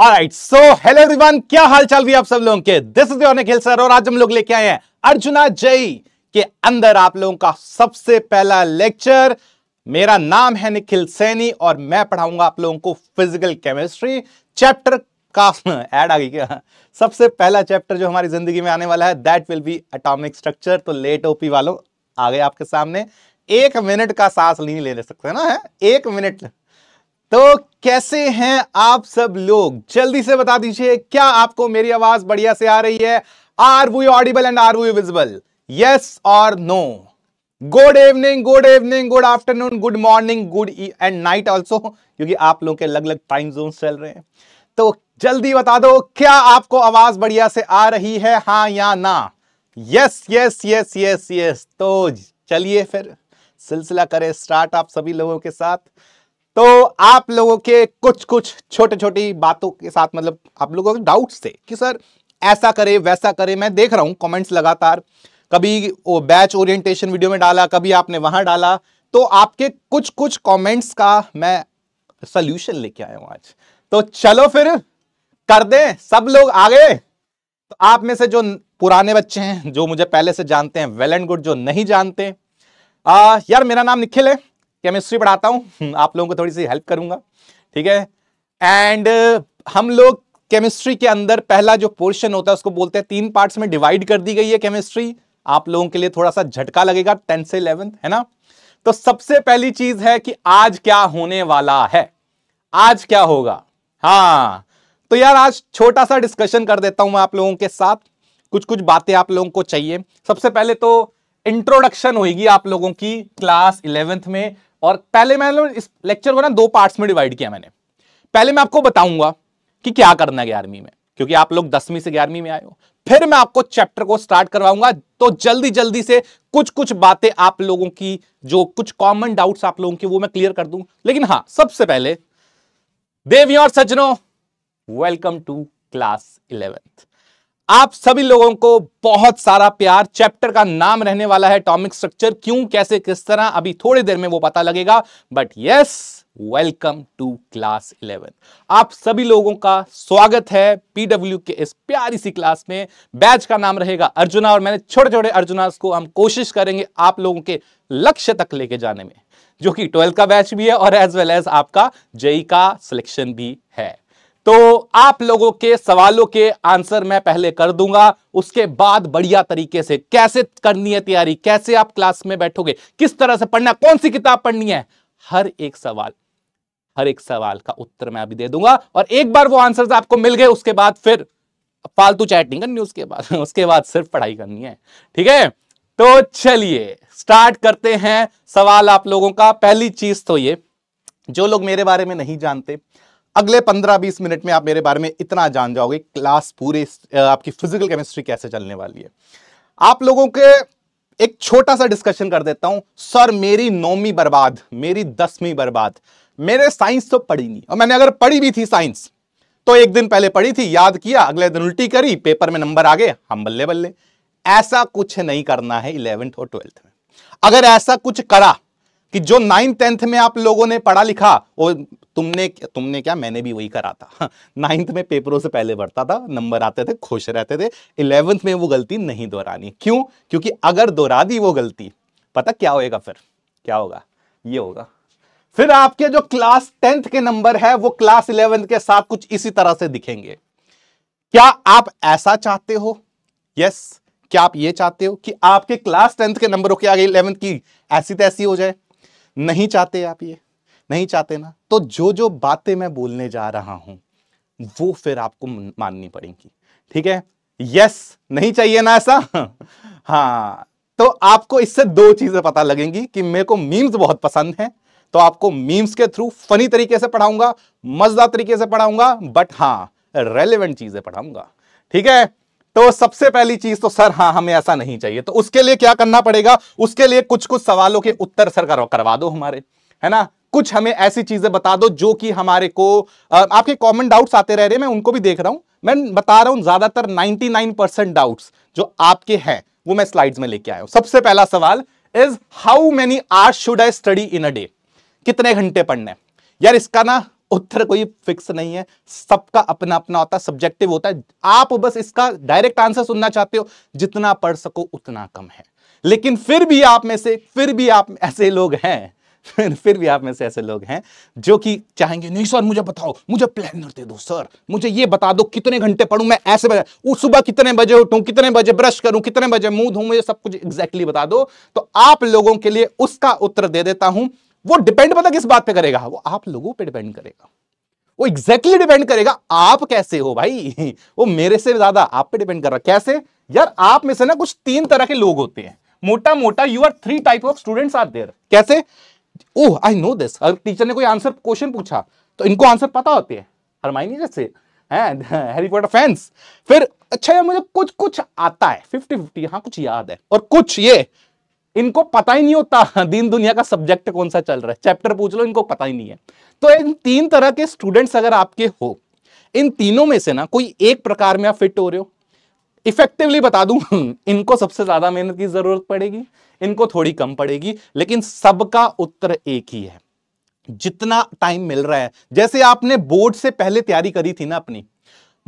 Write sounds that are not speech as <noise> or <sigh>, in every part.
Right so hello रिवान क्या हाल चाल भी आप सब लोगों के दिस इज योर सर और आज हम लोग लेके आए हैं अर्जुना जई के अंदर आप लोगों का सबसे पहला लेक्चर मेरा नाम है निखिल सैनी और मैं पढ़ाऊंगा आप लोगों को फिजिकल केमिस्ट्री चैप्टर का एड <laughs> आ गई क्या सबसे पहला चैप्टर जो हमारी जिंदगी में आने वाला है that will be atomic structure तो लेट ओपी वालों आ गए आपके सामने एक मिनट का सांस नहीं ले सकते ना है एक मिनट तो कैसे हैं आप सब लोग जल्दी से बता दीजिए क्या आपको मेरी आवाज बढ़िया से आ रही है are we audible and are we visible yes और no good evening good evening good afternoon good morning good and night also क्योंकि आप लोगों के अलग अलग टाइम जोन चल रहे हैं तो जल्दी बता दो क्या आपको आवाज बढ़िया से आ रही है हाँ या ना yes yes yes yes yes तो चलिए फिर सिलसिला करें स्टार्ट आप सभी लोगों के साथ तो आप लोगों के कुछ कुछ छोटे छोटी बातों के साथ मतलब आप लोगों के डाउट्स थे कि सर ऐसा करे वैसा करे मैं देख रहा हूं कमेंट्स लगातार कभी वो बैच ओरिएंटेशन वीडियो में डाला कभी आपने वहां डाला तो आपके कुछ कुछ कमेंट्स का मैं सोल्यूशन लेके आया हूँ आज तो चलो फिर कर दें सब लोग आ गए तो आप में से जो पुराने बच्चे हैं जो मुझे पहले से जानते हैं वेल एंड गुड जो नहीं जानते आ, यार मेरा नाम निखिल है केमिस्ट्री पढ़ाता हूँ हम्म, आप लोगों को थोड़ी सी हेल्प करूंगा ठीक है एंड हम लोग केमिस्ट्री के अंदर पहला जो पोर्शन होता है उसको बोलते हैं तीन पार्ट्स में डिवाइड कर दी गई है केमिस्ट्री आप लोगों के लिए थोड़ा सा झटका लगेगा टेंथ से इलेवेंथ है ना तो सबसे पहली चीज है कि आज क्या होने वाला है आज क्या होगा हाँ तो यार आज छोटा सा डिस्कशन कर देता हूं मैं आप लोगों के साथ कुछ कुछ बातें आप लोगों को चाहिए सबसे पहले तो इंट्रोडक्शन होगी आप लोगों की क्लास इलेवेंथ में और पहले मैंने इस लेक्चर को ना दो पार्ट्स में डिवाइड किया मैंने पहले मैं आपको बताऊंगा कि क्या करना है ग्यारहवीं में क्योंकि आप लोग दसवीं से ग्यारहवीं में आए हो फिर मैं आपको चैप्टर को स्टार्ट करवाऊंगा तो जल्दी जल्दी से कुछ कुछ बातें आप लोगों की जो कुछ कॉमन डाउट्स आप लोगों की वो मैं क्लियर कर दूं लेकिन हाँ सबसे पहले देवी और सज्जनों वेलकम टू क्लास इलेवेंथ आप सभी लोगों को बहुत सारा प्यार चैप्टर का नाम रहने वाला है टॉमिक स्ट्रक्चर क्यों कैसे किस तरह अभी थोड़ी देर में वो पता लगेगा but yes welcome to class 11 आप सभी लोगों का स्वागत है पीडब्ल्यू के इस प्यारी सी क्लास में बैच का नाम रहेगा अर्जुना और मैंने छोटे छोटे अर्जुना को हम कोशिश करेंगे आप लोगों के लक्ष्य तक लेके जाने में जो कि ट्वेल्थ का बैच भी है और एज वेल एज आपका जेई e e का सिलेक्शन भी है तो आप लोगों के सवालों के आंसर मैं पहले कर दूंगा उसके बाद बढ़िया तरीके से कैसे करनी है तैयारी कैसे आप क्लास में बैठोगे किस तरह से पढ़ना कौन सी किताब पढ़नी है हर एक सवाल हर एक सवाल का उत्तर मैं अभी दे दूंगा और एक बार वो आंसर्स आपको मिल गए उसके बाद फिर फालतू चैट नहीं करनी उसके बाद <laughs> उसके बाद सिर्फ पढ़ाई करनी है ठीक है तो चलिए स्टार्ट करते हैं सवाल आप लोगों का पहली चीज तो ये जो लोग मेरे बारे में नहीं जानते अगले 15-20 मिनट में आप मेरे बारे में इतना जान जाओगे क्लास पूरे आपकी फिजिकल केमिस्ट्री कैसे चलने वाली है आप लोगों के एक छोटा सा डिस्कशन कर देता हूं सर मेरी नौवीं बर्बाद मेरी दसवीं बर्बाद मेरे साइंस तो पढ़ी नहीं और मैंने अगर पढ़ी भी थी साइंस तो एक दिन पहले पढ़ी थी याद किया अगले दिन उल्टी करी पेपर में नंबर आ गए हम बल्ले बल्ले ऐसा कुछ नहीं करना है इलेवेंथ और ट्वेल्थ में अगर ऐसा कुछ करा कि जो नाइन्थ टेंथ में आप लोगों ने पढ़ा लिखा वो तुमने तुमने क्या मैंने भी वही करा था नाइन्थ हाँ, में पेपरों से पहले भरता था नंबर आते थे खुश रहते थे इलेवंथ में वो गलती नहीं दोहरानी क्यों क्योंकि अगर दोहरा दी वो गलती पता क्या होएगा फिर क्या होगा ये होगा फिर आपके जो क्लास टेंथ के नंबर है वो क्लास इलेवेंथ के साथ कुछ इसी तरह से दिखेंगे क्या आप ऐसा चाहते हो यस yes. क्या आप ये चाहते हो कि आपके क्लास टेंथ के नंबरों के आगे इलेवेंथ की ऐसी तैसी हो जाए नहीं चाहते आप ये नहीं चाहते ना तो जो जो बातें मैं बोलने जा रहा हूं वो फिर आपको माननी पड़ेगी ठीक है यस नहीं चाहिए ना ऐसा <laughs> हाँ तो आपको इससे दो चीजें पता लगेंगी कि मेरे को मीम्स बहुत पसंद है तो आपको मीम्स के थ्रू फनी तरीके से पढ़ाऊंगा मजेदार तरीके से पढ़ाऊंगा बट हाँ रेलिवेंट चीजें पढ़ाऊंगा ठीक है तो सबसे पहली चीज तो सर हाँ हमें ऐसा नहीं चाहिए तो उसके लिए क्या करना पड़ेगा उसके लिए कुछ कुछ सवालों के उत्तर सर करवा दो हमारे है ना कुछ हमें ऐसी चीजें बता दो जो कि हमारे को आपके कॉमन डाउट्स आते रह रहे मैं उनको भी देख रहा हूं मैं बता रहा हूं ज्यादातर 99 परसेंट डाउट्स जो आपके हैं वो मैं स्लाइड्स में लेके आया हूं सबसे पहला सवाल is how many art should I study in a day कितने घंटे पढ़ने यार इसका ना उत्तर कोई फिक्स नहीं है सबका अपना अपना होता है सब्जेक्टिव होता है आप बस इसका डायरेक्ट आंसर सुनना चाहते हो जितना पढ़ सको उतना कम है लेकिन फिर भी आप में से फिर भी आप ऐसे लोग हैं <laughs> फिर भी आप में से ऐसे लोग हैं जो कि चाहेंगे नहीं सर मुझे बताओ मुझे प्लानर दे दो सर मुझे ये बता दो कितने घंटे पढ़ूं मैं ऐसे बजे सुबह कितने बजे उठूं कितने बजे ब्रश करूं कितने बजे मुंह धो मुझे सब कुछ एग्जैक्टली बता दो तो आप लोगों के लिए उसका उत्तर दे देता हूं वो डिपेंड पता किस बात पर करेगा वो आप लोगों पर डिपेंड करेगा वो एग्जैक्टली exactly डिपेंड करेगा आप कैसे हो भाई <laughs> वो मेरे से ज्यादा आप पे डिपेंड कर रहा कैसे यार आप में से ना कुछ तीन तरह के लोग होते हैं मोटा मोटा you are three type of students are there कैसे ओह आई नो दिस हर टीचर ने कोई आंसर क्वेश्चन पूछा तो इनको आंसर पता होते हैं हरमाइनी जैसे हैरी पॉटर फैंस फिर अच्छा यार मुझे कुछ कुछ आता है फिफ्टी फिफ्टी हाँ कुछ याद है और कुछ ये इनको पता ही नहीं होता <laughs> दीन दुनिया का सब्जेक्ट कौन सा चल रहा है चैप्टर पूछ लो इनको पता ही नहीं है तो इन तीन तरह के स्टूडेंट्स अगर आपके हो इन तीनों में से ना कोई एक प्रकार में आप फिट हो रहे हो इफेक्टिवली बता दूं <laughs> इनको सबसे ज्यादा मेहनत की जरूरत पड़ेगी इनको थोड़ी कम पड़ेगी लेकिन सबका उत्तर एक ही है जितना टाइम मिल रहा है जैसे आपने बोर्ड से पहले तैयारी करी थी ना अपनी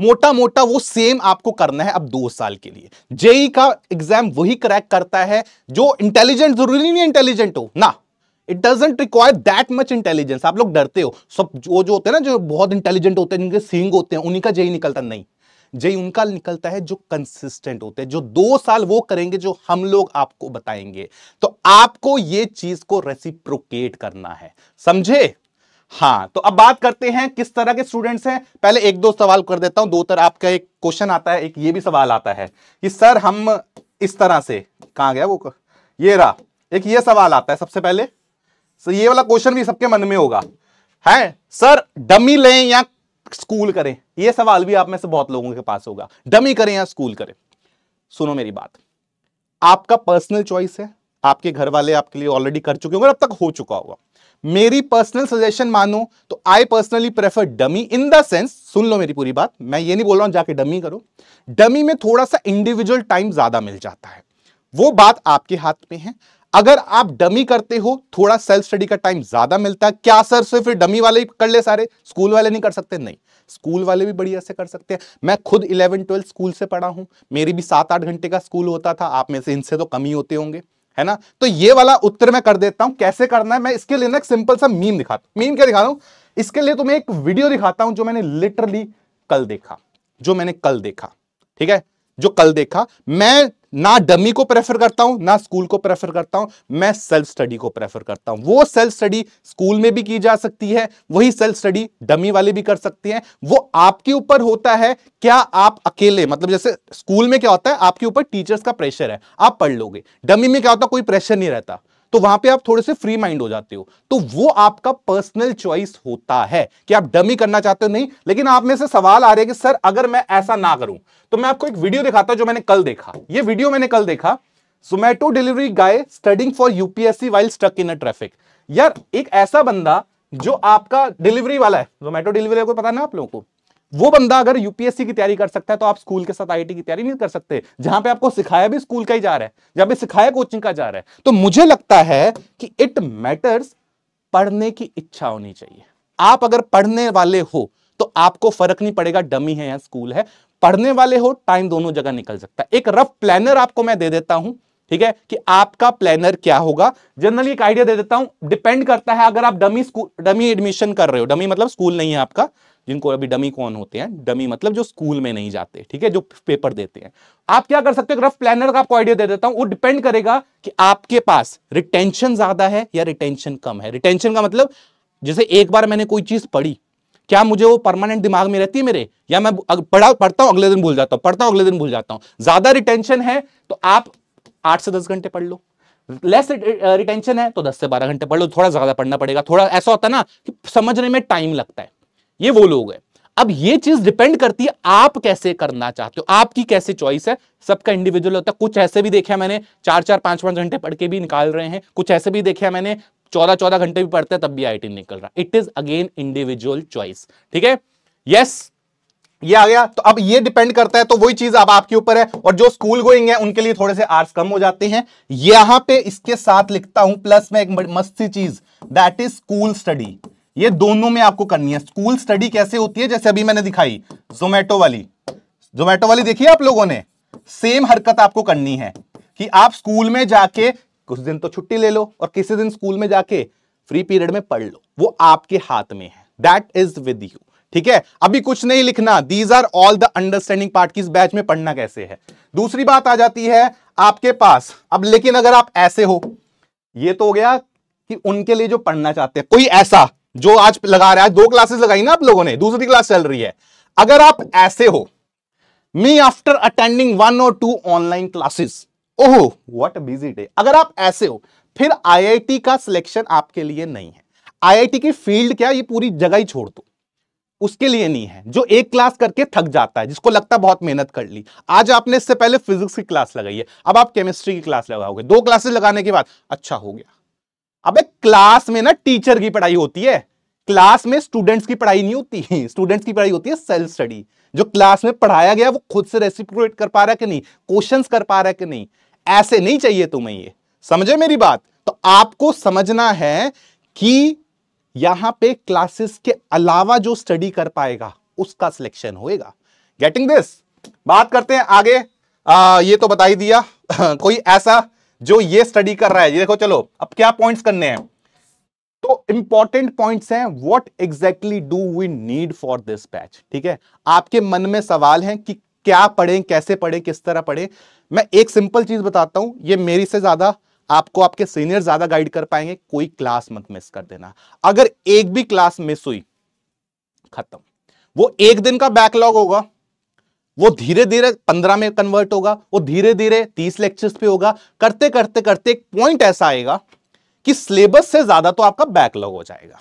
मोटा मोटा वो सेम आपको करना है अब दो साल के लिए जेई का एग्जाम वही क्रैक करता है जो इंटेलिजेंट जरूरी नहीं इंटेलिजेंट हो ना it doesn't require that much intelligence आप लोग डरते हो सब जो जो होते हैं ना जो बहुत इंटेलिजेंट होते हैं जिनके सींग होते हैं उन्हीं का जेई निकलता नहीं जे उनका निकलता है जो कंसिस्टेंट होते हैं जो दो साल वो करेंगे जो हम लोग आपको बताएंगे तो आपको ये चीज को रेसिप्रोकेट करना है समझे हाँ तो अब बात करते हैं किस तरह के स्टूडेंट्स हैं पहले एक दो सवाल कर देता हूं दो तरह आपका एक क्वेश्चन आता है एक ये भी सवाल आता है कि सर हम इस तरह से कहा गया वो ये रहा एक ये सवाल आता है सबसे पहले सर ये वाला क्वेश्चन भी सबके मन में होगा है सर डमी लें या स्कूल करें यह सवाल भी आप में से बहुत लोगों के पास होगा डमी करें या स्कूल करें सुनो मेरी बात आपका पर्सनल चॉइस है आपके घर वाले आपके लिए ऑलरेडी कर चुके होंगे अब तक हो चुका होगा मेरी पर्सनल सजेशन मानो तो I personally prefer dummy in the sense सुन लो मेरी पूरी बात मैं ये नहीं बोल रहा हूं जाके डमी करो डमी में थोड़ा सा इंडिविजुअल टाइम ज्यादा मिल जाता है वो बात आपके हाथ में है अगर आप डमी करते हो थोड़ा सेल्फ स्टडी का टाइम ज्यादा मिलता है क्या सर से फिर डमी वाले कर ले सारे स्कूल वाले नहीं कर सकते नहीं स्कूल वाले भी बढ़िया से कर सकते हैं मैं खुद इलेवन ट्वेल्थ स्कूल से पढ़ा हूं मेरी भी सात आठ घंटे का स्कूल होता था आप में से इनसे तो कम ही होते होंगे है ना तो ये वाला उत्तर मैं कर देता हूं कैसे करना है मैं इसके लिए ना सिंपल सा मीम दिखाता हूं मीम क्या दिखा रहा हूं इसके लिए तुम्हें एक वीडियो दिखाता हूं जो मैंने लिटरली कल देखा जो मैंने कल देखा ठीक है जो कल देखा मैं ना डमी को प्रेफर करता हूं ना स्कूल को प्रेफर करता हूं मैं सेल्फ स्टडी को प्रेफर करता हूं वो सेल्फ स्टडी स्कूल में भी की जा सकती है वही सेल्फ स्टडी डमी वाले भी कर सकते हैं वो आपके ऊपर होता है क्या आप अकेले मतलब जैसे स्कूल में क्या होता है आपके ऊपर टीचर्स का प्रेशर है आप पढ़ लोगे डमी में क्या होता है कोई प्रेशर नहीं रहता तो वहां पे आप थोड़े से फ्री माइंड हो जाते हो तो वो आपका पर्सनल चॉइस होता है कि आप डमी करना चाहते हो नहीं लेकिन आप में से सवाल आ रहे हैं कि सर अगर मैं ऐसा ना करूं तो मैं आपको एक वीडियो दिखाता हूं जो मैंने कल देखा ये वीडियो मैंने कल देखा Zomato delivery guy studying for UPSC while stuck in a traffic यार एक ऐसा बंदा जो आपका डिलीवरी वाला है जोमेटो डिलीवरी को पता ना आप लोगों को वो बंदा अगर यूपीएससी की तैयारी कर सकता है तो आप स्कूल के साथ आईटी की तैयारी नहीं कर सकते जहां पे आपको सिखाया भी स्कूल का ही जा रहा है जहां पे सिखाया कोचिंग का जा रहा है तो मुझे लगता है कि इट मैटर्स पढ़ने की इच्छा होनी चाहिए आप अगर पढ़ने वाले हो तो आपको फर्क नहीं पड़ेगा डमी है या स्कूल है पढ़ने वाले हो टाइम दोनों जगह निकल सकता है एक रफ प्लानर आपको मैं दे देता हूं ठीक है कि आपका प्लानर क्या होगा जनरली एक आइडिया दे देता हूं डिपेंड करता है अगर आप डमी स्कूल डमी एडमिशन कर रहे हो डमी मतलब स्कूल नहीं है आपका जिनको अभी डमी कौन होते हैं डमी मतलब जो स्कूल में नहीं जाते ठीक है जो पेपर देते हैं आप क्या कर सकते हो रफ प्लानर का आपको आइडिया दे देता हूं वो डिपेंड करेगा कि आपके पास रिटेंशन ज्यादा है या रिटेंशन कम है रिटेंशन का मतलब जैसे एक बार मैंने कोई चीज पढ़ी क्या मुझे वो परमानेंट दिमाग में रहती है मेरे या मैं पढ़ा पढ़ता हूं अगले दिन भूल जाता हूं पढ़ता हूं अगले दिन भूल जाता हूं ज्यादा रिटेंशन है तो आप आठ से दस घंटे पढ़ लो लेस रिटेंशन है तो दस से बारह घंटे पढ़ लो थोड़ा ज्यादा पढ़ना पड़ेगा थोड़ा ऐसा होता है ना कि समझने में टाइम लगता है ये वो लोग हैं अब ये चीज डिपेंड करती है आप कैसे करना चाहते हो आपकी कैसे चॉइस है सबका इंडिविजुअल होता है कुछ ऐसे भी देखे मैंने चार चार पांच पांच घंटे पढ़ के भी निकाल रहे हैं कुछ ऐसे भी देखे मैंने चौदह चौदह घंटे भी पढ़ते हैं तब भी आई निकल रहा it is again individual choice ठीक है यस ये आ गया तो अब ये डिपेंड करता है तो वही चीज अब आपके ऊपर है और जो स्कूल गोइंग है उनके लिए थोड़े से आर्ट्स कम हो जाते हैं यहां पे इसके साथ लिखता हूं प्लस में एक मस्ती चीज दैट इज स्कूल स्टडी ये दोनों में आपको करनी है स्कूल स्टडी कैसे होती है जैसे अभी मैंने दिखाई जोमेटो वाली जोमेटो वाली देखिए आप लोगों ने सेम हरकत आपको करनी है कि आप स्कूल में जाके कुछ दिन तो छुट्टी ले लो और किसी दिन स्कूल में जाके फ्री पीरियड में पढ़ लो वो आपके हाथ में है दैट इज विद यू ठीक है अभी कुछ नहीं लिखना these are all the understanding part की इस बैच में पढ़ना कैसे है दूसरी बात आ जाती है आपके पास अब लेकिन अगर आप ऐसे हो ये तो हो गया कि उनके लिए जो पढ़ना चाहते हैं कोई ऐसा जो आज लगा रहा है दो क्लासेस लगाई ना आप लोगों ने दूसरी क्लास चल रही है अगर आप ऐसे हो मी आफ्टर अटेंडिंग वन और टू ऑनलाइन क्लासेस ओहो व्हाट बिजी डे अगर आप ऐसे हो फिर आईआईटी का सिलेक्शन आपके लिए नहीं है आईआईटी की फील्ड क्या ये पूरी जगह ही छोड़ दो उसके लिए नहीं है जो एक क्लास करके थक जाता है जिसको लगता है बहुत मेहनत कर ली आज आपने इससे पहले फिजिक्स की क्लास लगाई है अब आप केमिस्ट्री की क्लास लगाओगे दो क्लासेस लगाने के बाद अच्छा हो गया अबे क्लास में ना टीचर की पढ़ाई होती है क्लास में स्टूडेंट्स की पढ़ाई नहीं होती स्टूडेंट्स <laughs> की पढ़ाई होती है सेल्फ स्टडी जो क्लास में पढ़ाया गया वो खुद से रेसिप्रोकेट कर पा रहा है कि नहीं क्वेश्चंस कर पा रहा है कि नहीं ऐसे नहीं चाहिए तुम्हें ये समझे मेरी बात तो आपको समझना है कि यहां पे क्लासेस के अलावा जो स्टडी कर पाएगा उसका सिलेक्शन होएगा गेटिंग दिस बात करते हैं आगे आ, ये तो बताई दिया <laughs> कोई ऐसा जो ये स्टडी कर रहा है ये देखो चलो अब क्या पॉइंट्स करने हैं तो इंपॉर्टेंट पॉइंट्स हैं what exactly do we need for this batch ठीक है आपके मन में सवाल है कि क्या पढ़ें कैसे पढ़ें किस तरह पढ़ें मैं एक सिंपल चीज बताता हूं ये मेरी से ज्यादा आपको आपके सीनियर ज्यादा गाइड कर पाएंगे कोई क्लास मत मिस कर देना अगर एक भी क्लास मिस हुई खत्म वो एक दिन का बैकलॉग होगा वो धीरे धीरे पंद्रह में कन्वर्ट होगा वो धीरे धीरे तीस लेक्चर्स पे होगा करते करते करते एक पॉइंट ऐसा आएगा कि सिलेबस से ज्यादा तो आपका बैकलॉग हो जाएगा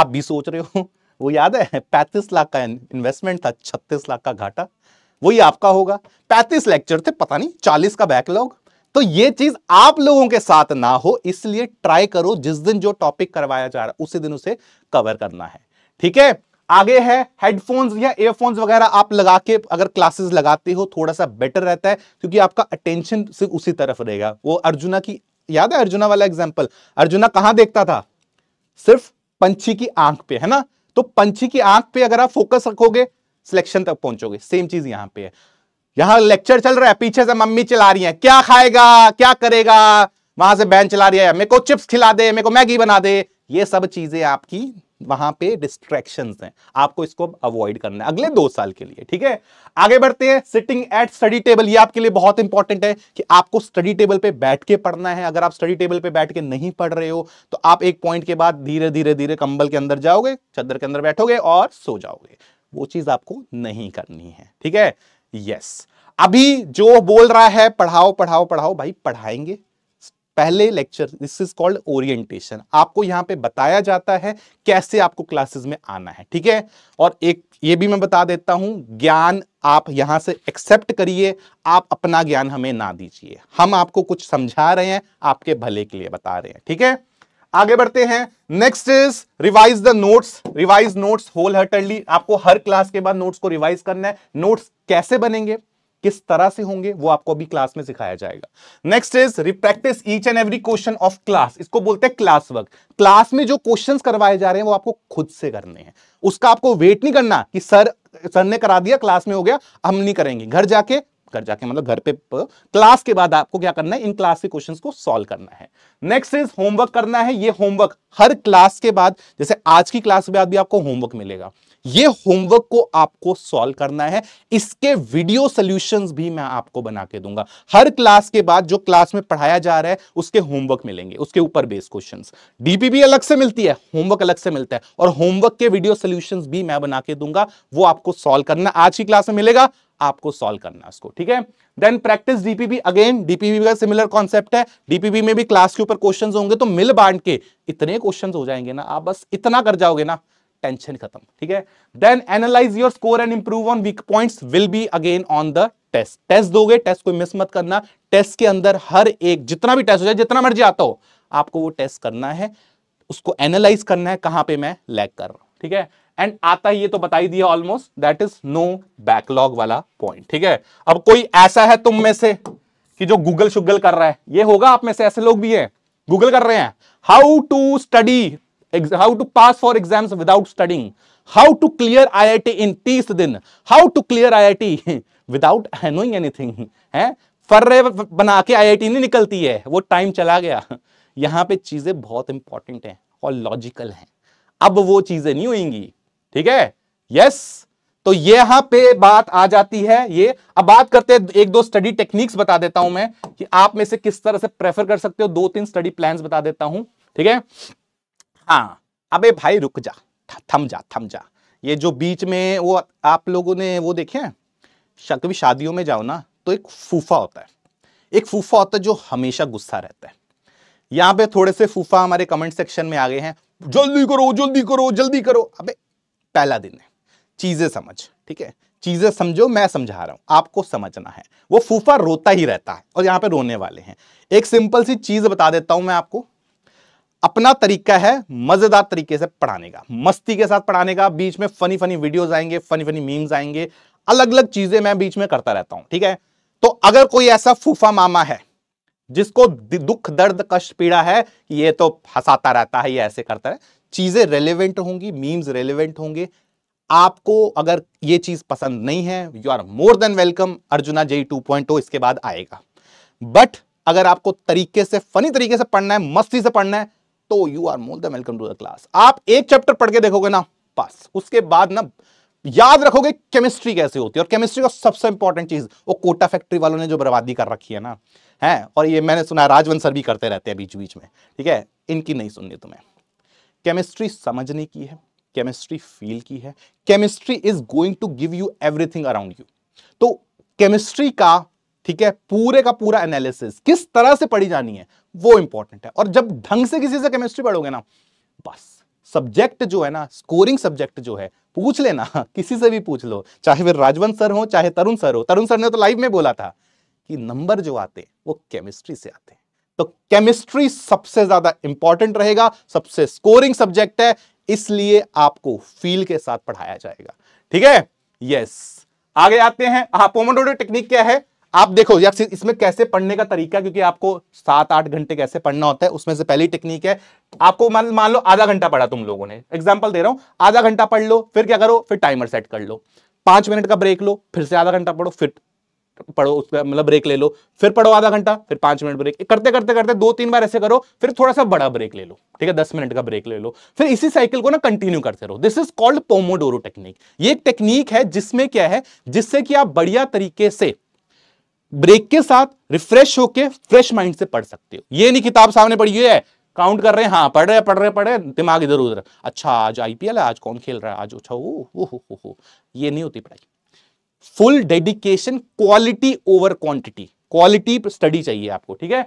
आप भी सोच रहे हो वो याद है पैंतीस लाख का इन्वेस्टमेंट था छत्तीस लाख का घाटा वही आपका होगा पैंतीस लेक्चर थे पता नहीं चालीस का बैकलॉग तो ये चीज आप लोगों के साथ ना हो इसलिए ट्राई करो जिस दिन जो टॉपिक करवाया जा रहा है उसी दिन उसे कवर करना है ठीक है आगे है हेडफोन्स या एयरफोन्स वगैरह आप लगा के अगर क्लासेस लगाते हो थोड़ा सा बेटर रहता है क्योंकि आपका अटेंशन सिर्फ उसी तरफ रहेगा वो अर्जुना की याद है अर्जुना वाला एग्जाम्पल अर्जुना कहां देखता था सिर्फ पंछी की आंख पे है ना तो पंछी की आंख पे अगर आप फोकस रखोगे सिलेक्शन तक पहुंचोगे सेम चीज यहां पे है यहां लेक्चर चल रहा है पीछे से मम्मी चला रही है क्या खाएगा क्या करेगा वहां से बैन चला रही है मेरे को चिप्स खिला दे मेरे को मैगी बना दे ये सब चीजें आपकी वहां पे डिस्ट्रैक्शन हैं आपको इसको अवॉइड करना है अगले दो साल के लिए ठीक है आगे बढ़ते हैं सिटिंग एट स्टडी टेबल ये आपके लिए बहुत इंपॉर्टेंट है कि आपको स्टडी टेबल पे बैठ के पढ़ना है अगर आप स्टडी टेबल पे बैठ के नहीं पढ़ रहे हो तो आप एक पॉइंट के बाद धीरे धीरे धीरे कंबल के अंदर जाओगे चद्दर के अंदर बैठोगे और सो जाओगे वो चीज आपको नहीं करनी है ठीक है यस अभी जो बोल रहा है पढ़ाओ पढ़ाओ पढ़ाओ भाई पढ़ाएंगे पहले lecture this is called orientation आपको यहां पे बताया जाता है कैसे आपको क्लासेस में आना है ठीक है और एक ये भी मैं बता देता हूं ज्ञान आप यहां से एक्सेप्ट करिए आप अपना ज्ञान हमें ना दीजिए हम आपको कुछ समझा रहे हैं आपके भले के लिए बता रहे हैं ठीक है आगे बढ़ते हैं next is revise the notes revise notes wholeheartedly आपको हर क्लास के बाद नोट्स को रिवाइज करना है नोट्स कैसे बनेंगे किस तरह से होंगे वो आपको अभी क्लास में सिखाया जाएगा next is repractice each and every question of class इसको बोलते हैं क्लास वर्क क्लास में जो क्वेश्चन करवाए जा रहे हैं वो आपको खुद से करने हैं उसका आपको वेट नहीं करना कि सर सर ने करा दिया क्लास में हो गया हम नहीं करेंगे घर जाके कर जाके मतलब घर पे क्लास के बाद आपको क्या करना है इन क्लास के क्वेश्चंस को सॉल्व करना है नेक्स्ट इज होमवर्क करना है ये होमवर्क हर क्लास के बाद जैसे आज की क्लास के बाद भी आपको होमवर्क मिलेगा ये होमवर्क को आपको सॉल्व करना है इसके वीडियो सॉल्यूशंस भी मैं आपको बना के दूंगा हर क्लास के बाद जो क्लास में पढ़ाया जा रहा है उसके होमवर्क मिलेंगे उसके ऊपर बेस क्वेश्चन डीपीबी अलग से मिलती है होमवर्क अलग से मिलता है और होमवर्क के वीडियो सोल्यूशन भी मैं बना के दूंगा वो आपको सॉल्व करना आज की क्लास में मिलेगा आपको सॉल्व करना उसको ठीक है then practice DPB again DPB का सिमिलर कॉन्सेप्ट है डीपीबी में भी क्लास के ऊपर क्वेश्चंस होंगे तो मिल बांट के इतने क्वेश्चंस हो जाएंगे ना आप बस इतना कर जाओगे ना टेंशन खत्म ठीक है then analyse your score and improve on weak points will be again on the test test दोगे टेस्ट को मिस मत करना टेस्ट के अंदर हर एक जितना भी टेस्ट हो जाए जितना मर्जी आता हो आपको वो टेस्ट करना है उसको एनालाइज करना है कहां पे मैं लैग कर रहा हूं ठीक है एंड आता ही ये तो बताई दिया almost that is no backlog वाला पॉइंट ठीक है अब कोई ऐसा है तुम में से कि जो गूगल शुगल कर रहा है ये होगा आप में से ऐसे लोग भी हैं गूगल कर रहे हैं how to study how to pass for exams without studying, how to clear IIT in 30 दिन, how to clear IIT <laughs> without knowing anything, है फर्रे बना के IIT नहीं निकलती है वो टाइम चला गया <laughs> यहाँ पे चीजें बहुत इंपॉर्टेंट हैं और लॉजिकल हैं अब वो चीजें नहीं होंगी ठीक है यस तो यहाँ पे बात आ जाती है ये अब बात करते हैं एक दो स्टडी टेक्निक्स बता देता हूं मैं कि आप में से किस तरह से प्रेफर कर सकते हो दो तीन स्टडी प्लान्स बता देता हूं ठीक है हाँ अबे भाई रुक जा थम जा थम जा ये जो बीच में वो आप लोगों ने वो देखे हैं कभी शादियों में जाओ ना तो एक फूफा होता है एक फूफा होता है जो हमेशा गुस्सा रहता है यहाँ पे थोड़े से फूफा हमारे कमेंट सेक्शन में आ गए हैं जल्दी करो जल्दी करो जल्दी करो अबे पहला दिन है चीज़ें समझ ठीक है चीज़ें समझो मैं समझा रहा हूं आपको समझना है वो फूफा रोता ही रहता है और यहाँ पे रोने वाले हैं एक सिंपल सी चीज़ बता देता हूं मैं आपको अपना तरीका है मजेदार तरीके से पढ़ाने का मस्ती के साथ पढ़ाने का बीच में फनी फनी वीडियोज आएंगे फनी फनी मीम्स आएंगे अलग अलग चीजें मैं बीच में करता रहता हूं ठीक है तो अगर कोई ऐसा फूफा मामा है जिसको दुख दर्द कष्ट पीड़ा है ये तो हंसाता रहता है ये ऐसे करता है चीजें रेलिवेंट होंगी मीम्स रेलिवेंट होंगे आपको अगर ये चीज पसंद नहीं है you are more than welcome Arjuna जय टू पॉइंट इसके बाद आएगा बट अगर आपको तरीके से फनी तरीके से पढ़ना है मस्ती से पढ़ना है तो you are more than welcome to the class आप एक चैप्टर पढ़ के देखोगे ना पास उसके बाद ना याद रखोगे केमिस्ट्री कैसे होती है और केमिस्ट्री का सबसे इंपॉर्टेंट चीज वो कोटा फैक्ट्री वालों ने जो बर्बादी कर रखी है ना है और ये मैंने सुना राजवंश सर भी करते रहते हैं बीच बीच में ठीक है इनकी नहीं सुननी तुम्हें केमिस्ट्री समझने की है केमिस्ट्री फील की है chemistry is going to give you everything around you तो केमिस्ट्री का ठीक है पूरे का पूरा एनालिसिस किस तरह से पढ़ी जानी है वो इंपॉर्टेंट है और जब ढंग से किसी से केमिस्ट्री पढ़ोगे ना बस सब्जेक्ट जो है ना स्कोरिंग सब्जेक्ट जो है पूछ लेना <laughs> किसी से भी पूछ लो चाहे फिर राजवंत सर हो चाहे तरुण सर हो तरुण सर ने तो लाइव में बोला था कि नंबर जो आते वो केमिस्ट्री से आते तो केमिस्ट्री सबसे ज्यादा इंपॉर्टेंट रहेगा सबसे स्कोरिंग सब्जेक्ट है इसलिए आपको फील के साथ पढ़ाया जाएगा ठीक है यस आगे आते हैं हाँ पोमोडोरो टेक्निक क्या है आप देखो या इसमें कैसे पढ़ने का तरीका क्योंकि आपको सात आठ घंटे कैसे पढ़ना होता है उसमें से पहली टेक्निक है आपको मान मान लो आधा घंटा पढ़ा तुम लोगों ने एग्जाम्पल दे रहा हूं आधा घंटा पढ़ लो फिर क्या करो फिर टाइमर सेट कर लो पांच मिनट का ब्रेक लो फिर से आधा घंटा पढ़ो फिर पढ़ो उस मतलब ब्रेक ले लो फिर पढ़ो आधा घंटा फिर पांच मिनट ब्रेक करते करते करते दो तीन बार ऐसे करो फिर थोड़ा सा बड़ा ब्रेक ले लो ठीक है दस मिनट का ब्रेक ले लो फिर इसी साइकिल को ना कंटिन्यू करते रहो this is called pomodoro technique ये एक टेक्निक है जिसमें क्या है जिससे कि आप बढ़िया तरीके से ब्रेक के साथ रिफ्रेश होके फ्रेश माइंड से पढ़ सकते हो ये नहीं किताब सामने पढ़ी हुई है काउंट कर रहे हैं हाँ पढ़ रहे पढ़ रहे पढ़ रहे दिमाग इधर उधर अच्छा आज आईपीएल है आज कौन खेल रहा है आज अच्छा वो हो हो हो ये नहीं होती पढ़ाई full dedication quality over quantity quality study चाहिए आपको ठीक है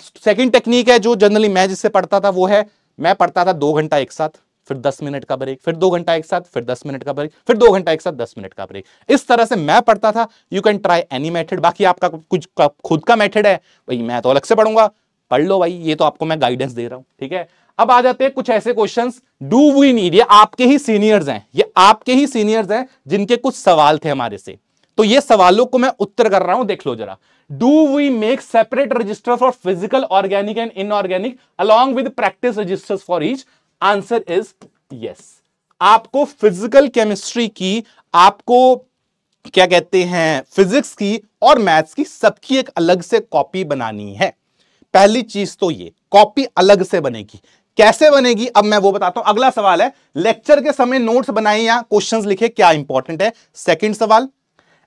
सेकंड टेक्निक है जो जनरली मैं जिससे पढ़ता था वो है मैं पढ़ता था दो घंटा एक साथ फिर दस मिनट का ब्रेक फिर दो घंटा एक साथ फिर दस मिनट का ब्रेक फिर दो घंटा एक साथ दस मिनट का ब्रेक इस तरह से मैं पढ़ता था you can try any method बाकी आपका कुछ का, खुद का मेथड है भाई मैं तो अलग से पढ़ूंगा पढ़ लो भाई ये तो आपको मैं गाइडेंस दे रहा हूँ ठीक है अब आ जाते हैं कुछ ऐसे क्वेश्चन डू वी नीड ये आपके ही सीनियर्स हैं ये आपके ही सीनियर्स हैं जिनके कुछ सवाल थे हमारे से तो ये सवालों को मैं उत्तर कर रहा हूं देख लो जरा do we make separate register for physical organic and inorganic along with practice registers for each answer is yes आपको फिजिकल केमिस्ट्री की आपको क्या कहते हैं फिजिक्स की और मैथ्स की सबकी एक अलग से कॉपी बनानी है पहली चीज तो ये कॉपी अलग से बनेगी कैसे बनेगी अब मैं वो बताता हूं अगला सवाल है लेक्चर के समय नोट्स बनाए या क्वेश्चंस लिखे क्या इंपॉर्टेंट है सेकंड सवाल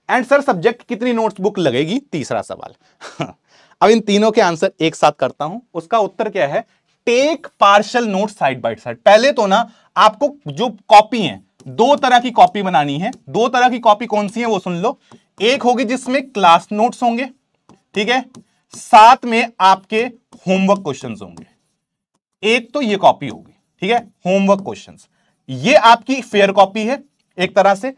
एंड सर सब्जेक्ट कितनी नोट्स बुक लगेगी तीसरा सवाल <laughs> अब इन तीनों के आंसर एक साथ करता हूं उसका उत्तर क्या है take partial note side by side पहले तो ना आपको जो कॉपी है दो तरह की कॉपी बनानी है दो तरह की कॉपी कौन सी है वो सुन लो एक होगी जिसमें क्लास नोट्स होंगे ठीक है साथ में आपके होमवर्क क्वेश्चंस होंगे एक तो ये कॉपी होगी ठीक है होमवर्क क्वेश्चंस ये आपकी फेयर कॉपी है एक तरह से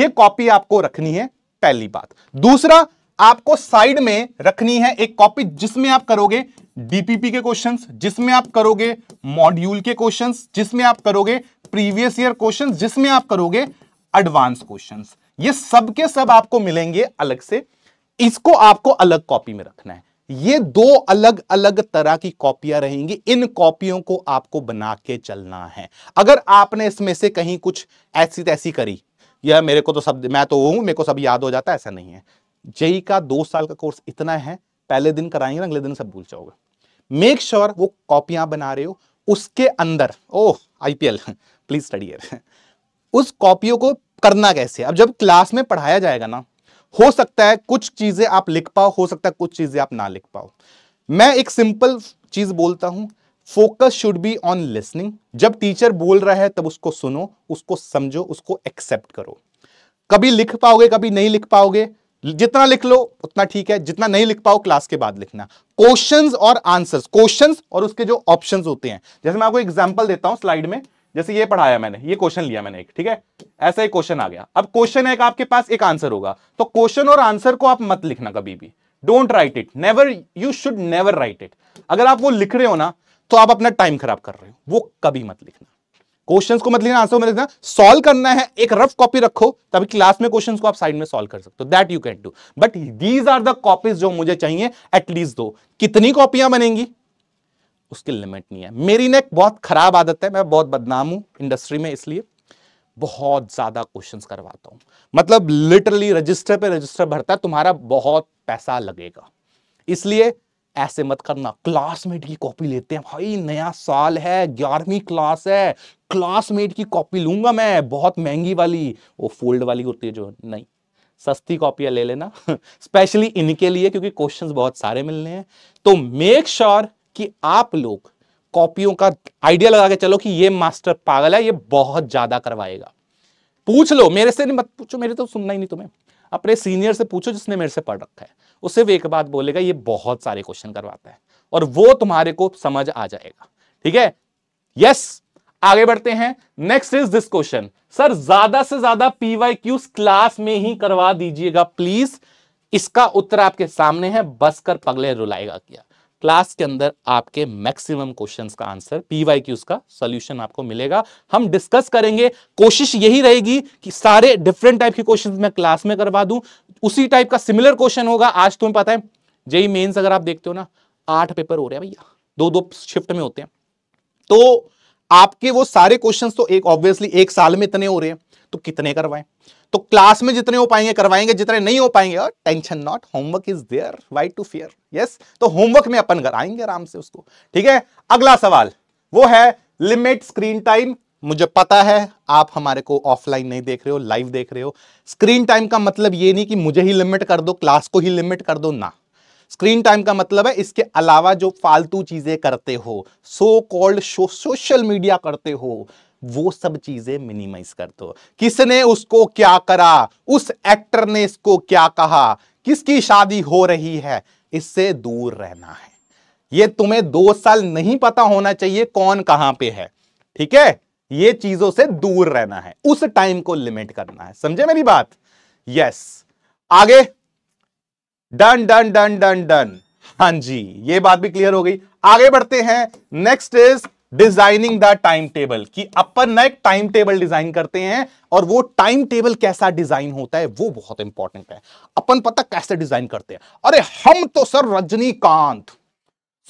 ये कॉपी आपको रखनी है पहली बात दूसरा आपको साइड में रखनी है एक कॉपी जिसमें आप करोगे डीपीपी के क्वेश्चंस जिसमें आप करोगे मॉड्यूल के क्वेश्चंस जिसमें आप करोगे प्रीवियस ईयर क्वेश्चंस जिसमें आप करोगे एडवांस क्वेश्चंस ये सब के सब आपको मिलेंगे अलग से इसको आपको अलग कॉपी में रखना है ये दो अलग अलग तरह की कॉपियां रहेंगी इन कॉपियों को आपको बना के चलना है अगर आपने इसमें से कहीं कुछ ऐसी तैसी करी यह मेरे को तो सब मैं तो हूं मेरे को सब याद हो जाता है ऐसा नहीं है जेई का दो साल का कोर्स इतना है पहले दिन कराएंगे ना अगले दिन सब भूल जाओगे मेक श्योर sure वो कॉपियां बना रहे हो उसके अंदर ओह आईपीएल प्लीज स्टडी उस कॉपियों को करना कैसे अब जब क्लास में पढ़ाया जाएगा ना हो सकता है कुछ चीजें आप लिख पाओ हो सकता है कुछ चीजें आप ना लिख पाओ मैं एक सिंपल चीज बोलता हूं focus should be on listening जब टीचर बोल रहा है तब उसको सुनो उसको समझो उसको एक्सेप्ट करो कभी लिख पाओगे कभी नहीं लिख पाओगे जितना लिख लो उतना ठीक है जितना नहीं लिख पाओ क्लास के बाद लिखना क्वेश्चंस और आंसर्स क्वेश्चंस और उसके जो ऑप्शंस होते हैं जैसे मैं आपको एग्जांपल देता हूं स्लाइड में जैसे ये पढ़ाया मैंने ये क्वेश्चन लिया मैंने एक ठीक है ऐसा ही क्वेश्चन आ गया अब क्वेश्चन है आपके पास एक आंसर होगा तो क्वेश्चन और आंसर को आप मत लिखना कभी भी don't write it never you should never write it अगर आप वो लिख रहे हो ना तो आप अपना टाइम खराब कर रहे हो वो कभी मत लिखना क्वेश्चंस को मत लिखना आंसर में लिखना सॉल्व करना है एक रफ कॉपी रखो तभी क्लास में क्वेश्चंस को आप साइड में सॉल्व कर सकते हो that you can do but these are the copies जो मुझे चाहिए एटलीस्ट दो कितनी कॉपियां बनेंगी उसकी लिमिट नहीं है मेरी नेक बहुत खराब आदत है मैं बहुत बदनाम हूं इंडस्ट्री में इसलिए बहुत ज्यादा क्वेश्चंस करवाता हूं मतलब लिटरली रजिस्टर पे रजिस्टर भरता है तुम्हारा बहुत पैसा लगेगा इसलिए ऐसे मत करना क्लासमेट की कॉपी लेते हैं भाई नया साल है ग्यारहवीं क्लास है क्लासमेट की कॉपी लूंगा मैं बहुत महंगी वाली वो फोल्ड वाली होती है जो नहीं सस्ती कॉपियां ले लेना <laughs> स्पेशली इनके लिए क्योंकि क्वेश्चंस बहुत सारे मिलने हैं तो मेक श्योर sure कि आप लोग कॉपियों का आइडिया लगा के चलो कि ये मास्टर पागल है ये बहुत ज्यादा करवाएगा पूछ लो मेरे से नहीं मत पूछो मेरे तो सुनना ही नहीं तुम्हें अपने सीनियर से पूछो जिसने मेरे से पढ़ रखा है वो सिर्फ एक बात बोलेगा ये बहुत सारे क्वेश्चन करवाता है और वो तुम्हारे को समझ आ जाएगा ठीक है यस आगे बढ़ते हैं next is this question sir ज्यादा से ज्यादा पीवाई क्यूज क्लास में ही करवा दीजिएगा प्लीज इसका उत्तर आपके सामने है बसकर पगले रुलाएगा क्या क्लास के अंदर आपके मैक्सिमम क्वेश्चंस का आंसर पीवाई क्यूज का सोल्यूशन आपको मिलेगा हम डिस्कस करेंगे कोशिश यही रहेगी कि सारे डिफरेंट टाइप के क्वेश्चंस मैं क्लास में करवा दूं उसी टाइप का सिमिलर क्वेश्चन होगा आज तुम्हें पता है जेई मेन्स अगर आप देखते हो ना आठ पेपर हो रहे हैं भैया दो दो शिफ्ट में होते हैं तो आपके वो सारे क्वेश्चन तो एक ऑब्वियसली एक साल में इतने हो रहे हैं तो कितने करवाएं तो क्लास में जितने हो पाएंगे करवाएंगे जितने नहीं हो पाएंगे और tension not homework is there what to fear yes तो होमवर्क में अपन कराएंगे आराम से उसको ठीक है अगला सवाल वो है लिमिट स्क्रीन टाइम मुझे पता है आप हमारे को ऑफलाइन नहीं देख रहे हो लाइव देख रहे हो स्क्रीन टाइम का मतलब ये नहीं कि मुझे ही लिमिट कर दो क्लास को ही लिमिट कर दो ना स्क्रीन टाइम का मतलब है इसके अलावा जो फालतू चीजें करते हो सो कॉल्ड सोशल मीडिया करते हो वो सब चीजें मिनिमाइज कर दो किसने उसको क्या करा उस एक्टर ने इसको क्या कहा किसकी शादी हो रही है इससे दूर रहना है ये तुम्हें दो साल नहीं पता होना चाहिए कौन कहां पे है ठीक है ये चीजों से दूर रहना है उस टाइम को लिमिट करना है समझे मेरी बात यस आगे done done done done done हां जी ये बात भी क्लियर हो गई आगे बढ़ते हैं next is designing the time table कि अपन एक टाइम टेबल डिजाइन करते हैं और वो टाइम टेबल कैसा डिजाइन होता है वो बहुत इंपॉर्टेंट है अपन पता कैसे डिजाइन करते हैं अरे हम तो सर रजनीकांत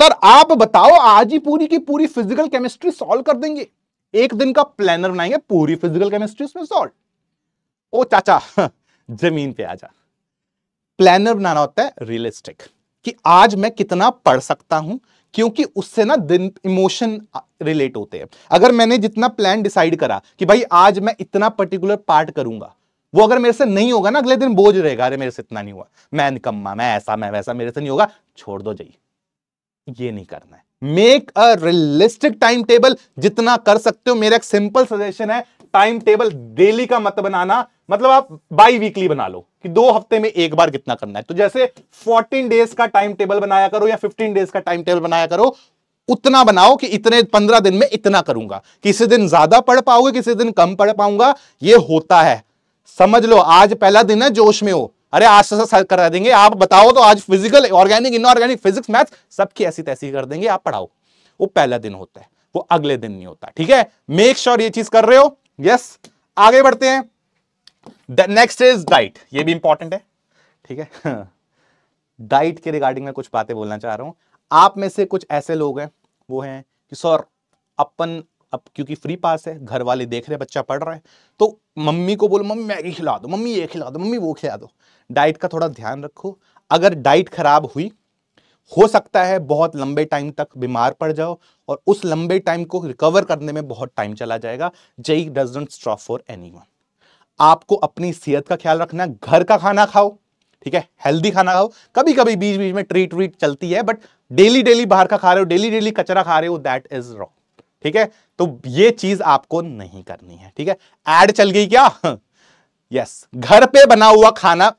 सर आप बताओ आज ही पूरी की पूरी फिजिकल केमिस्ट्री सॉल्व कर देंगे एक दिन का प्लानर बनाएंगे पूरी फिजिकल केमिस्ट्री उसमें सॉल्व ओ चाचा <laughs> जमीन पे आ जा प्लानर बनाना होता है रियलिस्टिक कि आज मैं कितना पढ़ सकता हूं क्योंकि उससे ना दिन इमोशन रिलेट होते हैं अगर मैंने जितना प्लान डिसाइड करा कि भाई आज मैं इतना पर्टिकुलर पार्ट करूंगा वो अगर मेरे से नहीं होगा ना अगले दिन बोझ रहेगा अरे मेरे से इतना नहीं हुआ मैं निकम्मा मैं ऐसा मैं वैसा मेरे से नहीं होगा छोड़ दो जाइए ये नहीं करना है make a realistic time table जितना कर सकते हो मेरा एक सिंपल सजेशन है टाइम टेबल डेली का मत बनाना मतलब आप बाई वीकली बना लो कि दो हफ्ते में एक बार कितना करना है तो जैसे 14 डेज का टाइम टेबल बनाया करो या 15 डेज का टाइम टेबल बनाया करो उतना बनाओ कि इतने पंद्रह दिन में इतना करूंगा किसी दिन ज्यादा पढ़ पाओगे किसी दिन कम पढ़ पाऊंगा ये होता है समझ लो आज पहला दिन है जोश में हो अरे आज से करा देंगे आप बताओ तो आज physical organic inorganic physics math सबकी ऐसी तैसी कर देंगे आप पढ़ाओ वो पहला दिन होता है वो अगले दिन नहीं होता ठीक है मेक श्योर ये चीज कर रहे हो यस आगे बढ़ते हैं नेक्स्ट इज डाइट ये भी इंपॉर्टेंट है ठीक है डाइट <laughs> के रिगार्डिंग में कुछ बातें बोलना चाह रहा हूं आप में से कुछ ऐसे लोग हैं वो हैं कि सर अपन अब क्योंकि फ्री पास है घर वाले देख रहे हैं बच्चा पढ़ रहा है तो मम्मी को बोलो मम्मी मैगी खिला दो मम्मी ये खिला दो मम्मी वो खिला दो डाइट का थोड़ा ध्यान रखो अगर डाइट खराब हुई हो सकता है बहुत लंबे टाइम तक बीमार पड़ जाओ और उस लंबे टाइम को रिकवर करने में बहुत टाइम चला जाएगा JEE doesn't stop for anyone आपको अपनी सेहत का ख्याल रखना घर का खाना खाओ ठीक है हेल्दी खाना खाओ कभी कभी बीच बीच में ट्रीट व्रीट चलती है बट डेली डेली बाहर का खा रहे हो डेली डेली कचरा खा रहे हो दैट इज रॉन्ग ठीक है तो ये चीज आपको नहीं करनी है ठीक है एड चल गई क्या यस <laughs> घर पे बना हुआ खाना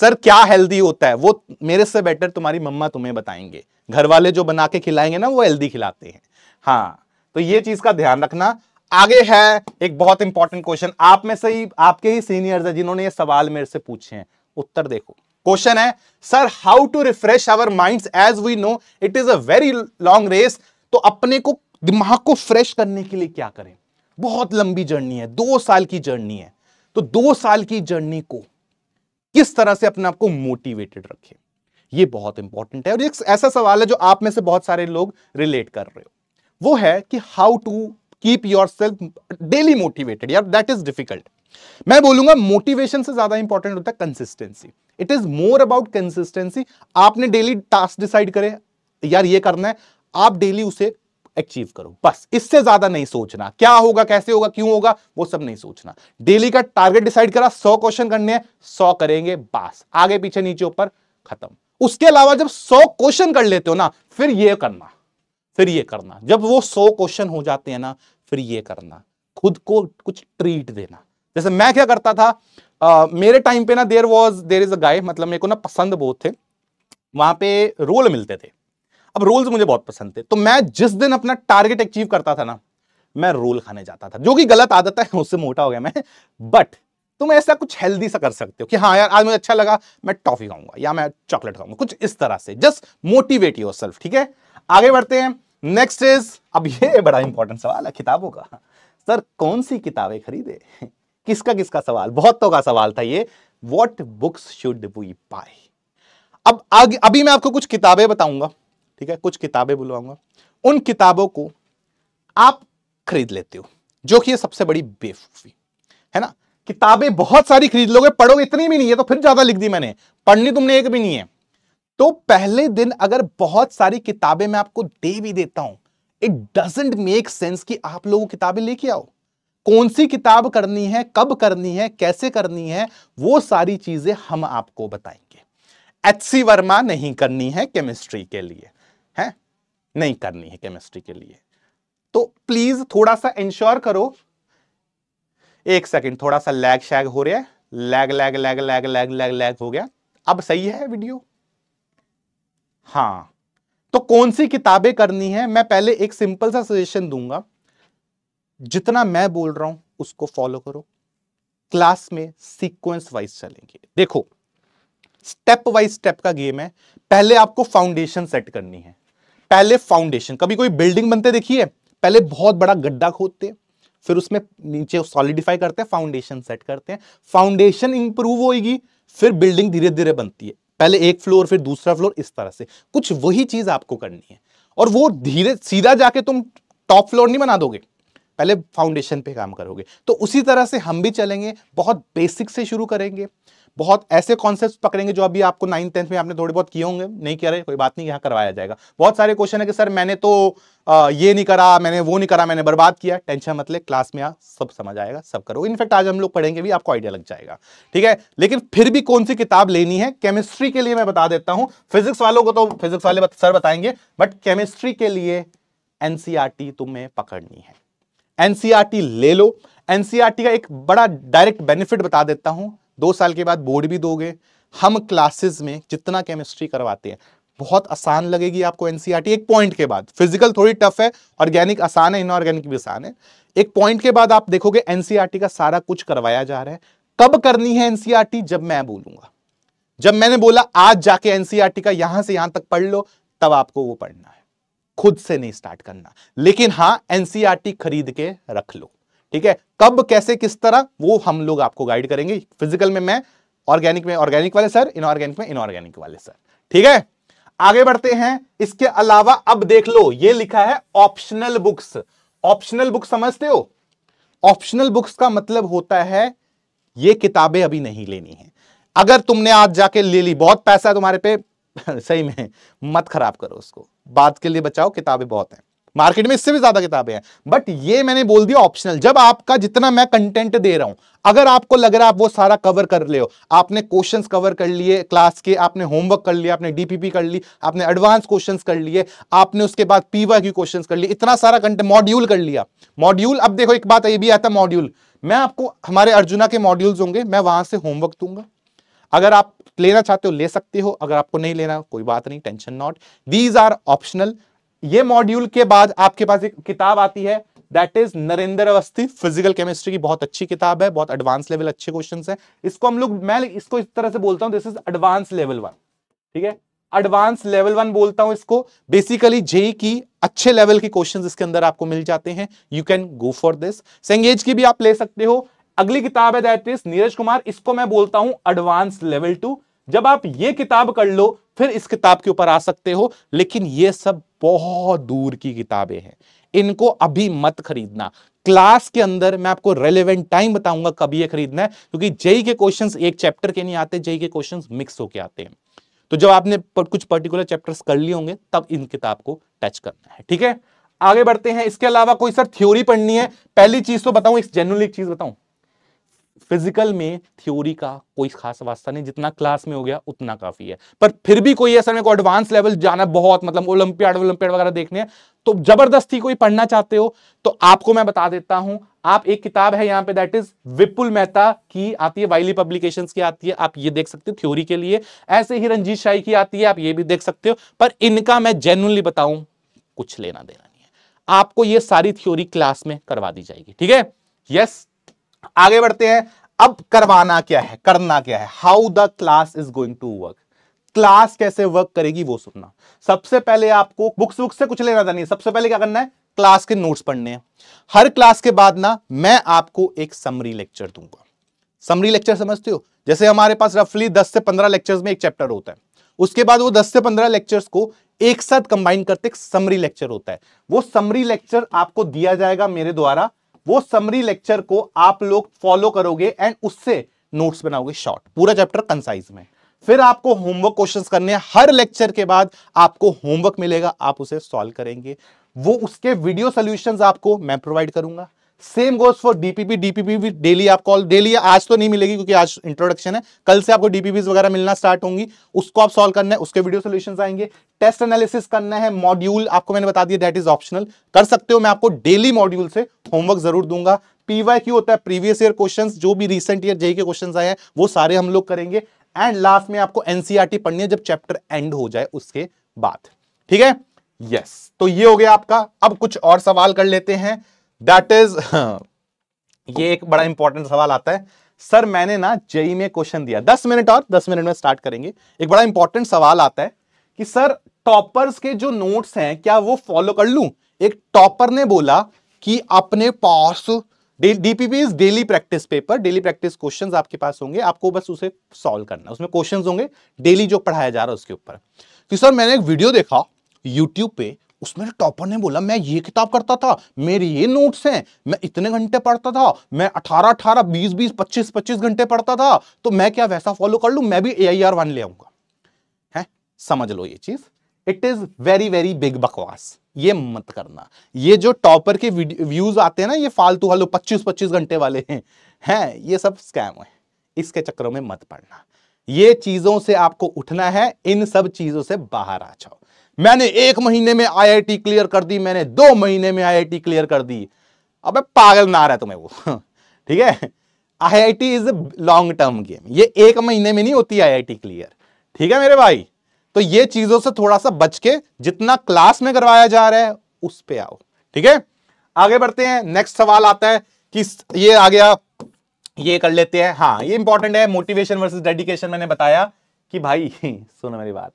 सर क्या हेल्दी होता है वो मेरे से बेटर तुम्हारी मम्मा तुम्हें बताएंगे घर वाले जो बना के खिलाएंगे ना वो हेल्दी खिलाते हैं हाँ तो ये चीज का ध्यान रखना आगे है एक बहुत इंपॉर्टेंट क्वेश्चन आप में से ही आपके ही सीनियर्स हैं जिन्होंने ये सवाल मेरे से पूछे हैं उत्तर देखो क्वेश्चन है sir how to refresh our minds as we know it is a very long race तो अपने को दिमाग को फ्रेश करने के लिए क्या करें बहुत लंबी जर्नी है दो साल की जर्नी है तो दो साल की जर्नी को किस तरह से अपने आप को मोटिवेटेड रखें ये बहुत इंपॉर्टेंट है और एक ऐसा सवाल है जो आप में से बहुत सारे लोग रिलेट कर रहे हो वो है कि how to keep yourself daily motivated यार दैट इज डिफिकल्ट मैं बोलूंगा मोटिवेशन से ज्यादा इंपॉर्टेंट होता है consistency it is more about consistency आपने डेली टास्क डिसाइड करें यार ये करना है आप डेली उसे अचीव करो बस इससे ज्यादा नहीं सोचना क्या होगा कैसे होगा क्यों होगा वो सब नहीं सोचना डेली का टारगेट डिसाइड करा सौ क्वेश्चन करने हैं सौ करेंगे बस आगे पीछे नीचे ऊपर खत्म उसके अलावा जब सौ क्वेश्चन कर लेते हो ना फिर ये करना फिर ये करना जब वो सौ क्वेश्चन हो जाते हैं ना फिर ये करना खुद को कुछ ट्रीट देना जैसे मैं क्या करता था आ, मेरे टाइम पे ना there was there is a गाय मतलब मेरे को ना पसंद बहुत थे वहां पे रोल मिलते थे अब रोल्स मुझे बहुत पसंद थे तो मैं जिस दिन अपना टारगेट अचीव करता था ना मैं रोल खाने जाता था जो कि गलत आदत है <laughs> उससे मोटा हो गया मैं बट तुम ऐसा कुछ हेल्दी सा कर सकते हो कि हाँ यार आज मुझे अच्छा लगा मैं टॉफी खाऊंगा या मैं चॉकलेट खाऊंगा कुछ इस तरह से जस्ट मोटिवेट योर सेल्फ ठीक है आगे बढ़ते हैं नेक्स्ट इज अब ये बड़ा इंपॉर्टेंट सवाल है किताबों का सर कौन सी किताबें खरीदे किसका किसका सवाल बहुतों का सवाल था ये what books should we buy अब आगे अभी मैं आपको कुछ किताबें बताऊंगा ठीक है कुछ किताबें बुलवाऊंगा उन किताबों को आप खरीद लेते हो जो कि ये सबसे बड़ी बेवकूफी है ना किताबें बहुत सारी खरीद लोगे पढ़ोगे इतनी भी नहीं है तो फिर ज्यादा लिख दी मैंने पढ़नी तुमने एक भी नहीं है तो पहले दिन अगर बहुत सारी किताबें मैं आपको दे भी देता हूं इट डजेंट मेक सेंस कि आप लोगों किताबें लेके आओ कौन सी किताब करनी है कब करनी है कैसे करनी है वो सारी चीजें हम आपको बताएंगे एच सी वर्मा नहीं करनी है केमिस्ट्री के लिए है नहीं करनी है केमिस्ट्री के लिए तो प्लीज थोड़ा सा इंश्योर करो एक सेकंड थोड़ा सा लैग शैग हो रहा है lag lag lag lag lag lag lag हो गया अब सही है वीडियो हाँ तो कौन सी किताबें करनी है मैं पहले एक सिंपल सा सजेशन दूंगा जितना मैं बोल रहा हूं उसको फॉलो करो क्लास में सीक्वेंस वाइज चलेंगे देखो स्टेप वाइज स्टेप का गेम है पहले आपको फाउंडेशन सेट करनी है पहले फाउंडेशन कभी कोई बिल्डिंग बनते देखिए पहले बहुत बड़ा गड्ढा खोदते फिर उसमें नीचे सॉलिडिफाई करते हैं फाउंडेशन सेट करते हैं फाउंडेशन इंप्रूव होगी फिर बिल्डिंग धीरे धीरे बनती है पहले एक फ्लोर फिर दूसरा फ्लोर इस तरह से कुछ वही चीज आपको करनी है और वो धीरे सीधा जाके तुम टॉप फ्लोर नहीं बना दोगे पहले फाउंडेशन पे काम करोगे तो उसी तरह से हम भी चलेंगे बहुत बेसिक से शुरू करेंगे बहुत ऐसे कॉन्सेप्ट पकड़ेंगे जो अभी आपको नाइन टेंथ में आपने थोड़े बहुत किए होंगे नहीं किया कोई बात नहीं यहाँ करवाया जाएगा बहुत सारे क्वेश्चन है कि सर मैंने तो ये नहीं करा मैंने वो नहीं करा मैंने बर्बाद किया टेंशन मत ले क्लास में आ सब समझ आएगा सब करो इनफैक्ट आज हम लोग पढ़ेंगे भी आपको आइडिया लग जाएगा ठीक है लेकिन फिर भी कौन सी किताब लेनी है केमिस्ट्री के लिए मैं बता देता हूँ फिजिक्स वालों को तो फिजिक्स वाले सर बताएंगे बट केमिस्ट्री के लिए एनसीआरटी e तुम्हें पकड़नी है एनसीआरटी e ले लो एनसीआरटी e का एक बड़ा डायरेक्ट बेनिफिट बता देता हूं दो साल के बाद बोर्ड भी दोगे हम क्लासेस में जितना केमिस्ट्री करवाते हैं बहुत आसान लगेगी आपको एनसीईआरटी e एक पॉइंट के बाद फिजिकल थोड़ी टफ है ऑर्गेनिक आसान है इनऑर्गेनिक भी आसान है एक पॉइंट के बाद आप देखोगे एनसीईआरटी e का सारा कुछ करवाया जा रहा है कब करनी है एनसीईआरटी e जब मैं बोलूंगा जब मैंने बोला आज जाके एनसीईआरटी का यहां से यहां तक पढ़ लो तब आपको वो पढ़ना है खुद से नहीं स्टार्ट करना लेकिन हाँ एनसीईआरटी खरीद के रख लो ठीक है कब कैसे किस तरह वो हम लोग आपको गाइड करेंगे फिजिकल में मैं ऑर्गेनिक में ऑर्गेनिक वाले सर इनऑर्गेनिक में इनऑर्गेनिक वाले सर ठीक है आगे बढ़ते हैं इसके अलावा अब देख लो ये लिखा है ऑप्शनल बुक्स ऑप्शनल बुक्स समझते हो ऑप्शनल बुक्स का मतलब होता है ये किताबें अभी नहीं लेनी है अगर तुमने आज जाके ले ली बहुत पैसा है तुम्हारे पे <laughs> सही में मत खराब करो उसको बाद के लिए बचाओ किताबें बहुत हैं मार्केट में इससे भी ज्यादा किताबें हैं बट ये मैंने बोल दिया ऑप्शनल जब आपका जितना मैं कंटेंट दे रहा हूं अगर आपको लग रहा है आप वो सारा कवर कर ले हो आपने क्वेश्चंस कवर कर लिए क्लास के आपने होमवर्क कर लिया आपने डीपीपी कर ली आपने एडवांस क्वेश्चंस कर लिए आपने उसके बाद पीवा की क्वेश्चन कर लिए इतना सारा कंटेंट मॉड्यूल कर लिया मॉड्यूल अब देखो एक बात ये भी आता मॉड्यूल मैं आपको हमारे अर्जुना के मॉड्यूल्स होंगे मैं वहां से होमवर्क दूंगा अगर आप लेना चाहते हो ले सकते हो अगर आपको नहीं लेना कोई बात नहीं tension not these are optional ये मॉड्यूल के बाद आपके पास एक किताब आती है that is Narendra Awasthi physical chemistry की बहुत अच्छी किताब है बहुत एडवांस लेवल अच्छे क्वेश्चन है इसको हम लोग मैं इसको इस तरह से बोलता हूँ this is advance level one ठीक है एडवांस लेवल वन बोलता हूं इसको बेसिकली जे e की अच्छे लेवल के क्वेश्चन इसके अंदर आपको मिल जाते हैं you can go for this Cengage की भी आप ले सकते हो अगली किताब है दैट इज नीरज कुमार इसको मैं बोलता हूं एडवांस लेवल टू जब आप ये किताब कर लो फिर इस किताब के ऊपर आ सकते हो लेकिन ये सब बहुत दूर की किताबें हैं इनको अभी मत खरीदना क्लास के अंदर मैं आपको रेलेवेंट टाइम बताऊंगा कब ये खरीदना है क्योंकि जेई के क्वेश्चंस एक चैप्टर के नहीं आते जेई के क्वेश्चंस मिक्स होके आते हैं तो जब आपने पर कुछ पर्टिकुलर चैप्टर्स कर लिए होंगे तब इन किताब को टच करना है ठीक है आगे बढ़ते हैं इसके अलावा कोई सर थ्योरी पढ़नी है पहली चीज तो बताऊं एक जनरल एक चीज बताऊं फिजिकल में थ्योरी का कोई खास वास्ता नहीं जितना क्लास में हो गया उतना काफी है पर फिर भी कोई ऐसा नहीं को एडवांस लेवल जाना बहुत मतलब ओलंपियाड ओलंपियाड वगैरह देखने हैं तो जबरदस्ती कोई पढ़ना चाहते हो तो आपको मैं बता देता हूं आप एक किताब है यहां पे दैट इज विपुल मेहता की आती है वाइली पब्लिकेशंस की आती है आप ये देख सकते हो थ्योरी के लिए ऐसे ही रंजीत शाही की आती है आप ये भी देख सकते हो पर इनका मैं जेनुअनली बताऊं कुछ लेना देना नहीं है आपको ये सारी थ्योरी क्लास में करवा दी जाएगी ठीक है यस आगे बढ़ते हैं अब करवाना क्या है करना क्या है how the class is going to work class कैसे वर्क करेगी वो सुनना सबसे पहले आपको बुक्स बुक्स से कुछ लेना था नहीं सबसे पहले क्या करना है क्लास के नोट्स पढ़ने हैं हर क्लास के बाद ना मैं आपको एक समरी लेक्चर दूंगा समरी लेक्चर समझते हो जैसे हमारे पास रफली 10 से 15 लेक्चर्स में एक चैप्टर होता है उसके बाद वो 10 से 15 लेक्चर्स को एक साथ कंबाइन करते समरी लेक्चर होता है वो समरी लेक्चर आपको दिया जाएगा मेरे द्वारा वो समरी लेक्चर को आप लोग फॉलो करोगे एंड उससे नोट्स बनाओगे शॉर्ट पूरा चैप्टर कंसाइज में फिर आपको होमवर्क क्वेश्चंस करने हैं हर लेक्चर के बाद आपको होमवर्क मिलेगा आप उसे सॉल्व करेंगे वो उसके वीडियो सोल्यूशन आपको मैं प्रोवाइड करूंगा same goes for DPP DPP भी डेली आप कॉल डेली आज तो नहीं मिलेगी क्योंकि आज इंट्रोडक्शन है कल से आपको डीपीपी वगैरह मिलना स्टार्ट होंगी उसको आप सॉल्व करना है उसके वीडियो सोल्यूशन आएंगे टेस्ट एनालिसिस करना है मॉड्यूल आपको मैंने बता दिया दैट इज ऑप्शनल कर सकते हो मैं आपको डेली मॉड्यूल से होमवर्क जरूर दूंगा पीवाई क्यू होता है प्रीवियस ईयर क्वेश्चन जो भी रिसेंट ईयर जेई के क्वेश्चन आए हैं वो सारे हम लोग करेंगे एंड लास्ट में आपको एनसीआरटी e पढ़नी है जब चैप्टर एंड हो जाए उसके बाद ठीक है यस yes. तो ये हो गया आपका अब कुछ और सवाल कर लेते हैं दैट इज <laughs> ये एक बड़ा इंपॉर्टेंट सवाल आता है सर मैंने ना जेई e में क्वेश्चन दिया दस मिनट और दस मिनट में स्टार्ट करेंगे एक बड़ा इंपॉर्टेंट सवाल आता है कि सर टॉपर्स के जो नोट्स हैं क्या वो फॉलो कर लू एक टॉपर ने बोला कि अपने पास DPP is daily practice paper daily practice question आपके पास होंगे आपको बस उसे सॉल्व करना उसमें क्वेश्चन होंगे डेली जो पढ़ाया जा रहा है उसके ऊपर तो सर मैंने एक वीडियो देखा यूट्यूब पे उसमें टॉपर ने बोला मैं ये किताब करता था मेरे ये नोट्स हैं मैं इतने घंटे पढ़ता था मैं अठारह अठारह बीस बीस पच्चीस पच्चीस घंटे पढ़ता था तो मैं क्या वैसा फॉलो कर लू मैं भी ए आई आर वन ले आऊंगा है समझ लो ये चीज़ it is very very big बकवास ये मत करना ये जो टॉपर के व्यूज आते हैं ना ये फालतू हलो पच्चीस पच्चीस घंटे वाले हैं है ये सब स्कैम है इसके चक्रों में मत पड़ना ये चीजों से आपको उठना है इन सब चीजों से बाहर आ जाओ मैंने एक महीने में आईआईटी क्लियर कर दी मैंने दो महीने में आईआईटी क्लियर कर दी अब पागल ना रहा है तुम्हें वो <laughs> ठीक है IIT is a long term game ये एक महीने में नहीं होती आईआईटी क्लियर ठीक है मेरे भाई तो ये चीजों से थोड़ा सा बच के जितना क्लास में करवाया जा रहा है उस पर आओ ठीक है आगे बढ़ते हैं नेक्स्ट सवाल आता है कि ये आ गया ये कर लेते हैं हाँ ये इंपॉर्टेंट है मोटिवेशन वर्सेस डेडिकेशन मैंने बताया कि भाई <laughs> सुनो मेरी बात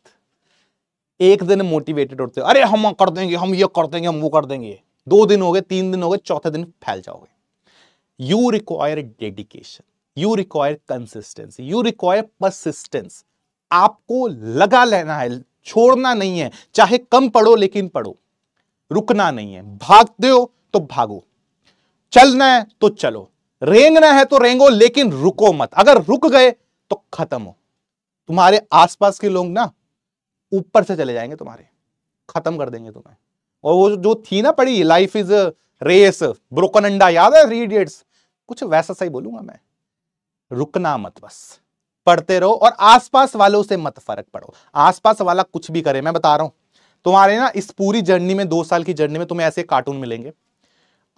एक दिन मोटिवेटेड होते हो अरे हम कर देंगे हम ये कर देंगे हम वो कर देंगे दो दिन हो गए तीन दिन हो गए चौथे दिन फैल जाओगे you require dedication you require consistency you require persistence आपको लगा लेना है छोड़ना नहीं है चाहे कम पढ़ो लेकिन पढ़ो रुकना नहीं है भागते हो तो भागो चलना है तो चलो रेंगना है तो रेंगो लेकिन रुको मत अगर रुक गए तो खत्म हो तुम्हारे आसपास के लोग ना ऊपर से चले जाएंगे तुम्हारे खत्म कर देंगे तुम्हें और वो जो थी ना पड़ी लाइफ इज रेस ब्रोकन अंडा याद है थ्री इडियट्स कुछ वैसा सही बोलूंगा मैं रुकना मत बस पढ़ते रहो और आसपास वालों से मत फर्क पड़ो आसपास वाला कुछ भी करे मैं बता रहा हूं तुम्हारे ना इस पूरी जर्नी में दो साल की जर्नी में तुम्हें ऐसे कार्टून मिलेंगे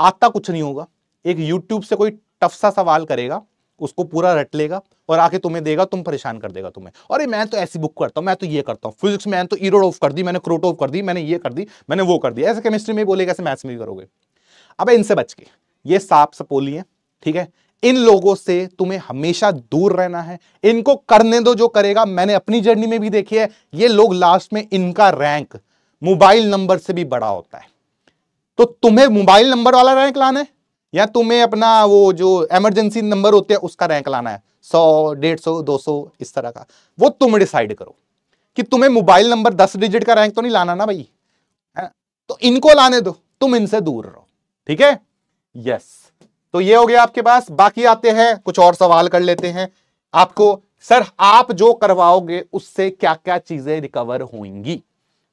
आता कुछ नहीं होगा एक यूट्यूब से कोई टफ सा सवाल करेगा उसको पूरा रट लेगा और आके तुम्हें देगा तुम परेशान कर देगा तुम्हें अरे मैं तो ऐसी बुक करता हूँ मैं तो ये करता हूँ फिजिक्स में तो ईरोड ऑफ कर दी मैंने क्रोट ऑफ कर दी मैंने ये कर दी मैंने वो कर दिया ऐसे केमिस्ट्री में बोलेगा ऐसे मैथ्स में भी करोगे अब इनसे बच के ये साफ सपोली है ठीक है इन लोगों से तुम्हें हमेशा दूर रहना है इनको करने दो जो करेगा मैंने अपनी जर्नी में भी देखी है ये लोग लास्ट में इनका रैंक मोबाइल नंबर से भी बड़ा होता है तो तुम्हें मोबाइल नंबर वाला रैंक लाना है या तुम्हें अपना वो जो एमरजेंसी नंबर होते हैं उसका रैंक लाना है सौ डेढ़ सौ दो सौ इस तरह का वो तुम डिसाइड करो कि तुम्हें मोबाइल नंबर दस डिजिट का रैंक तो नहीं लाना ना भाई है? तो इनको लाने दो तुम इनसे दूर रहो ठीक है यस तो ये हो गया आपके पास बाकी आते हैं कुछ और सवाल कर लेते हैं आपको सर आप जो करवाओगे उससे क्या क्या चीजें रिकवर होंगी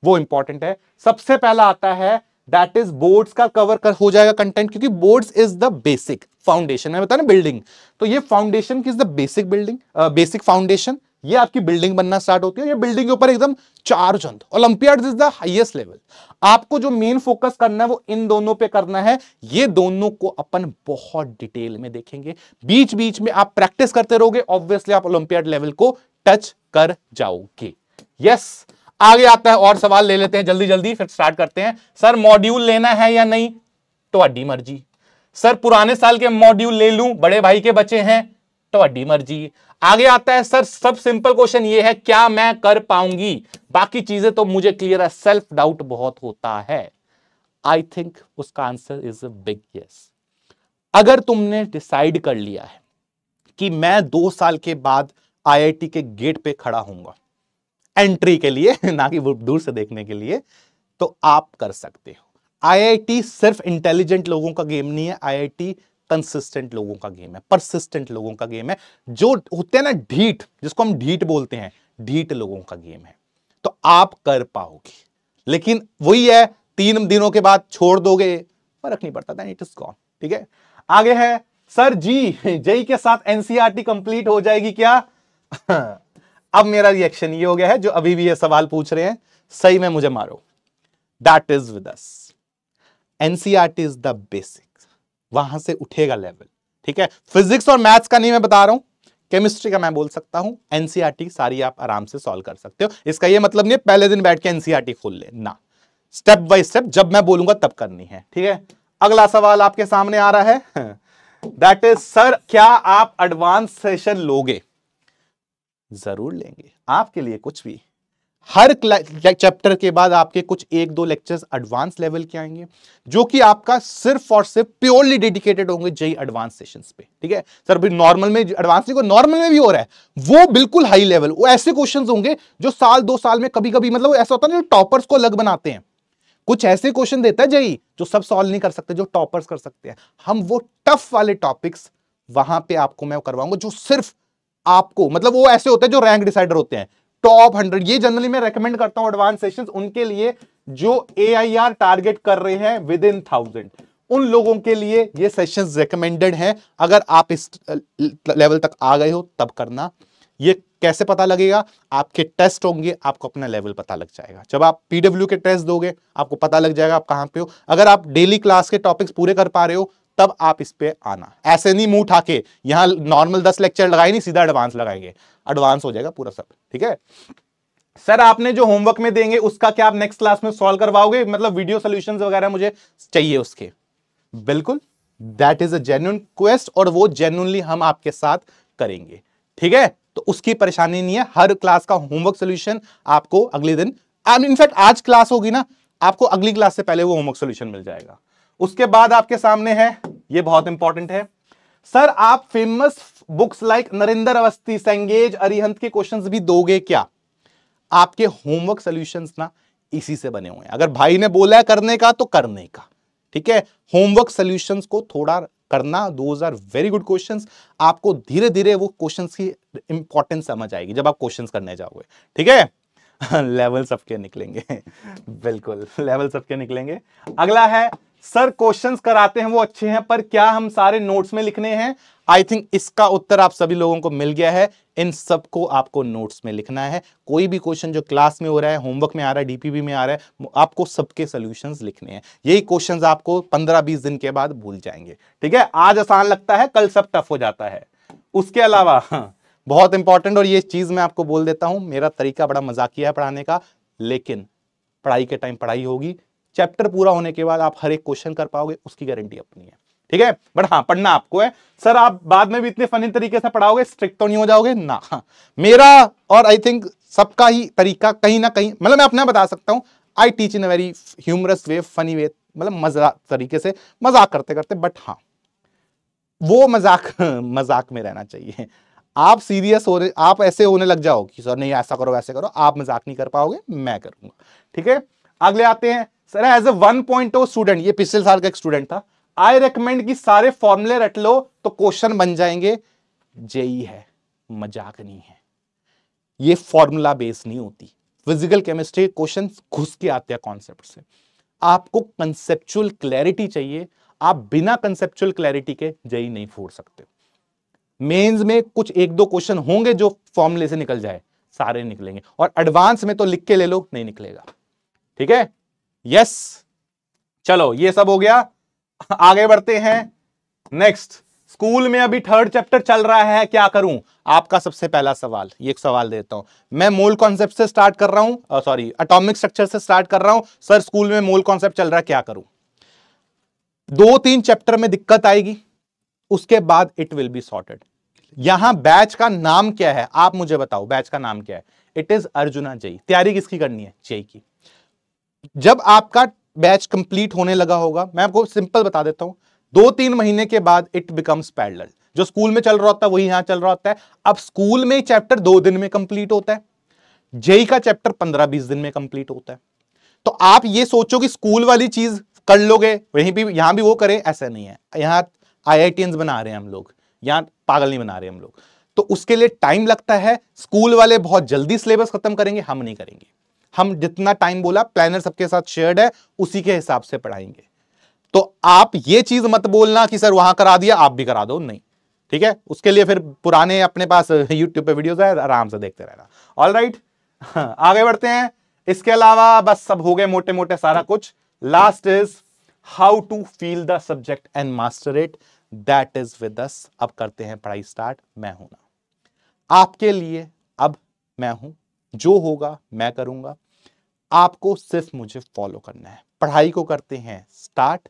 वो इंपॉर्टेंट है सबसे पहला आता है दैट इज बोर्ड्स का कवर कर हो जाएगा कंटेंट क्योंकि boards is the basic foundation मैं बता ना बिल्डिंग तो ये फाउंडेशन की is the basic building basic foundation ये आपकी बिल्डिंग बनना स्टार्ट होती है ये बिल्डिंग के ऊपर एकदम चार अंत olympiad is the highest level आपको जो मेन फोकस करना है वो इन दोनों पे करना है ये दोनों को अपन बहुत डिटेल में देखेंगे बीच बीच में आप प्रैक्टिस करते रहोगे ऑब्वियसली आप ओलंपियाड लेवल को टच कर जाओगे यस yes, आगे आता है और सवाल ले लेते हैं जल्दी जल्दी फिर स्टार्ट करते हैं सर मॉड्यूल लेना है या नहीं अड्डी मर्जी सर पुराने साल के मॉड्यूल ले लूं बड़े भाई के बच्चे हैं अड्डी मर्जी आगे आता है सर सब सिंपल क्वेश्चन ये है क्या मैं कर पाऊंगी बाकी चीजें तो मुझे क्लियर है सेल्फ डाउट बहुत होता है आई थिंक उसका आंसर इज बिग यस अगर तुमने डिसाइड कर लिया है कि मैं दो साल के बाद आईआईटी के गेट पे खड़ा होऊंगा एंट्री के लिए <laughs> ना कि दूर से देखने के लिए तो आप कर सकते हो आईआईटी सिर्फ इंटेलिजेंट लोगों का गेम नहीं है आईआईटी कंसिस्टेंट लोगों का गेम है परसिस्टेंट लोगों का गेम है जो होते हैं ना ढीठ जिसको हम ढीठ बोलते हैं ढीठ लोगों का गेम है तो आप कर पाओगे लेकिन वही है तीन दिनों के बाद छोड़ दोगे फर्क नहीं पड़ता इट इज गॉन ठीक है आगे है सर जी जय के साथ एनसीआरटी कंप्लीट e हो जाएगी क्या <laughs> अब मेरा रिएक्शन ये हो गया है जो अभी भी ये सवाल पूछ रहे हैं सही में मुझे मारो that is with NCR is the basic वहां से उठेगा लेवल ठीक है फिजिक्स और मैथ्स का नहीं मैं बता रहा हूं केमिस्ट्री का मैं बोल सकता हूं एनसीआरटी e सारी आप आराम से सॉल्व कर सकते हो इसका ये मतलब नहीं पहले दिन बैठ के एनसीआरटी e खोल ले ना स्टेप बाय स्टेप जब मैं बोलूंगा तब करनी है ठीक है अगला सवाल आपके सामने आ रहा है दैट <laughs> इज सर क्या आप एडवांस सेशन लोगे जरूर लेंगे आपके लिए कुछ भी हर चैप्टर के बाद आपके कुछ एक दो लेक्चर्स एडवांस लेवल के आएंगे जो कि आपका सिर्फ और सिर्फ प्योरली डेडिकेटेड होंगे जय एडवांस सेशंस पे ठीक है सर भी नॉर्मल में एडवांस नहीं नॉर्मल में भी हो रहा है वो बिल्कुल हाई लेवल वो ऐसे क्वेश्चंस होंगे जो साल दो साल में कभी कभी मतलब ऐसा होता है जो टॉपर्स को अलग बनाते हैं कुछ ऐसे क्वेश्चन देता है जई e, जो सब सॉल्व नहीं कर सकते जो टॉपर्स कर सकते हैं हम वो टफ वाले टॉपिक्स वहां पे आपको मैं करवाऊंगा जो सिर्फ आपको मतलब वो ऐसे होते हैं जो रैंक डिसाइडर होते हैं टॉप हंड्रेड ये जनरली मैं रेकमेंड करता हूं एडवांस सेशन उनके लिए जो ए टारगेट कर रहे हैं विद इन थाउजेंड उन लोगों के लिए ये सेशन रिकमेंडेड हैं अगर आप इस लेवल तक आ गए हो तब करना ये कैसे पता लगेगा आपके टेस्ट होंगे आपको अपना लेवल पता लग जाएगा जब आप पीडब्ल्यू के टेस्ट दोगे आपको पता लग जाएगा आप कहां पे हो अगर आप डेली क्लास के टॉपिक्स पूरे कर पा रहे हो तब आप इस पर आना ऐसे नहीं मुंह उठा के यहाँ नॉर्मल दस लेक्चर लगाए नहीं सीधा एडवांस लगाएंगे एडवांस हो जाएगा पूरा सब ठीक है सर आपने जो होमवर्क में देंगे उसका क्या आप नेक्स्ट क्लास में सॉल्व करवाओगे मतलब वीडियो सोल्यूशन वगैरह मुझे चाहिए उसके बिल्कुल that is a genuine quest और वो जेन्यूनली हम आपके साथ करेंगे ठीक है तो उसकी परेशानी नहीं है हर क्लास का होमवर्क सोल्यूशन आपको अगले दिन इनफैक्ट आज क्लास होगी ना आपको अगली क्लास से पहले वो होमवर्क सोल्यूशन मिल जाएगा उसके बाद आपके सामने है ये बहुत इंपॉर्टेंट है सर आप famous books like Narendra Awasthi Cengage Arihant के क्वेश्चंस भी दोगे क्या आपके होमवर्क सॉल्यूशंस ना इसी से बने हुए हैं अगर भाई ने बोला है करने का तो करने का ठीक है होमवर्क सॉल्यूशंस को थोड़ा करना those are very good questions आपको धीरे धीरे वो क्वेश्चंस की इंपॉर्टेंस समझ आएगी जब आप क्वेश्चन करने जाओगे ठीक है लेवल <laughs> सबके निकलेंगे <laughs> बिल्कुल लेवल सबके निकलेंगे अगला है सर क्वेश्चंस कराते हैं वो अच्छे हैं पर क्या हम सारे नोट्स में लिखने हैं आई थिंक इसका उत्तर आप सभी लोगों को मिल गया है इन सबको आपको नोट्स में लिखना है कोई भी क्वेश्चन जो क्लास में हो रहा है होमवर्क में आ रहा है डीपीबी में आ रहा है आपको सबके सोल्यूशन लिखने हैं यही क्वेश्चन आपको पंद्रह बीस दिन के बाद भूल जाएंगे ठीक है आज आसान लगता है कल सब टफ हो जाता है उसके अलावा हाँ, बहुत इंपॉर्टेंट और ये चीज मैं आपको बोल देता हूं मेरा तरीका बड़ा मजाकिया है पढ़ाने का लेकिन पढ़ाई के टाइम पढ़ाई होगी चैप्टर पूरा होने के बाद आप हर एक क्वेश्चन कर पाओगे उसकी गारंटी अपनी है ठीक है बट हाँ पढ़ना आपको है सर आप बाद में भी इतने फनी तरीके से पढ़ाओगे स्ट्रिक्ट तो नहीं हो जाओगे ना हाँ मेरा और आई थिंक सबका ही तरीका कहीं ना कहीं मतलब मैं अपना बता सकता हूँ I teach in a very humorous way funny way मतलब मजा तरीके से मजाक करते करते बट हाँ वो मजाक मजाक में रहना चाहिए आप सीरियस हो रहे आप ऐसे होने लग जाओ कि सर नहीं ऐसा करो वैसे करो आप मजाक नहीं कर पाओगे मैं करूंगा ठीक है अगले आते हैं sir as a one point student ये पिछले साल का एक स्टूडेंट था आई रिकमेंड कि सारे फॉर्मूले रट लो तो क्वेश्चन बन जाएंगे जेई e है मजाक नहीं है ये फॉर्मूला बेस नहीं होती फिजिकल केमिस्ट्री क्वेश्चन घुस के आते हैं कॉन्सेप्ट से आपको कंसेप्चुअल क्लैरिटी चाहिए आप बिना कंसेप्चुअल क्लैरिटी के जेई e नहीं फोड़ सकते मेंस में कुछ एक दो क्वेश्चन होंगे जो फॉर्मूले से निकल जाए सारे निकलेंगे और एडवांस में तो लिख के ले लो नहीं निकलेगा ठीक है यस चलो ये सब हो गया आगे बढ़ते हैं नेक्स्ट स्कूल में अभी थर्ड चैप्टर चल रहा है क्या करूं आपका सबसे पहला सवाल ये एक सवाल देता हूं मैं मोल कॉन्सेप्ट से स्टार्ट कर रहा हूं सॉरी अटोमिक स्ट्रक्चर से स्टार्ट कर रहा हूं सर स्कूल में मोल कॉन्सेप्ट चल रहा है क्या करूं दो तीन चैप्टर में दिक्कत आएगी उसके बाद इट विल बी सॉर्टेड यहां बैच का नाम क्या है आप मुझे बताओ बैच का नाम क्या है इट इज अर्जुना जय तैयारी किसकी करनी है जय की जब आपका बैच कंप्लीट होने लगा होगा मैं आपको सिंपल बता देता हूं दो तीन महीने के बाद इट बिकम्स पैरल जो स्कूल में चल रहा होता है वही यहां चल रहा होता है अब स्कूल में चैप्टर दो दिन में कंप्लीट होता है जेई e e का चैप्टर पंद्रह बीस दिन में कंप्लीट होता है तो आप ये सोचो कि स्कूल वाली चीज कर लोगे वहीं भी यहां भी वो करे ऐसा नहीं है यहां आई बना रहे हैं हम लोग यहाँ पागल नहीं बना रहे हम लोग तो उसके लिए टाइम लगता है स्कूल वाले बहुत जल्दी सिलेबस खत्म करेंगे हम नहीं करेंगे हम जितना टाइम बोला प्लानर सबके साथ शेयर्ड है उसी के हिसाब से पढ़ाएंगे तो आप ये चीज मत बोलना कि सर वहां करा दिया आप भी करा दो नहीं ठीक है उसके लिए फिर पुराने अपने पास यूट्यूब <laughs> पे वीडियोस है आराम से देखते रहना ऑल राइट right, <laughs> आगे बढ़ते हैं इसके अलावा बस सब हो गए मोटे मोटे सारा कुछ last is how to feel the subject and master it that is with अब करते हैं पढ़ाई स्टार्ट मैं हूं ना आपके लिए अब मैं हूं जो होगा मैं करूंगा आपको सिर्फ मुझे फॉलो करना है पढ़ाई को करते हैं start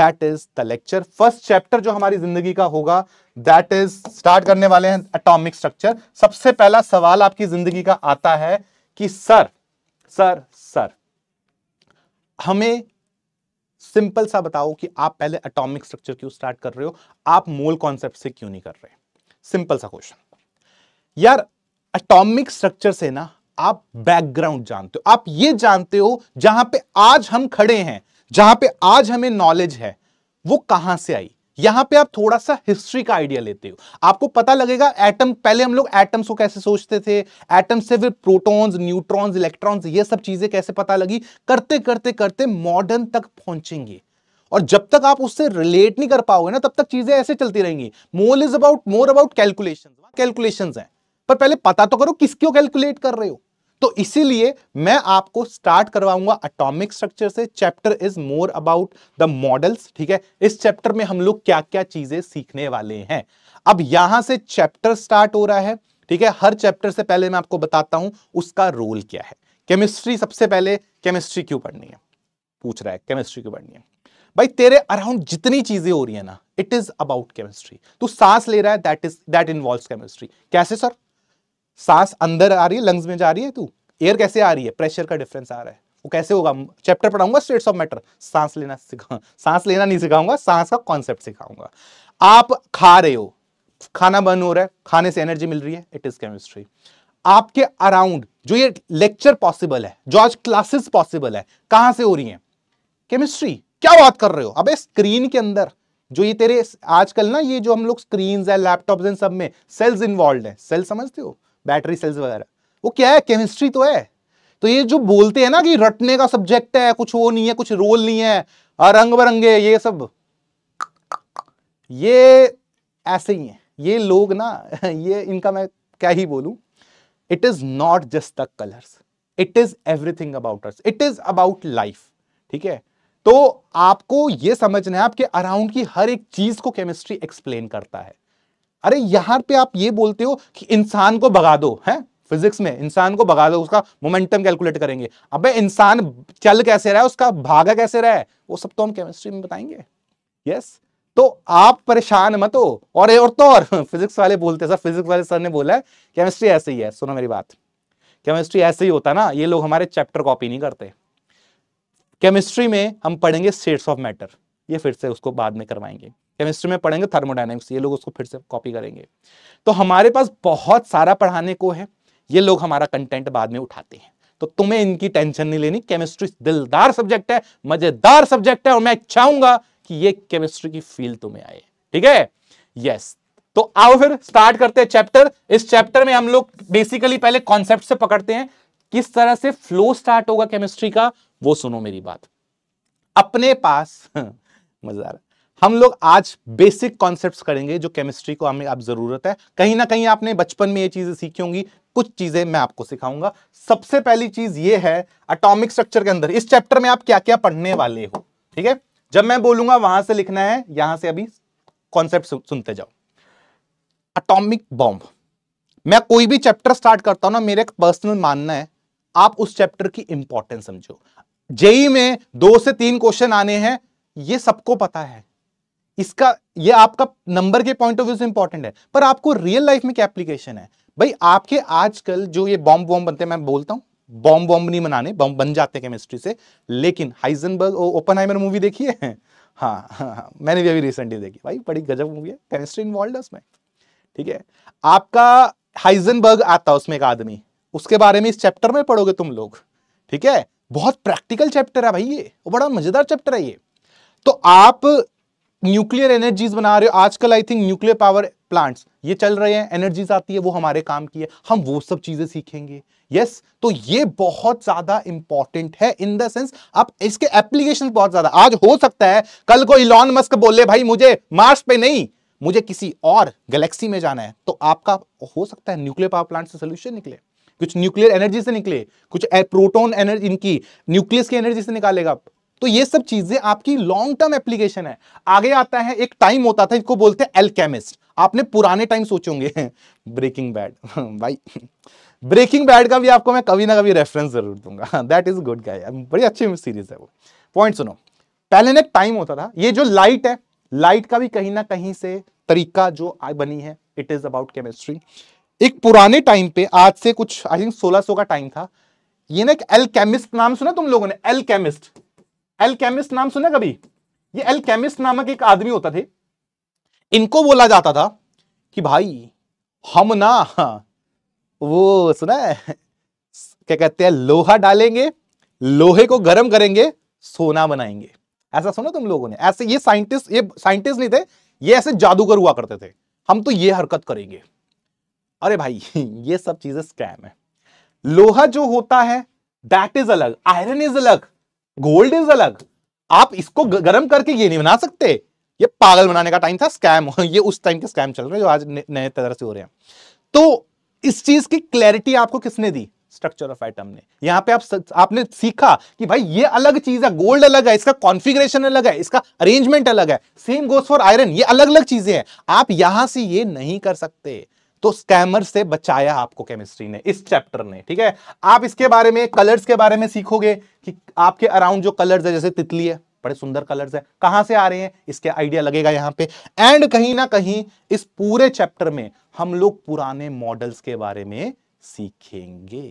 that is the lecture first chapter जो हमारी जिंदगी का होगा दैट इज स्टार्ट करने वाले हैं एटॉमिक स्ट्रक्चर सबसे पहला सवाल आपकी जिंदगी का आता है कि सर सर सर हमें सिंपल सा बताओ कि आप पहले एटॉमिक स्ट्रक्चर क्यों स्टार्ट कर रहे हो आप मोल कॉन्सेप्ट से क्यों नहीं कर रहे सिंपल सा क्वेश्चन यार एटॉमिक स्ट्रक्चर से ना आप बैकग्राउंड जानते हो आप ये जानते हो जहां पे आज हम खड़े हैं जहां पे आज हमें नॉलेज है वो कहां से आई यहां पे आप थोड़ा सा हिस्ट्री का आइडिया लेते हो आपको पता लगेगा एटम पहले हम लोग एटम्स को कैसे सोचते थे एटम से फिर प्रोटॉन्स न्यूट्रॉन्स इलेक्ट्रॉन्स ये सब चीजें कैसे पता लगी करते करते करते मॉडर्न तक पहुंचेंगे और जब तक आप उससे रिलेट नहीं कर पाओगे ना तब तक चीजें ऐसे चलती रहेंगी mole is about more about calculation calculation है पर पहले पता तो करो किसको कैलकुलेट कर रहे हो तो इसीलिए मैं आपको स्टार्ट करवाऊंगा अटोमिक स्ट्रक्चर से chapter is more about the models ठीक है इस चैप्टर में हम लोग क्या क्या चीजें सीखने वाले हैं अब यहां से चैप्टर स्टार्ट हो रहा है ठीक है हर चैप्टर से पहले मैं आपको बताता हूं उसका रोल क्या है केमिस्ट्री सबसे पहले केमिस्ट्री क्यों पढ़नी है पूछ रहा है केमिस्ट्री क्यों पढ़नी है भाई तेरे अराउंड जितनी चीजें हो रही है ना इट इज अबाउट केमिस्ट्री तू सांस ले रहा है that is that involve chemistry कैसे सर सांस अंदर आ रही है लंग्स में जा रही है तू एयर कैसे आ रही है प्रेशर का डिफरेंस आ रहा है वो कैसे होगा चैप्टर पढ़ाऊंगा स्टेट्स ऑफ मैटर सांस लेना सिखा सांस लेना नहीं सिखाऊंगा सांस का कॉन्सेप्ट सिखाऊंगा आप खा रहे हो खाना बर्न हो रहा है खाने से एनर्जी मिल रही है इट इज केमिस्ट्री आपके अराउंड जो ये लेक्चर पॉसिबल है जो आज क्लासेस पॉसिबल है कहां से हो रही है केमिस्ट्री क्या बात कर रहे हो अबे स्क्रीन के अंदर जो ये तेरे आजकल ना ये जो हम लोग स्क्रीन है लैपटॉप इन सब में सेल्स इन्वॉल्व है सेल्स समझते हो बैटरी सेल्स वगैरह वो क्या है केमिस्ट्री तो है तो ये जो बोलते हैं ना कि रटने का सब्जेक्ट है कुछ वो नहीं है कुछ रोल नहीं है हाँ, रंग बरंगे ये सब ये ऐसे ही है ये लोग ना <laughs> ये इनका मैं क्या ही बोलू it is not just the colours it is everything about us it is about life ठीक है तो आपको ये समझना है आपके अराउंड की हर एक चीज को केमिस्ट्री एक्सप्लेन करता है अरे यहां पे आप ये बोलते हो कि इंसान को भगा दो है फिजिक्स में इंसान को भगा दो उसका मोमेंटम कैलकुलेट करेंगे अबे इंसान चल कैसे रहा है उसका भागा कैसे रहा है वो सब तो हम केमिस्ट्री में बताएंगे यस तो आप परेशान मत हो और और तो और फिजिक्स <laughs> वाले बोलते सर फिजिक्स वाले सर ने बोला है केमिस्ट्री ऐसे ही है सुनो मेरी बात केमिस्ट्री ऐसे ही होता ना ये लोग हमारे चैप्टर कॉपी नहीं करते केमिस्ट्री में हम पढ़ेंगे स्टेट्स ऑफ मैटर ये फिर से उसको बाद में करवाएंगे केमिस्ट्री में पढ़ेंगे थर्मोडाइनमिक्स ये लोग उसको फिर से कॉपी करेंगे तो हमारे पास बहुत सारा पढ़ाने को है ये लोग हमारा कंटेंट बाद में उठाते हैं तो तुम्हें इनकी टेंशन नहीं लेनी केमिस्ट्री दिलदार सब्जेक्ट है मजेदार सब्जेक्ट है और मैं चाहूंगा कि ये केमिस्ट्री की फील्ड तुम्हें आए ठीक है यस तो आओ फिर स्टार्ट करते हैं चैप्टर इस चैप्टर में हम लोग बेसिकली पहले कॉन्सेप्ट से पकड़ते हैं किस तरह से फ्लो स्टार्ट होगा केमिस्ट्री का वो सुनो मेरी बात अपने पास <laughs> मजेदार हम लोग आज बेसिक कॉन्सेप्ट्स करेंगे जो केमिस्ट्री को हमें अब ज़रूरत है कहीं ना कहीं आपने बचपन में ये चीज़ें सीखी होंगी कुछ चीज़ें मैं आपको सिखाऊंगा सबसे पहली चीज़ ये है अटोमिक स्ट्रक्चर के अंदर इस चैप्टर में आप क्या क्या पढ़ने वाले हो ठीक है जब मैं बोलूंगा वहां से लिखना है यहां से अभी कॉन्सेप्ट सुनते जाओ अटोमिक बॉम्ब मैं कोई भी चैप्टर स्टार्ट करता हूं ना मेरा एक पर्सनल मानना है आप उस चैप्टर की इंपॉर्टेंस समझो जेई में दो से तीन क्वेश्चन आने हैं ये सबको पता है इसका ये आपका नंबर के पॉइंट ऑफ व्यू से इंपॉर्टेंट है पर आपको रियल लाइफ में क्या एप्लीकेशन है भाई आपके आजकल जो ये बॉम्ब वॉम्ब बनते हैं मैं बोलता हूँ बॉम्ब वॉम्ब नहीं बनाने बॉम्ब बन जाते हैं केमिस्ट्री से लेकिन हाइजनबर्ग ओपन हाइमर मूवी देखी है हाँ, हाँ हाँ मैंने भी अभी रिसेंटली देखी भाई बड़ी गजब मूवी है केमिस्ट्री इन्वॉल्व है उसमें ठीक है आपका हाइजनबर्ग आता है उसमें एक आदमी उसके बारे में इस चैप्टर में पढ़ोगे तुम लोग ठीक है बहुत प्रैक्टिकल चैप्टर है भाई ये बड़ा मजेदार चैप्टर है ये तो आप न्यूक्लियर एनर्जीज बना रहे हो आजकल I think nuclear power plants ये चल रहे हैं एनर्जीज आती है वो हमारे काम की है हम वो सब चीजें सीखेंगे यस yes, तो ये बहुत ज्यादा इंपॉर्टेंट है इन द सेंस आप इसके एप्लीकेशन बहुत ज्यादा आज हो सकता है कल को इलॉन मस्क बोले भाई मुझे मार्स पे नहीं मुझे किसी और गैलेक्सी में जाना है तो आपका हो सकता है न्यूक्लियर पावर प्लांट से सोल्यूशन निकले कुछ न्यूक्लियर एनर्जी से निकले कुछ प्रोटोन एनर्जी इनकी न्यूक्लियस की एनर्जी से निकालेगा तो ये सब चीजें आपकी लॉन्ग टर्म एप्लीकेशन है आगे आता है एक टाइम होता था इसको बोलते हैं एलकेमिस्ट आपने पुराने टाइम सोचोगे ब्रेकिंग बैड भाई ब्रेकिंग बैड का भी आपको मैं कभी ना कभी रेफरेंस जरूर दूंगा दैट इज गुड गाय बड़ी अच्छी सीरीज है वो पॉइंट सुनो पहले ना टाइम होता था ये जो लाइट है लाइट का भी कहीं ना कहीं से तरीका जो बनी है इट इज अबाउट केमिस्ट्री एक पुराने टाइम पे आज से कुछ आई थिंक 1600 का टाइम था ये ना एक एलकेमिस्ट नाम सुना तुम लोगों ने एलकेमिस्ट एलकेमिस्ट नाम सुना कभी ये एलकेमिस्ट नामक एक आदमी होता थे इनको बोला जाता था कि भाई हम ना वो सुना है क्या कहते हैं लोहा डालेंगे लोहे को गर्म करेंगे सोना बनाएंगे ऐसा सुना तुम लोगों ने ऐसे ये साइंटिस्ट ये साइंटिस्ट नहीं थे ये ऐसे जादूगर हुआ करते थे हम तो ये हरकत करेंगे अरे भाई ये सब चीजें स्कैम है लोहा जो होता है दैट इज अलग आयरन इज अलग गोल्ड इज अलग आप इसको गर्म करके ये नहीं बना सकते ये पागल बनाने का टाइम था स्कैम <laughs> ये उस टाइम के स्कैम चल रहे हैं जो आज नए तरह से हो रहे हैं तो इस चीज की क्लैरिटी आपको किसने दी स्ट्रक्चर ऑफ आइटम ने यहां पे आप स, आपने सीखा कि भाई ये अलग चीज है गोल्ड अलग है इसका कॉन्फिग्रेशन अलग है इसका अरेंजमेंट अलग है सेम गोस फॉर आयरन ये अलग अलग चीजें हैं आप यहां से ये नहीं कर सकते तो स्कैमर से बचाया आपको केमिस्ट्री ने इस चैप्टर ने ठीक है आप इसके बारे में कलर्स के बारे में सीखोगे कि आपके अराउंड जो कलर्स है जैसे तितली है बड़े सुंदर कलर्स है कहां से आ रहे हैं इसके आइडिया लगेगा यहां पे एंड कहीं ना कहीं इस पूरे चैप्टर में हम लोग पुराने मॉडल्स के बारे में सीखेंगे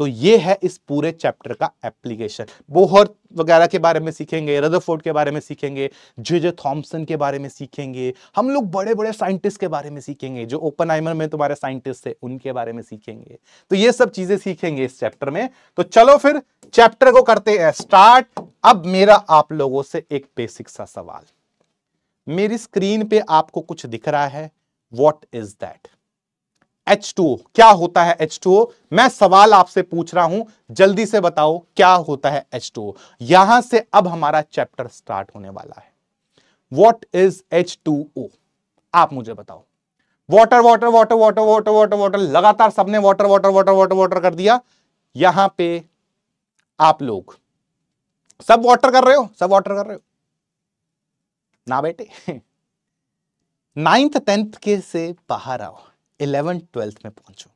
तो ये है इस पूरे चैप्टर का एप्लीकेशन बोहर वगैरह के बारे में सीखेंगे रदरफोर्ड के बारे में सीखेंगे जे जे थॉम्सन के बारे में सीखेंगे हम लोग बड़े बड़े साइंटिस्ट के बारे में सीखेंगे जो ओपन आइमर में तुम्हारे साइंटिस्ट थे उनके बारे में सीखेंगे तो ये सब चीजें सीखेंगे इस चैप्टर में तो चलो फिर चैप्टर को करते हैं स्टार्ट अब मेरा आप लोगों से एक बेसिक सा सवाल मेरी स्क्रीन पे आपको कुछ दिख रहा है वॉट इज दैट H2O क्या होता है H2O मैं सवाल आपसे पूछ रहा हूं जल्दी से बताओ क्या होता है H2O यहां से अब हमारा चैप्टर स्टार्ट होने वाला है वॉट इज H2O आप मुझे बताओ water water water water water water water लगातार सबने water water water water water कर दिया यहां पे आप लोग सब वाटर कर रहे हो सब वाटर कर रहे हो ना बेटे नाइन्थ <laughs> टेंथ के से बाहर आओ इलेवन ट्वेल्थ में पहुंचो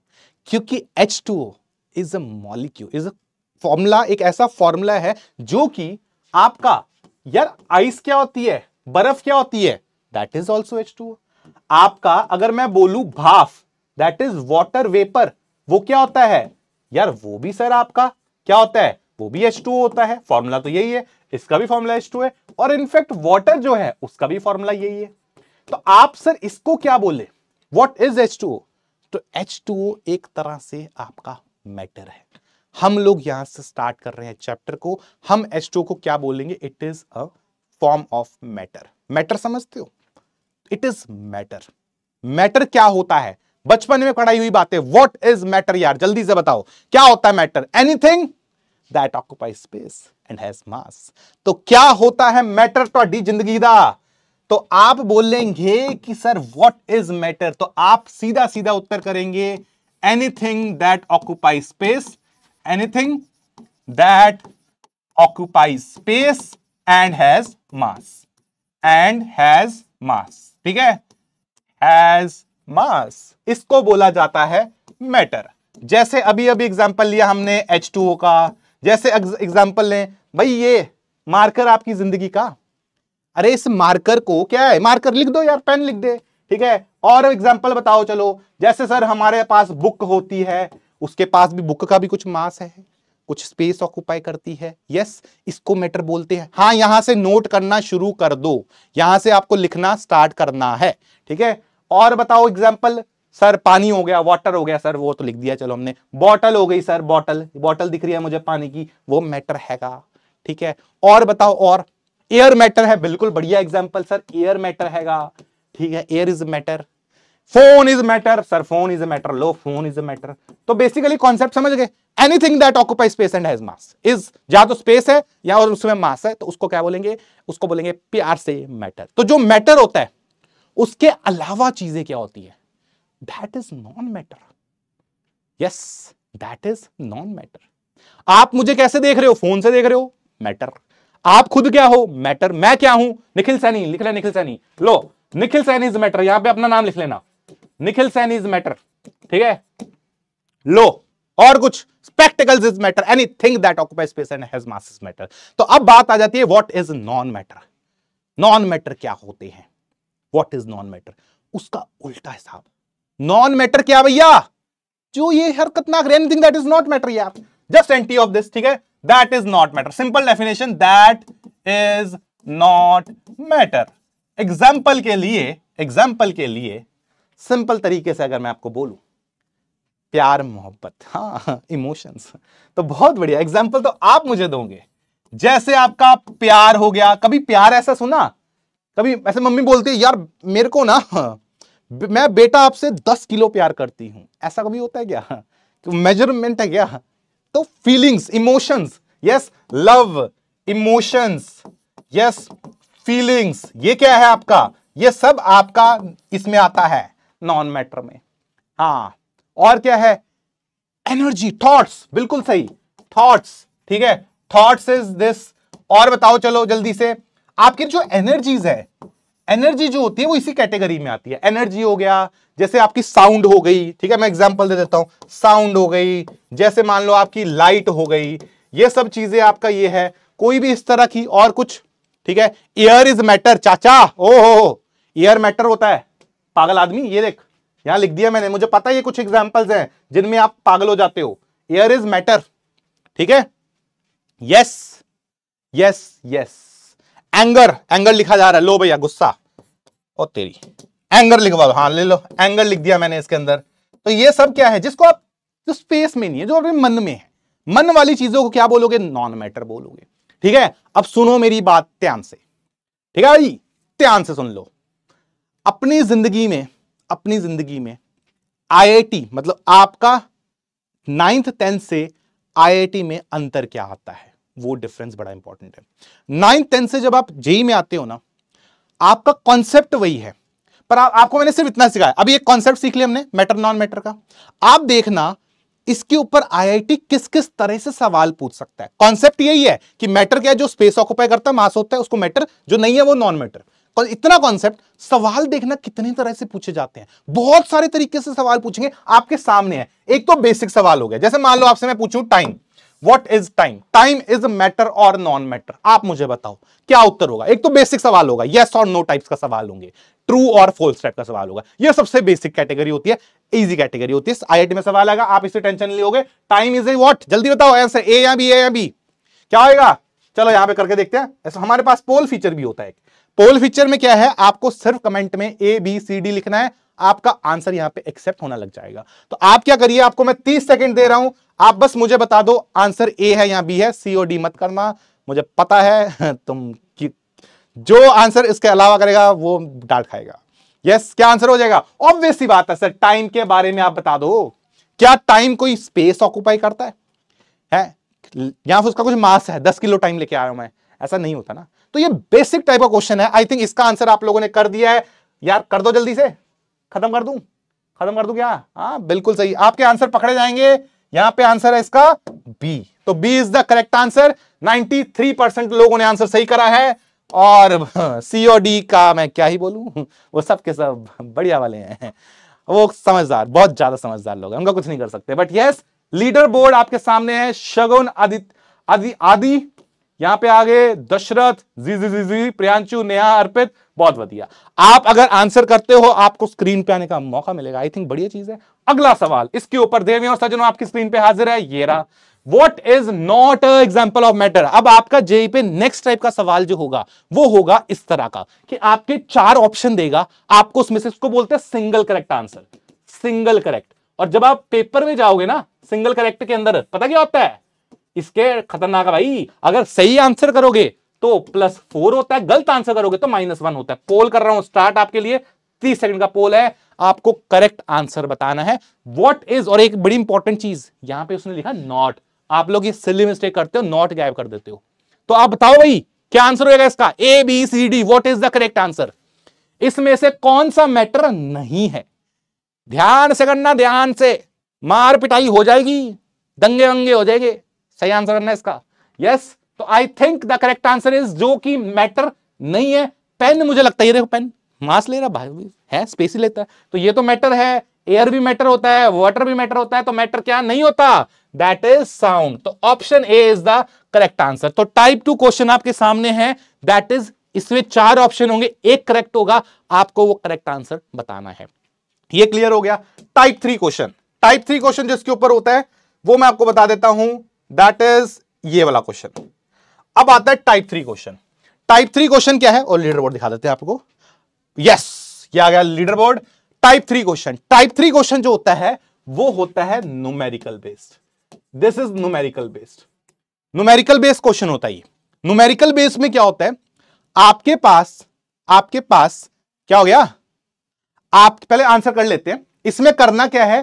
क्योंकि H two O is a molecule is a formula एक ऐसा फॉर्मूला है जो कि आपका यार आइस क्या होती है बर्फ क्या होती है that is also H two आपका अगर मैं बोलू भाफ दैट इज वॉटर वेपर वो क्या होता है यार वो भी सर आपका क्या होता है वो भी एच टू होता है फॉर्मूला तो यही है इसका भी फॉर्मूला एच टू है और इनफैक्ट वॉटर जो है उसका भी फॉर्मूला यही है तो आप सर इसको क्या बोले व्हाट इज एच टू तो एच H2O एक तरह से आपका मैटर है हम लोग यहां से स्टार्ट कर रहे हैं चैप्टर को हम एच H2O को क्या बोलेंगे it is a form of matter matter समझते हो इट इज मैटर मैटर क्या होता है बचपन में पढ़ाई हुई बातें वॉट इज मैटर यार जल्दी से बताओ क्या होता है matter anything that occupy space and has mass तो क्या होता है मैटर थोड़ी तो जिंदगी दा तो आप बोलेंगे कि सर व्हाट इज मैटर तो आप सीधा सीधा उत्तर करेंगे anything that occupy space anything that occupy space and has mass and has mass ठीक है हैज मास इसको बोला जाता है मैटर जैसे अभी अभी एग्जाम्पल लिया हमने एच का जैसे एग्जाम्पल लें भाई ये मार्कर आपकी जिंदगी का अरे इस मार्कर को क्या है मार्कर लिख दो यार पेन लिख दे ठीक है और एग्जाम्पल बताओ चलो जैसे सर हमारे पास बुक होती है उसके पास भी बुक का भी कुछ मास है कुछ स्पेस ऑक्यूपाई करती है यस इसको मैटर बोलते हैं हाँ यहां से नोट करना शुरू कर दो यहां से आपको लिखना स्टार्ट करना है ठीक है और बताओ एग्जाम्पल सर पानी हो गया वाटर हो गया सर वो तो लिख दिया चलो हमने बॉटल हो गई सर बॉटल बॉटल दिख रही है मुझे पानी की वो मैटर हैगा ठीक है और बताओ और एयर मैटर है बिल्कुल बढ़िया एग्जाम्पल सर एयर मैटर हैगा ठीक है air is matter phone is matter sir phone is matter लो फोन इज मैटर तो बेसिकली कॉन्सेप्ट समझ गए anything that occupy space and has mass is या तो स्पेस है या और उसमें मास है तो उसको क्या बोलेंगे उसको बोलेंगे प्यार से मैटर तो जो मैटर होता है उसके अलावा चीजें क्या होती है that is non matter yes that is non matter आप मुझे कैसे देख रहे हो फोन से देख रहे हो मैटर आप खुद क्या हो मैटर मैं क्या हूं निखिल सैनी लिख लिया निखिल सैनी लो निखिल सैनी इज मैटर यहां पे अपना नाम लिख लेना निखिल सैनी इज मैटर ठीक है लो और कुछ spectacles is matter anything that occupy space and has mass is matter तो अब बात आ जाती है what is non matter non matter क्या होते हैं व्हाट इज नॉन मैटर उसका उल्टा हिसाब नॉन मैटर क्या भैया जो ये हरकत ना करे anything that is not matter यार जस्ट एंटी ऑफ दिस ठीक है that is not matter simple definition that is not matter example के लिए एग्जाम्पल के लिए सिंपल तरीके से अगर मैं आपको बोलू प्यार मोहब्बत हाँ इमोशंस तो बहुत बढ़िया एग्जाम्पल तो आप मुझे दोगे जैसे आपका प्यार हो गया कभी प्यार ऐसा सुना कभी ऐसे मम्मी बोलती है यार मेरे को ना मैं बेटा आपसे दस किलो प्यार करती हूं ऐसा कभी होता है क्या मेजरमेंट तो है क्या तो feelings emotions yes love emotions yes feelings ये क्या है आपका ये सब आपका इसमें आता है नॉन मैटर में हा और क्या है एनर्जी थॉट्स बिल्कुल सही थॉट्स ठीक है थॉट्स इज दिस और बताओ चलो जल्दी से आपकी जो एनर्जीज है एनर्जी जो होती है वो इसी कैटेगरी में आती है एनर्जी हो गया जैसे आपकी साउंड हो गई ठीक है मैं एग्जांपल दे देता हूं साउंड हो गई जैसे मान लो आपकी लाइट हो गई ये सब चीजें आपका ये है कोई भी इस तरह की और कुछ ठीक है एयर इज मैटर चाचा ओ हो एयर मैटर होता है पागल आदमी ये देख यहां लिख दिया मैंने मुझे पता है ये कुछ एग्जाम्पल्स हैं जिनमें आप पागल हो जाते हो एयर इज मैटर ठीक है yes yes yes anger anger लिखा जा रहा है लो भैया गुस्सा और तेरी एंगर लिखवा दो हाँ ले लो एंगर लिख दिया मैंने इसके अंदर तो ये सब क्या है जिसको आप जो स्पेस में नहीं है जो अपने मन में है मन वाली चीजों को क्या बोलोगे नॉन मैटर बोलोगे ठीक है अब सुनो मेरी बात ध्यान से ठीक है भाई ध्यान से सुन लो अपनी जिंदगी में अपनी जिंदगी में आईआईटी मतलब आपका नाइन्थ टेंथ से आईआईटी में अंतर क्या आता है वो डिफरेंस बड़ा इंपॉर्टेंट है नाइन्थ टेंथ से जब आप जेई e में आते हो ना आपका कॉन्सेप्ट वही है पर आ, आपको मैंने सिर्फ इतना सिखाया अभी एक कॉन्सेप्ट सीख लिया हमने मैटर नॉन मैटर का आप देखना इसके ऊपर आईआईटी किस किस तरह से सवाल पूछ सकता है कॉन्सेप्ट यही है कि मैटर क्या है जो स्पेस ऑक्यूपाई करता है मास होता है उसको मैटर जो नहीं है वो नॉन मैटर इतना कॉन्सेप्ट सवाल देखना कितने तरह से पूछे जाते हैं बहुत सारे तरीके से सवाल पूछेंगे आपके सामने है एक तो बेसिक सवाल हो गया जैसे मान लो आपसे मैं पूछूं time what is time time is matter और नॉन मैटर आप मुझे बताओ क्या उत्तर होगा एक तो बेसिक सवाल होगा येस और नो टाइप्स का सवाल होंगे ट्रू और फॉल्स टाइप का सवाल होगा यह सबसे बेसिक कैटेगरी होती है इजी कैटेगरी होती है आईआईटी में सवाल आएगा आप इससे टेंशन नहीं लोगे टाइम इज ए वॉट जल्दी बताओ आंसर ए या बी ए या बी क्या होगा चलो यहां पे करके देखते हैं ऐसा हमारे पास पोल फीचर भी होता है पोल फीचर में क्या है आपको सिर्फ कमेंट में ए बी सी डी लिखना है आपका आंसर यहां पे एक्सेप्ट होना लग जाएगा तो आप क्या करिए आपको मैं 30 सेकंड दे रहा हूं आप बस मुझे बता दो आंसर ए है या बी है सी और डी मत करना मुझे पता है <laughs> तुम जो आंसर इसके अलावा करेगा वो डांट खाएगा यस क्या आंसर हो जाएगा ऑब्वियस ही बात है सर टाइम के बारे में आप बता दो क्या टाइम कोई स्पेस ऑक्यूपाई करता है, है? या फिर उसका कुछ मास है दस किलो टाइम लेके आया हूं मैं ऐसा नहीं होता ना तो ये बेसिक टाइप का क्वेश्चन है आई थिंक इसका आंसर आप लोगों ने कर दिया है यार कर दो जल्दी से खत्म कर दू खत्म कर दू क्या हाँ बिल्कुल सही आपके आंसर पकड़े जाएंगे यहां पे आंसर है इसका बी तो B is the correct answer 93 percent लोगों ने आंसर सही करा है और सी <laughs> और डी का मैं क्या ही बोलूं <laughs> वो सब के सब बढ़िया वाले हैं वो समझदार बहुत ज्यादा समझदार लोग हैं उनका कुछ नहीं कर सकते बट यस लीडर बोर्ड आपके सामने है शगुन आदित्य आदि आदि यहां पे आ गए दशरथ जी जी जी जी प्रियांशु नेहा अर्पित बहुत बढ़िया आप अगर आंसर करते हो आपको स्क्रीन पे आने का मौका मिलेगा आई थिंक बढ़िया चीज है अगला सवाल इसके ऊपर देवी और सजनों आपकी स्क्रीन पे हाजिर है ये रहा what is not example of matter अब आपका जेई पे नेक्स्ट टाइप का सवाल जो होगा वो होगा इस तरह का कि आपके चार ऑप्शन देगा आपको उसमें से इसको बोलते हैं single correct answer single correct और जब आप पेपर में जाओगे ना सिंगल करेक्ट के अंदर पता क्या होता है इसके खतरनाक है भाई अगर सही आंसर करोगे तो प्लस फोर होता है गलत आंसर करोगे तो माइनस वन होता है पोल कर रहा हूं स्टार्ट आपके लिए तीस सेकंड का पोल है आपको करेक्ट आंसर बताना है वॉट इज और एक बड़ी इंपॉर्टेंट चीज यहां पे उसने लिखा नॉट आप लोग ये सिली मिस्टेक करते हो नॉट गायब कर देते हो तो आप बताओ भाई क्या आंसर होगा इसका A B C D what is the correct answer इसमें से कौन सा मैटर नहीं है ध्यान से करना ध्यान से मार पिटाई हो जाएगी दंगे वंगे हो जाएंगे सही आंसर करना इसका यस yes, तो I think the correct answer is जो कि मैटर नहीं है पेन मुझे लगता है ये देखो पेन मास ले रहा भाई है स्पेस ही लेता है तो ये तो मैटर है एयर भी मैटर होता है वाटर भी मैटर होता है तो मैटर क्या नहीं होता दैट इज साउंड तो option A is the correct answer तो टाइप टू क्वेश्चन आपके सामने है दैट इज इसमें चार ऑप्शन होंगे एक करेक्ट होगा आपको वो करेक्ट आंसर बताना है ये क्लियर हो गया type three question type three question जिसके ऊपर होता है वो मैं आपको बता देता हूं दैट इज ये वाला क्वेश्चन अब आता है type three question type three question क्या है और लीडर बोर्ड दिखा देते हैं आपको यस ये आ गया leaderboard type three question type three question जो होता है वो होता है numerical based this is numerical based numerical based question होता है ये न्यूमेरिकल बेस में क्या होता है आपके पास आपके पास क्या हो गया आप पहले आंसर कर लेते हैं इसमें करना क्या है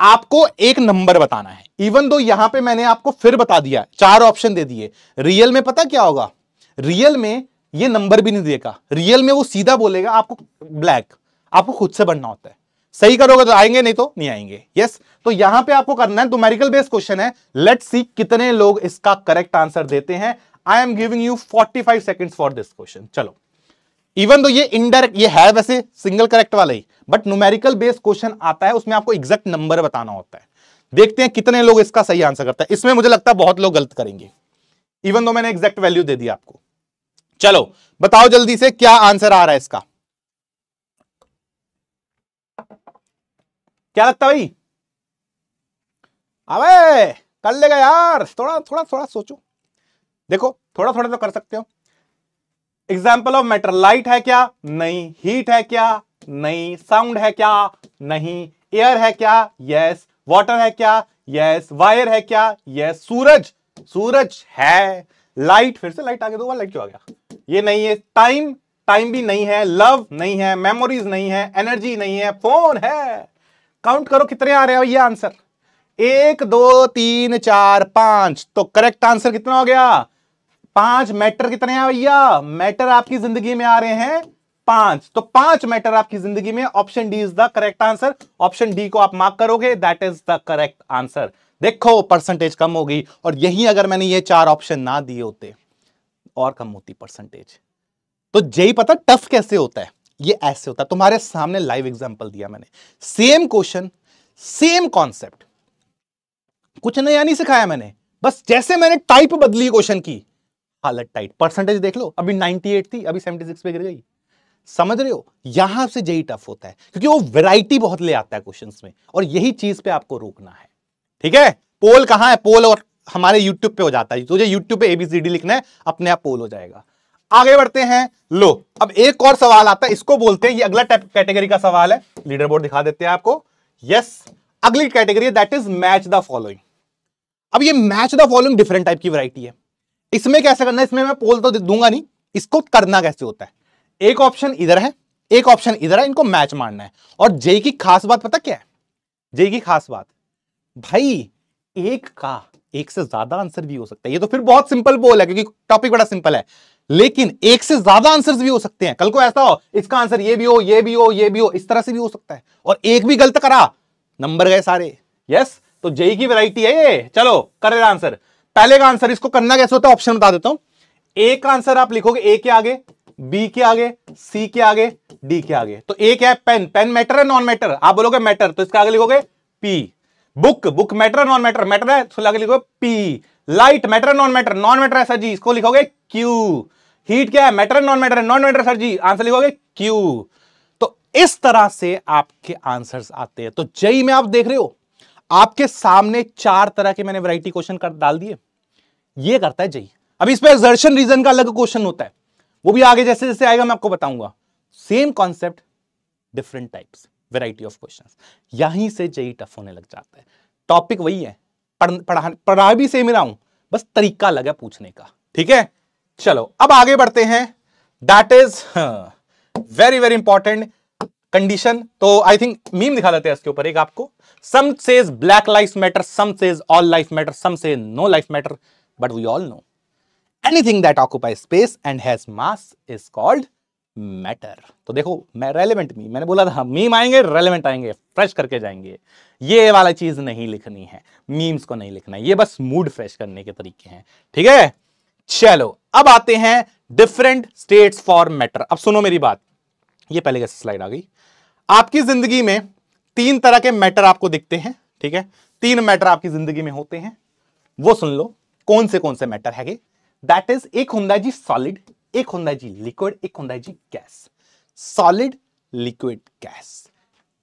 आपको एक नंबर बताना है इवन दो यहां पे मैंने आपको फिर बता दिया चार ऑप्शन दे दिए रियल में पता क्या होगा रियल में ये नंबर भी नहीं देगा रियल में वो सीधा बोलेगा आपको ब्लैक आपको खुद से बनना होता है सही करोगे तो आएंगे नहीं तो नहीं आएंगे यस तो यहां पे आपको करना है न्यूमेरिकल बेस्ड क्वेश्चन है लेट सी कितने लोग इसका करेक्ट आंसर देते हैं I am giving you 45 seconds for this question चलो इवन तो ये इनडायरेक्ट ये है वैसे सिंगल करेक्ट वाला ही बट न्यूमेरिकल बेस्ड क्वेश्चन आता है उसमें आपको एग्जैक्ट नंबर बताना होता है देखते हैं कितने लोग इसका सही आंसर करते हैं इसमें मुझे लगता है बहुत लोग गलत करेंगे इवन दो मैंने एग्जैक्ट वैल्यू दे दी आपको चलो बताओ जल्दी से क्या आंसर आ रहा है इसका क्या लगता भाई अवे कर लेगा यार थोड़ा थोड़ा थोड़ा सोचो देखो थोड़ा थोड़ा तो कर सकते हो एग्जाम्पल ऑफ मैटर लाइट है क्या नहीं हीट है क्या नहीं साउंड है क्या नहीं एयर है क्या यस वाटर है क्या यस वायर है क्या यस सूरज सूरज है लाइट फिर से लाइट आगे दो बार लाइट क्यों आ गया ये नहीं है टाइम टाइम भी नहीं है लव नहीं है मेमोरीज नहीं है एनर्जी नहीं है फोन है काउंट करो कितने आ रहे हो ये आंसर एक दो तीन चार पांच तो करेक्ट आंसर कितना हो गया पांच मैटर कितने हैं भैया मैटर आपकी जिंदगी में आ रहे हैं पांच तो पांच मैटर आपकी जिंदगी में option D is the correct answer option D को आप मार्क करोगे that is the correct answer देखो परसेंटेज कम हो गई और यही अगर मैंने ये चार ऑप्शन ना दिए होते और कम होती परसेंटेज तो जेई पता टफ कैसे होता है ये ऐसे होता है तुम्हारे सामने लाइव एग्जांपल दिया मैंने सेम क्वेश्चन सेम कॉन्सेप्ट कुछ नया नहीं सिखाया मैंने बस जैसे मैंने टाइप बदली क्वेश्चन की हालत टाइट परसेंटेज देख लो अभी 98 थी अभी 76 पे गिर गई समझ रहे हो यहां से जेई टफ e e होता है क्योंकि वो वैरायटी बहुत ले आता है क्वेश्चंस में और यही चीज पे आपको रोकना है ठीक है पोल कहां है पोल और हमारे यूट्यूब पे हो जाता है तुझे तो यूट्यूब पे एबीसीडी लिखना है अपने आप पोल हो जाएगा आगे बढ़ते हैं लो अब एक और सवाल आता है इसको बोलते हैं ये अगला कैटेगरी का सवाल है लीडर बोर्ड दिखा देते हैं आपको यस अगली category that is match the following अब ये match the following different type की वैरायटी है इसमें कैसे करना है इसमें मैं पोल तो दूंगा नहीं इसको करना कैसे होता है एक ऑप्शन इधर है एक ऑप्शन इधर है इनको मैच मारना है और जे की खास बात पता क्या है जे की खास बात भाई एक का एक से ज्यादा आंसर भी हो सकता है ये तो फिर बहुत सिंपल बोल है क्योंकि टॉपिक बड़ा सिंपल है लेकिन एक से ज्यादा आंसर्स भी हो सकते हैं कल को ऐसा हो इसका आंसर ये भी हो ये भी हो ये भी हो इस तरह से भी हो सकता है और एक भी गलत करा नंबर गए सारे यस तो जेई की वैरायटी है ये चलो करेगा आंसर पहले का आंसर इसको करना कैसे होता है ऑप्शन बता देता हूं ए का आंसर आप लिखोगे ए के आगे बी के आगे सी के आगे डी के आगे तो ए क्या है पेन पेन मैटर है नॉन मैटर आप बोलोगे मैटर तो इसका आगे लिखोगे P book book matter non matter matter है तो आगे लिखोगे P light matter non matter non matter है सर जी इसको लिखोगे क्यू हीट क्या है matter non matter non matter sir ji answer लिखोगे क्यू तो इस तरह से आपके आंसर आते हैं तो जई में आप देख रहे हो आपके सामने चार तरह के मैंने वैरायटी क्वेश्चन कर डाल दिए ये करता है जई अब इस पर एक्सर्शन रीजन का अलग क्वेश्चन होता है वो भी आगे जैसे जैसे आएगा मैं आपको बताऊंगा same concept different types variety of question यहीं से जेई टफ होने लग जाता है टॉपिक वही है पढ़ा पढ़ा भी सेम रहा हूं बस तरीका लगा पूछने का ठीक है चलो अब आगे बढ़ते हैं that is very very important condition तो आई थिंक मीम दिखा देते हैं इसके ऊपर एक आपको some says black life matter some says all life matter some says no life matter But we all know anything that occupies space and has mass is called matter तो देखो मैं रेलिवेंट मीम मैंने बोला था meme हाँ, आएंगे relevant आएंगे fresh करके जाएंगे ये वाला चीज नहीं लिखनी है मीम्स को नहीं लिखना ये बस मूड फ्रेश करने के तरीके हैं ठीक है चलो अब आते हैं डिफरेंट स्टेट्स फॉर मैटर अब सुनो मेरी बात ये पहले कैसे स्लाइड आ गई आपकी जिंदगी में तीन तरह के मैटर आपको दिखते हैं ठीक है तीन मैटर आपकी जिंदगी में होते हैं वो सुन लो कौन से कौन से मैटर है दैट इज एक होंगे जी सॉलिड एक होंगे जी लिक्विड एक होंगे जी गैस सॉलिड लिक्विड गैस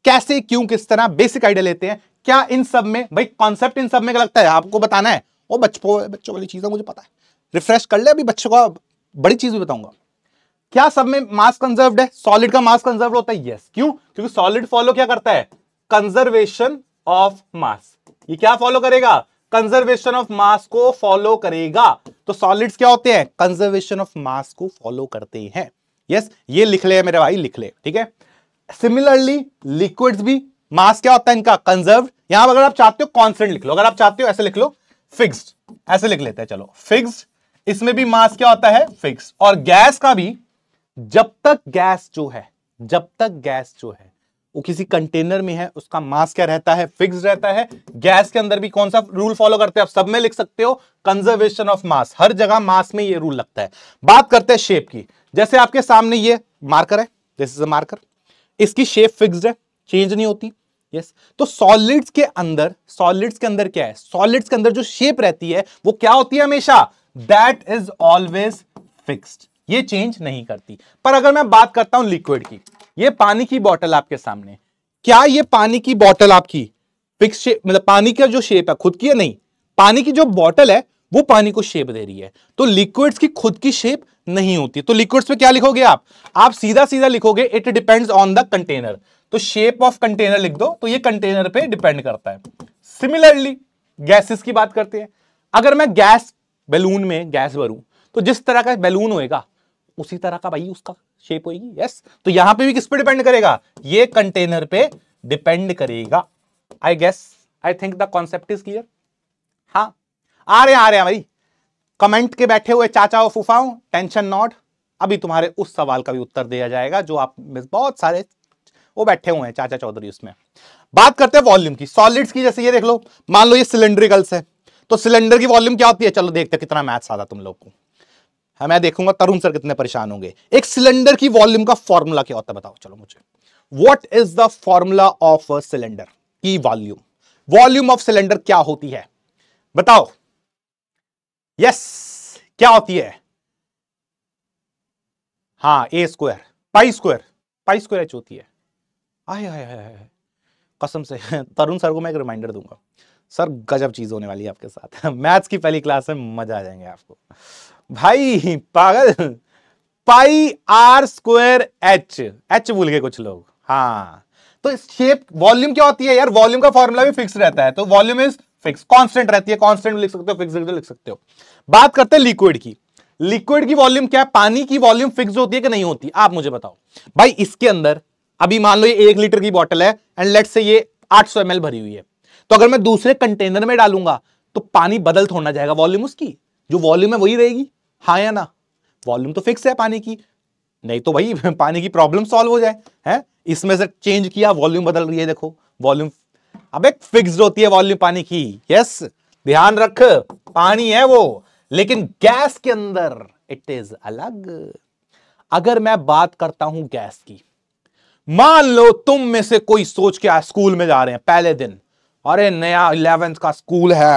कैसे क्यों किस तरह बेसिक आइडिया लेते हैं क्या इन सब में भाई कॉन्सेप्ट इन सब में क्या लगता है आपको बताना है वो बच्चों बच्चों वाली चीज़ है मुझे पता है रिफ्रेश कर ले अभी बच्चों का बड़ी चीज़ भी बताऊंगा क्या सब में मास कंजर्व्ड है सॉलिड का मास कंजर्व होता है यस क्यों क्योंकि सॉलिड फॉलो क्या करता है कंजर्वेशन ऑफ मास ये क्या फॉलो करेगा कंजर्वेशन ऑफ मास को फॉलो करेगा तो सॉलिड्स क्या होते हैं कंजर्वेशन ऑफ मास को फॉलो करते हैं यस yes, ये लिख ले मेरे भाई लिख ले ठीक है सिमिलरली लिक्विड्स भी मास क्या होता है इनका कंजर्व यहां अगर आप चाहते हो कॉन्स्टेंट लिख लो अगर आप चाहते हो ऐसे लिख लो फिक्स्ड ऐसे लिख लेते हैं चलो फिक्स इसमें भी मास क्या होता है फिक्स और गैस का भी जब तक गैस जो है जब तक गैस जो है वो किसी कंटेनर में है उसका मास क्या रहता है फिक्स रहता है गैस के अंदर भी कौन सा रूल फॉलो करते हैं आप सब में लिख सकते हो कंजर्वेशन ऑफ मास हर जगह मास में ये रूल लगता है बात करते हैं शेप की जैसे आपके सामने ये मार्कर है दिस इज अ मार्कर इसकी शेप फिक्स है चेंज नहीं होती यस yes. तो सॉलिड्स के अंदर सॉलिड्स के अंदर क्या है सॉलिड्स के अंदर जो शेप रहती है वो क्या होती है हमेशा दैट इज ऑलवेज फिक्स्ड ये चेंज नहीं करती पर अगर मैं बात करता हूं लिक्विड की ये पानी की बॉटल आपके सामने क्या ये पानी की बॉटल आपकी फिक्स मतलब पानी का जो शेप है खुद की है नहीं पानी की जो बॉटल है वो पानी को शेप दे रही है तो लिक्विड्स की खुद की शेप नहीं होती तो लिक्विड्स में क्या लिखोगे आप आप सीधा सीधा लिखोगे it depends on the container तो शेप ऑफ कंटेनर लिख दो तो ये कंटेनर पे डिपेंड करता है सिमिलरली गैसेस की बात करते हैं अगर मैं गैस बैलून में गैस भरूं तो जिस तरह का बैलून होएगा उसी तरह का भाई उसका शेप होगी यस तो यहां पे भी किस पे डिपेंड करेगा ये कंटेनर पे डिपेंड करेगा I guess I think the concept is clear हाँ आ रहे आ रहे हैं भाई कमेंट के बैठे हुए चाचाओ फुफाओ टेंशन नॉट अभी तुम्हारे उस सवाल का भी उत्तर दिया जाएगा जो आप बहुत सारे वो बैठे हुए हैं चाचा चौधरी उसमें बात करते हैं वॉल्यूम की सॉलिड्स की जैसे ये देख लो मान लो ये सिलेंड्रिकल्स है तो सिलेंडर की वॉल्यूम क्या होती है चलो देखते कितना मैथ्स आता तुम लोग को है हाँ, मैं देखूंगा तरुण सर कितने परेशान होंगे एक सिलेंडर की वॉल्यूम का फॉर्मूला क्या होता है बताओ चलो मुझे what is the formula of cylinder की वॉल्यूम वॉल्यूम ऑफ सिलेंडर क्या होती है बताओ यस yes, क्या होती है हाँ A square pi square pi square H होती है आय आय आय कसम से <laughs> तरुण सर को मैं एक रिमाइंडर दूंगा सर गजब चीज होने वाली है आपके साथ <laughs> मैथ्स की पहली क्लास में मजा आ जाएंगे आपको भाई पागल pi R square H H भूल गए कुछ लोग हाँ तो शेप वॉल्यूम क्या होती है यार वॉल्यूम का फॉर्मूला भी फिक्स रहता है तो वॉल्यूम इज फिक्स कांस्टेंट रहती है कांस्टेंट लिख सकते हो फिक्स लिख सकते हो बात करते हैं लिक्विड की लिक्विड की वॉल्यूम क्या है पानी की वॉल्यूम फिक्स होती है कि नहीं होती आप मुझे बताओ भाई इसके अंदर अभी मान लो ये एक लीटर की बॉटल है एंड लेट से ये 800 सौ भरी हुई है तो अगर मैं दूसरे कंटेनर में डालूंगा तो पानी बदल थोड़ा जाएगा वॉल्यूम उसकी जो वॉल्यूम है वही रहेगी हाँ या ना वॉल्यूम तो फिक्स है पानी की नहीं तो भाई <laughs> पानी की प्रॉब्लम सॉल्व हो जाए है इसमें से चेंज किया वॉल्यूम बदल रही है देखो वॉल्यूम अब एक फिक्स होती है वॉल्यूम पानी की यस ध्यान रख पानी है वो लेकिन गैस के अंदर इट इज अलग अगर मैं बात करता हूं गैस की मान लो तुम में से कोई सोच के स्कूल में जा रहे हैं पहले दिन अरे नया इलेवेंथ का स्कूल है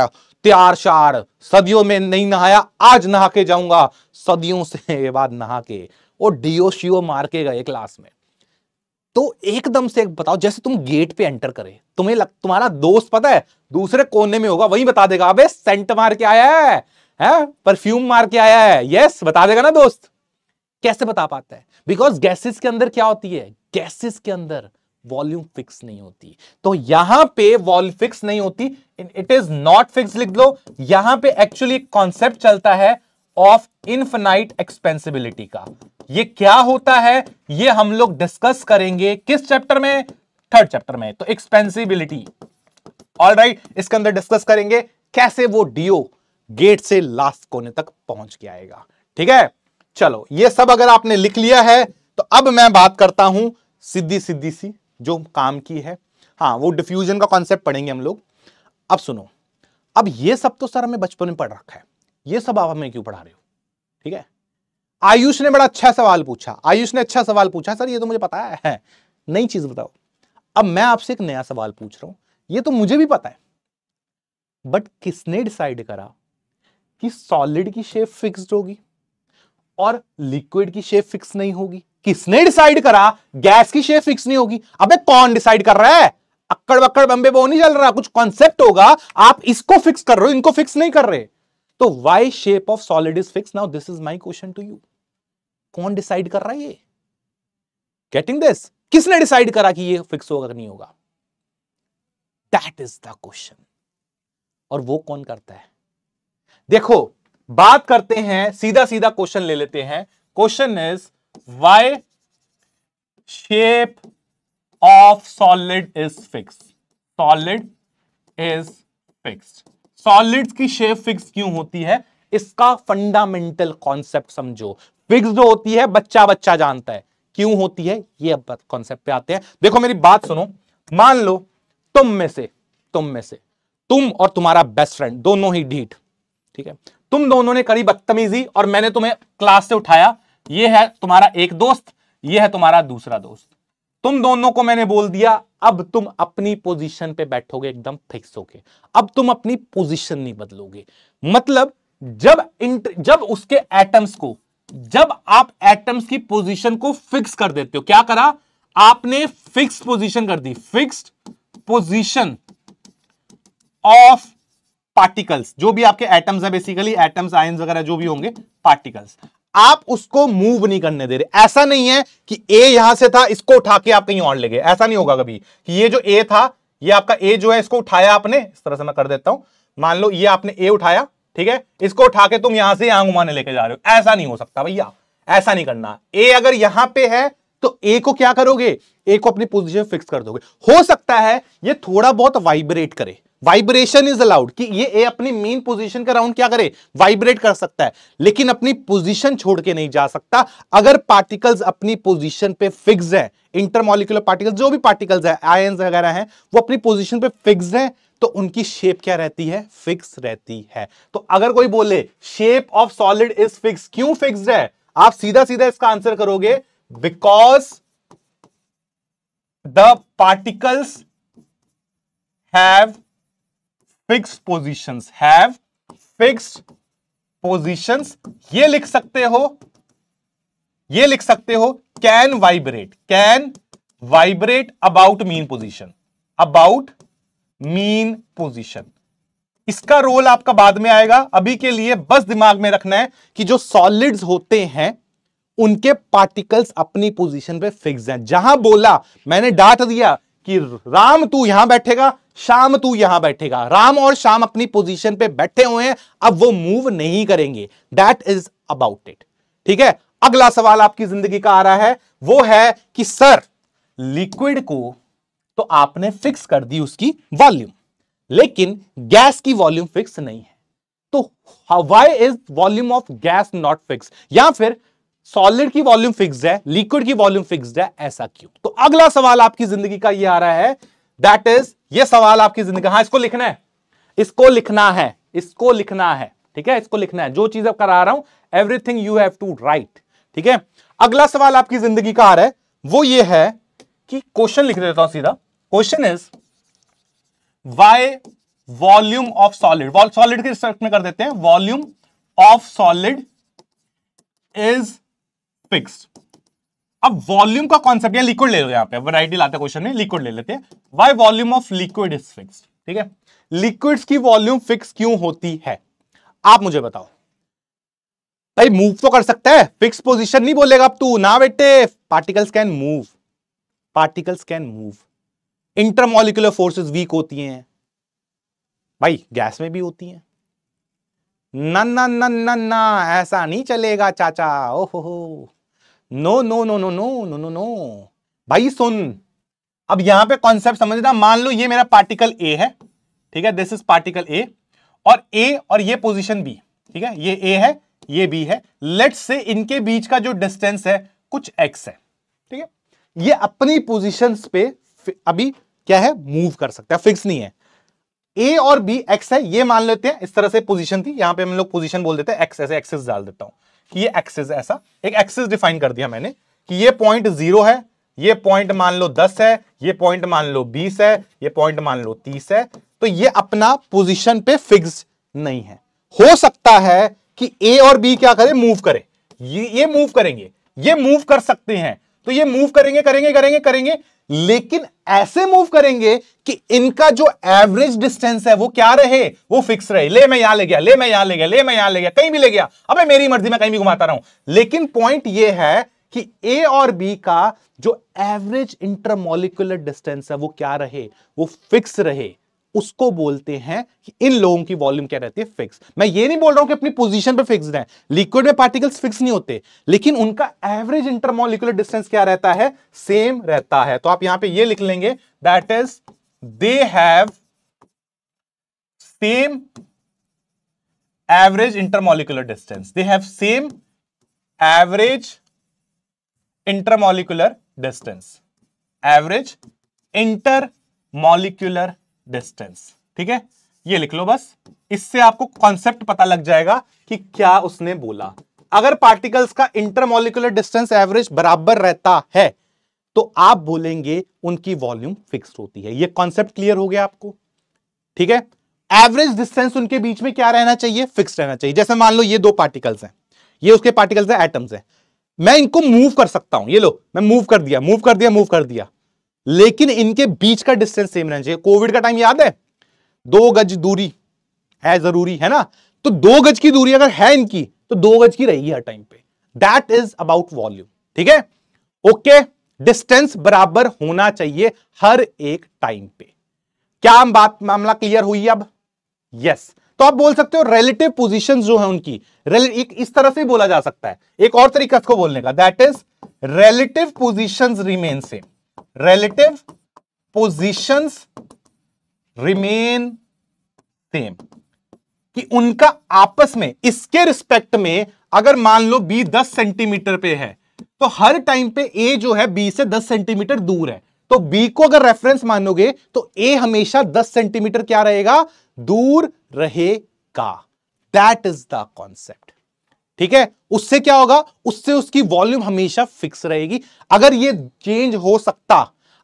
त्यार शार सदियों में नहीं नहाया आज नहा के जाऊंगा सदियों से ये बात नहा के वो डीओ शीओ मार के गए क्लास में तो एकदम से एक बताओ जैसे तुम गेट पे एंटर करे तुम्हें लग, तुम्हारा दोस्त पता है दूसरे कोने में होगा वही बता देगा अबे सेंट मार के आया है, है? परफ्यूम मार के आया है यस बता देगा ना दोस्त कैसे बता पाता है बिकॉज गैसेस के अंदर क्या होती है गैसेस के अंदर वॉल्यूम फिक्स नहीं होती तो यहां पे वॉल फिक्स नहीं होती इट इज नॉट फिक्स लिख दो यहां पे एक्चुअली कॉन्सेप्ट चलता है ऑफ इनफिनाइट एक्सपेंसिबिलिटी का ये क्या होता है ये हम लोग डिस्कस करेंगे किस चैप्टर में थर्ड चैप्टर में तो एक्सपेंसिबिलिटी ऑल राइट इसके अंदर डिस्कस करेंगे कैसे वो डीओ गेट से लास्ट कोने तक पहुंच के आएगा ठीक है चलो ये सब अगर आपने लिख लिया है तो अब मैं बात करता हूं सीधी सीधी सी जो काम की है हाँ वो डिफ्यूजन का कॉन्सेप्ट पढ़ेंगे हम लोग अब सुनो अब ये सब तो सर हमें बचपन में पढ़ रखा है ये सब आप हमें क्यों पढ़ा रहे हो ठीक है आयुष ने बड़ा अच्छा सवाल पूछा आयुष ने अच्छा सवाल पूछा सर ये तो मुझे पता है नई चीज बताओ अब मैं आपसे एक नया सवाल पूछ रहा हूं ये तो मुझे भी पता है बट किसने डिसाइड करा कि सॉलिड की शेप फिक्स्ड होगी और लिक्विड की शेप फिक्स नहीं होगी किसने डिसाइड करा गैस की शेप फिक्स नहीं होगी अबे कौन डिसाइड कर रहा है अक्कड़ बक्कड़ बम्बे वो नहीं चल रहा कुछ कॉन्सेप्ट होगा आप इसको फिक्स कर रहे हो इनको फिक्स नहीं कर रहे तो why shape of solid is fix now this is my question to you कौन डिसाइड कर रहा है ये गेटिंग दिस किसने डिसाइड करा कि ये फिक्स होगा नहीं होगा दैट इज द क्वेश्चन और वो कौन करता है देखो बात करते हैं सीधा सीधा क्वेश्चन ले लेते हैं question is why shape of solid is fix solid is fixed solids की शेप फिक्स क्यों होती है इसका फंडामेंटल कॉन्सेप्ट समझो फिक्स जो होती है बच्चा बच्चा जानता है क्यों होती है ये अब कॉन्सेप्ट पे आते हैं देखो मेरी बात सुनो मान लो तुम में से तुम में से तुम और तुम्हारा बेस्ट फ्रेंड दोनों ही ढीठ ठीक है तुम दोनों ने करी बदतमीजी और मैंने तुम्हें क्लास से उठाया ये है तुम्हारा एक दोस्त ये है तुम्हारा दूसरा दोस्त तुम दोनों को मैंने बोल दिया अब तुम अपनी पोजीशन पे बैठोगे एकदम फिक्स होके अब तुम अपनी पोजीशन नहीं बदलोगे मतलब जब इंट, जब उसके एटम्स को जब आप एटम्स की पोजीशन को फिक्स कर देते हो क्या करा आपने फिक्स पोजीशन कर दी फिक्स्ड पोजीशन ऑफ पार्टिकल्स जो भी आपके एटम्स है बेसिकली एटम्स आयन वगैरह जो भी होंगे पार्टिकल्स आप उसको मूव नहीं करने दे रहे ऐसा नहीं है कि ए यहां से था इसको उठा के आप कहीं और ले गए ऐसा नहीं होगा कभी कि ये जो ए था ये आपका ए जो है इसको उठाया आपने इस तरह से मैं कर देता हूं मान लो ये आपने ए उठाया ठीक है इसको उठा के तुम यहां से यहां घुमाने लेके जा रहे हो ऐसा नहीं हो सकता भैया ऐसा नहीं करना ए अगर यहां पे है तो ए को क्या करोगे ए को अपनी पोजिशन फिक्स कर दोगे हो सकता है ये थोड़ा बहुत वाइब्रेट करे वाइब्रेशन इज अलाउड कि ये ए अपनी मेन पोजीशन का राउंड क्या करे वाइब्रेट कर सकता है लेकिन अपनी पोजीशन छोड़ के नहीं जा सकता अगर पार्टिकल्स अपनी पोजीशन पे फिक्स है इंटरमोलिकुलर पार्टिकल्स जो भी पार्टिकल्स है आय वगैरह हैं वो अपनी पोजीशन पे फिक्स है तो उनकी शेप क्या रहती है फिक्स रहती है तो अगर कोई बोले shape of solid is fix क्यों फिक्स है आप सीधा सीधा इसका आंसर करोगे because the particles have fixed positions have fixed positions ये लिख सकते हो ये लिख सकते हो can vibrate can vibrate about mean position about mean position इसका रोल आपका बाद में आएगा अभी के लिए बस दिमाग में रखना है कि जो सॉलिड्स होते हैं उनके पार्टिकल्स अपनी पोजीशन पे फिक्स हैं जहां बोला मैंने डांट दिया कि राम तू यहां बैठेगा शाम तू यहां बैठेगा राम और शाम अपनी पोजीशन पे बैठे हुए हैं अब वो मूव नहीं करेंगे दैट इज अबाउट इट ठीक है अगला सवाल आपकी जिंदगी का आ रहा है वो है कि सर लिक्विड को तो आपने फिक्स कर दी उसकी वॉल्यूम लेकिन गैस की वॉल्यूम फिक्स नहीं है तो why is volume of gas not fix या फिर सॉलिड की वॉल्यूम फिक्स है लिक्विड की वॉल्यूम फिक्स है ऐसा क्यों तो अगला सवाल आपकी जिंदगी का ये आ रहा है दैट इज ये सवाल आपकी जिंदगी हाँ इसको लिखना है इसको लिखना है इसको लिखना है ठीक है इसको लिखना है जो चीज अब करा रहा हूं everything you have to write ठीक है अगला सवाल आपकी जिंदगी का आ रहा है वो ये है कि क्वेश्चन लिख देता हूं सीधा question is why volume of solid wall solid के रिस्पेक्ट में कर देते हैं volume of solid is fixed अब वॉल्यूम का कॉन्सेप्ट लिक्विड ले लो यहाँ पे वराइटी लाते क्वेश्चन में लिक्विड ले लेते हैं why volume of liquid is fix ठीक है लिक्विड्स की वॉल्यूम फिक्स क्यों होती है आप मुझे बताओ भाई मूव तो कर सकता है फिक्स पोजिशन नहीं बोलेगा अब तू ना बेटे particles can move particles can move intermolecular forces weak होती हैं भाई गैस में भी होती हैं ना ना ना ना ना ऐसा नहीं चलेगा चाचा ओहो no no no no no no no no भाई सुन अब यहां पे कॉन्सेप्ट समझना मान लो ये मेरा पार्टिकल ए है ठीक है दिस इज पार्टिकल ए और ए और ये पोजिशन बी ठीक है ये ए है ये बी है लेट्स से इनके बीच का जो डिस्टेंस है कुछ एक्स है ठीक है ये अपनी पोजिशन पे अभी क्या है मूव कर सकता है फिक्स नहीं है ए और बी एक्स है ये मान लेते हैं इस तरह से पोजिशन थी यहां पे हम लोग पोजिशन बोल देते हैं एक्स ऐसे एक्सेस डाल देता हूं कि ये एक्सेस ऐसा एक एक्सेस डिफाइन कर दिया मैंने कि ये पॉइंट जीरो है ये पॉइंट मान लो दस है ये पॉइंट मान लो बीस है ये पॉइंट मान लो तीस है तो ये अपना पोजीशन पे फिक्स नहीं है हो सकता है कि ए और बी क्या करे मूव करे ये ये मूव करेंगे ये मूव कर सकते हैं तो ये मूव करेंगे करेंगे करेंगे करेंगे लेकिन ऐसे मूव करेंगे कि इनका जो एवरेज डिस्टेंस है वो क्या रहे वो फिक्स रहे ले मैं यहां ले गया ले मैं यहां ले गया ले मैं यहां ले गया कहीं भी ले गया अब मेरी मर्जी में कहीं भी घुमाता रहा हूं लेकिन पॉइंट ये है कि ए और बी का जो एवरेज इंटरमोलिकुलर डिस्टेंस है वो क्या रहे वो फिक्स रहे उसको बोलते हैं कि इन लोगों की वॉल्यूम क्या रहती है फिक्स मैं ये नहीं बोल रहा हूं कि अपनी पोजीशन पे फिक्स है लिक्विड में पार्टिकल्स फिक्स नहीं होते लेकिन उनका एवरेज इंटरमोलिकुलर डिस्टेंस क्या रहता है सेम रहता है तो आप यहां पर यह लिख लेंगे that is they have same average intermolecular distance they have same average intermolecular distance average intermolecular distance ठीक है ये लिख लो बस इससे आपको कॉन्सेप्ट पता लग जाएगा कि क्या उसने बोला अगर पार्टिकल्स का इंटरमोलिकुलर डिस्टेंस एवरेज बराबर रहता है तो आप बोलेंगे उनकी वॉल्यूम फिक्स होती है ये कॉन्सेप्ट क्लियर हो गया आपको ठीक है एवरेज डिस्टेंस उनके बीच में क्या रहना चाहिए फिक्स रहना चाहिए जैसे मान लो ये दो पार्टिकल्स हैं ये उसके पार्टिकल्स हैं एटम्स हैं मैं इनको मूव कर सकता हूं ये लो मैं मूव कर दिया मूव कर दिया मूव कर दिया लेकिन इनके बीच का डिस्टेंस सेम रहना चाहिए कोविड का टाइम याद है दो गज दूरी है जरूरी है ना तो दो गज की दूरी अगर है इनकी तो दो गज की रहेगी हर टाइम पे दैट इज अबाउट वॉल्यूम ठीक है ओके डिस्टेंस बराबर होना चाहिए हर एक टाइम पे क्या बात मामला क्लियर हुई अब यस yes. तो आप बोल सकते हो रिलेटिव पोजीशंस जो है उनकी एक इस तरह से बोला जा सकता है एक और तरीका इसको बोलने का that is relative positions remain same relative positions remain same कि उनका आपस में इसके रिस्पेक्ट में अगर मान लो बी 10 सेंटीमीटर पे है तो हर टाइम पे ए जो है बी से 10 सेंटीमीटर दूर है तो बी को अगर रेफरेंस मानोगे तो ए हमेशा 10 सेंटीमीटर क्या रहेगा दूर रहेगा दैट इज द कॉन्सेप्ट ठीक है उससे क्या होगा उससे उसकी वॉल्यूम हमेशा फिक्स रहेगी अगर ये चेंज हो सकता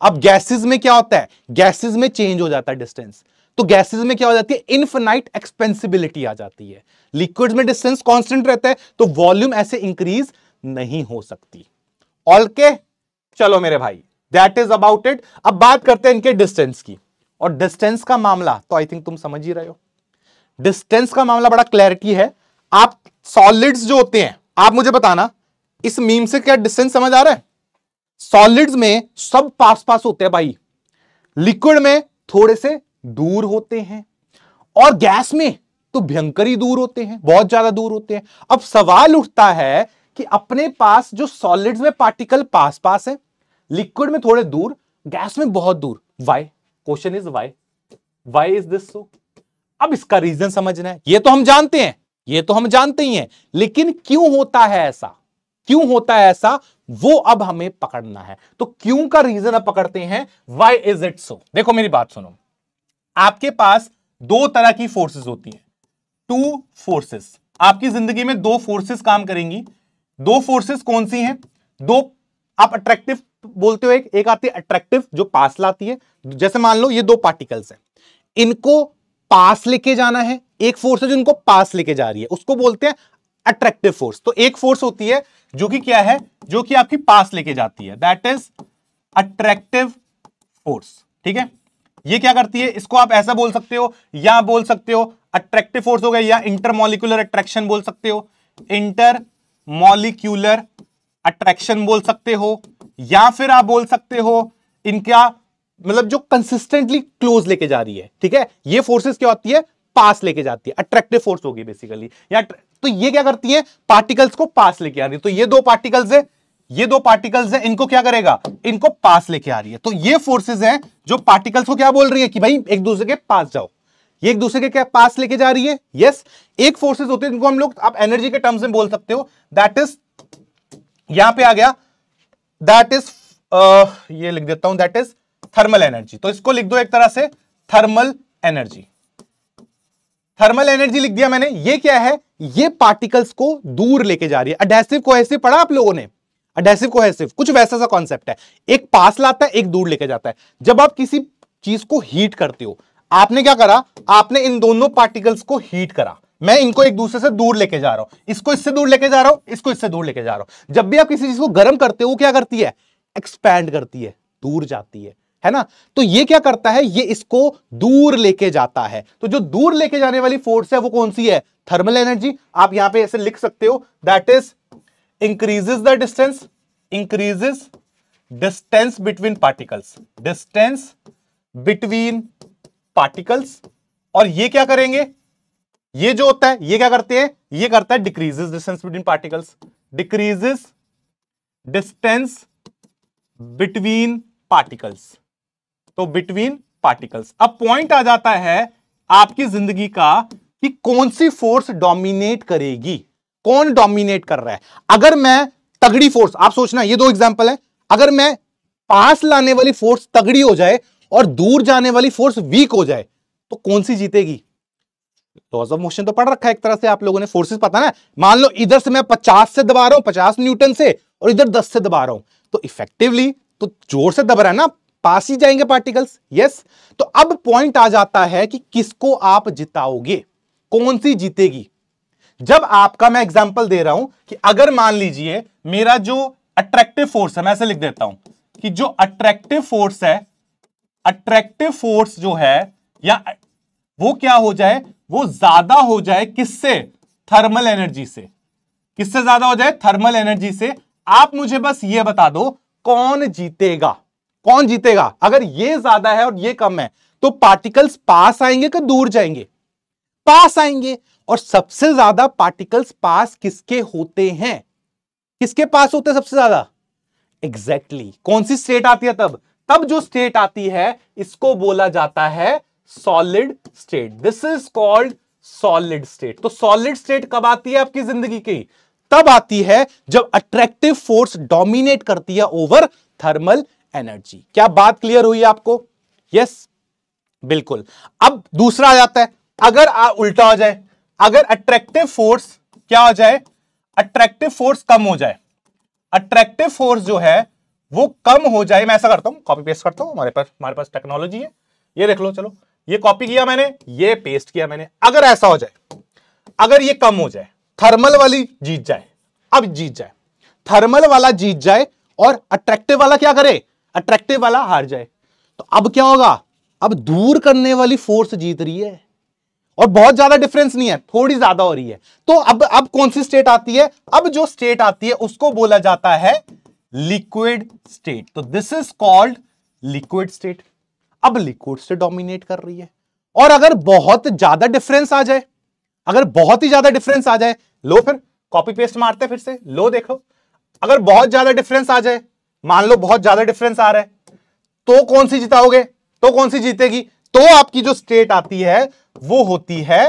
अब गैसेस में क्या होता है गैसेस में चेंज हो जाता है डिस्टेंस तो गैसेस में क्या हो जाती है इनफिनाइट एक्सपेंसिबिलिटी आ जाती है लिक्विड में डिस्टेंस कॉन्स्टेंट रहता है तो वॉल्यूम ऐसे इंक्रीज नहीं हो सकती ऑल के चलो मेरे भाई दैट इज अबाउट इट अब बात करते हैं इनके डिस्टेंस की और डिस्टेंस का मामला तो आई थिंक तुम समझ ही रहे हो डिस्टेंस का मामला बड़ा क्लैरिटी है आप सॉलिड्स जो होते हैं आप मुझे बताना इस मीम से क्या डिस्टेंस समझ आ रहा है सॉलिड्स में सब पास पास होते हैं भाई लिक्विड में थोड़े से दूर होते हैं और गैस में तो भयंकर ही दूर होते हैं बहुत ज्यादा दूर होते हैं अब सवाल उठता है कि अपने पास जो सॉलिड्स में पार्टिकल पास पास है लिक्विड में थोड़े दूर गैस में बहुत दूर why question is why why is this so अब इसका रीजन समझना है ये तो हम जानते हैं ये तो हम जानते ही हैं लेकिन क्यों होता है ऐसा क्यों होता है ऐसा वो अब हमें पकड़ना है तो क्यों का रीजन अब पकड़ते हैं वाई इज इट सो देखो मेरी बात सुनो आपके पास दो तरह की फोर्सेस होती हैं टू फोर्सेस आपकी जिंदगी में दो फोर्सेस काम करेंगी दो फोर्सेस कौन सी हैं दो आप अट्रैक्टिव बोलते हो एक एक आती है अट्रैक्टिव जो पास लाती है जैसे मान लो ये दो पार्टिकल्स हैं इनको पास लेके जाना है एक फोर्स है जो इनको पास लेके जा रही है उसको बोलते हैं अट्रैक्टिव फोर्स तो एक फोर्स होती है जो कि क्या है जो कि आपकी पास लेके जाती है दैट इज अट्रैक्टिव फोर्स ठीक है ये क्या करती है इसको आप ऐसा बोल सकते हो या बोल सकते हो अट्रैक्टिव फोर्स हो गया या इंटरमोलिकुलर अट्रैक्शन बोल सकते हो इंटर मॉलिक्यूलर अट्रैक्शन बोल सकते हो या फिर आप बोल सकते हो इनका मतलब जो कंसिस्टेंटली क्लोज लेके जा रही है ठीक है ये फोर्सेस क्या होती है पास लेके जाती है अट्रैक्टिव फोर्स होगी बेसिकली या तो ये क्या करती है पार्टिकल्स को पास लेके आ रही है तो ये दो पार्टिकल्स है ये दो पार्टिकल्स है इनको क्या करेगा इनको पास लेके आ रही है तो ये फोर्सेस हैं जो पार्टिकल्स को क्या बोल रही है कि भाई एक दूसरे के पास जाओ ये एक दूसरे के क्या पास लेके जा रही है यस yes. एक फोर्सेस होते हैं जिनको हम लोग आप एनर्जी के टर्म्स में बोल सकते हो दैट इज यहां पे आ गया दैट इज ये लिख देता हूं दैट इज थर्मल एनर्जी तो इसको लिख दो एक तरह से थर्मल एनर्जी थर्मल एनर्जी लिख दिया मैंने ये क्या है ये पार्टिकल्स को दूर लेके जा रही है अडेसिव कोहेसिव पढ़ा आप लोगों ने अडेसिव कोहेसिव कुछ वैसा सा कॉन्सेप्ट है एक पास लाता है एक दूर लेके जाता है जब आप किसी चीज को हीट करते हो आपने क्या करा आपने इन दोनों पार्टिकल्स को हीट करा मैं इनको एक दूसरे से दूर लेके जा रहा हूं इसको इससे दूर लेके जा रहा हूं इसको इससे दूर लेके जा रहा हूं जब भी आप किसी चीज को गर्म करते हो क्या करती है एक्सपैंड करती है दूर जाती है है ना तो ये क्या करता है ये इसको दूर लेके जाता है तो जो दूर लेके जाने वाली फोर्स है वो कौन सी है थर्मल एनर्जी आप यहां पे ऐसे लिख सकते हो that is increases the distance increases distance between particles distance between particles और ये क्या करेंगे ये जो होता है ये क्या करते हैं ये करता है decreases distance between particles decreases distance between particles तो बिटवीन पार्टिकल्स अब पॉइंट आ जाता है आपकी जिंदगी का कि कौन सी फोर्स डोमिनेट करेगी कौन डोमिनेट कर रहा है अगर मैं तगड़ी फोर्स आप सोचना ये दो एग्जाम्पल है अगर मैं पास लाने वाली फोर्स तगड़ी हो जाए और दूर जाने वाली फोर्स वीक हो जाए तो कौन सी जीतेगी लॉज ऑफ मोशन तो पढ़ रखा है एक तरह से आप लोगों ने फोर्सेस पता ना मान लो इधर से मैं 50 से दबा रहा हूं 50 न्यूटन से और इधर 10 से दबा रहा हूं तो इफेक्टिवली तो जोर से दब रहा है ना पास ही जाएंगे पार्टिकल्स यस तो अब पॉइंट आ जाता है कि किसको आप जिताओगे कौन सी जीतेगी जब आपका मैं एग्जांपल दे रहा हूं कि अगर मान लीजिए मेरा जो अट्रैक्टिव फोर्स है मैं ऐसे लिख देता हूं कि जो अट्रैक्टिव फोर्स है अट्रैक्टिव फोर्स जो है या वो क्या हो जाए वो ज्यादा हो जाए किससे थर्मल एनर्जी से किससे ज्यादा हो जाए थर्मल एनर्जी से आप मुझे बस ये बता दो कौन जीतेगा कौन जीतेगा अगर ये ज्यादा है और ये कम है तो पार्टिकल्स पास आएंगे कि दूर जाएंगे पास आएंगे और सबसे ज्यादा पार्टिकल्स पास किसके होते हैं किसके पास होते हैं सबसे ज्यादा एग्जैक्टली exactly. कौन सी स्टेट आती है तब तब जो स्टेट आती है इसको बोला जाता है solid state this is called solid state तो सॉलिड स्टेट कब आती है आपकी जिंदगी की तब आती है जब अट्रैक्टिव फोर्स डोमिनेट करती है ओवर थर्मल एनर्जी क्या बात क्लियर हुई आपको यस yes? बिल्कुल अब दूसरा आ जाता है अगर आ, उल्टा हो जाए अगर अट्रैक्टिव फोर्स क्या हो जाए अट्रैक्टिव फोर्स कम हो जाए अट्रैक्टिव फोर्स जो है वो कम हो जाए मैं ऐसा करता हूं कॉपी पेस्ट करता हूं हमारे पास हमारे पास टेक्नोलॉजी है ये देख लो चलो ये कॉपी किया मैंने ये पेस्ट किया मैंने अगर ऐसा हो जाए अगर ये कम हो जाए थर्मल वाली जीत जाए अब जीत जाए थर्मल वाला जीत जाए और अट्रैक्टिव वाला क्या करे अट्रैक्टिव वाला हार जाए तो अब क्या होगा अब दूर करने वाली फोर्स जीत रही है और बहुत ज्यादा डिफरेंस नहीं है थोड़ी ज्यादा हो रही है तो अब अब कौन सी स्टेट आती है अब जो स्टेट आती है उसको बोला जाता है लिक्विड स्टेट तो this is called liquid state अब लिक्विड से डोमिनेट कर रही है और अगर बहुत ज्यादा डिफरेंस आ जाए अगर बहुत ही ज्यादा डिफरेंस आ जाए लो फिर कॉपी पेस्ट मारते फिर से लो देखो अगर बहुत ज्यादा डिफरेंस आ जाए मान लो बहुत ज्यादा डिफरेंस आ रहा है तो कौन सी जिताओगे तो कौन सी जीतेगी तो आपकी जो स्टेट आती है वो होती है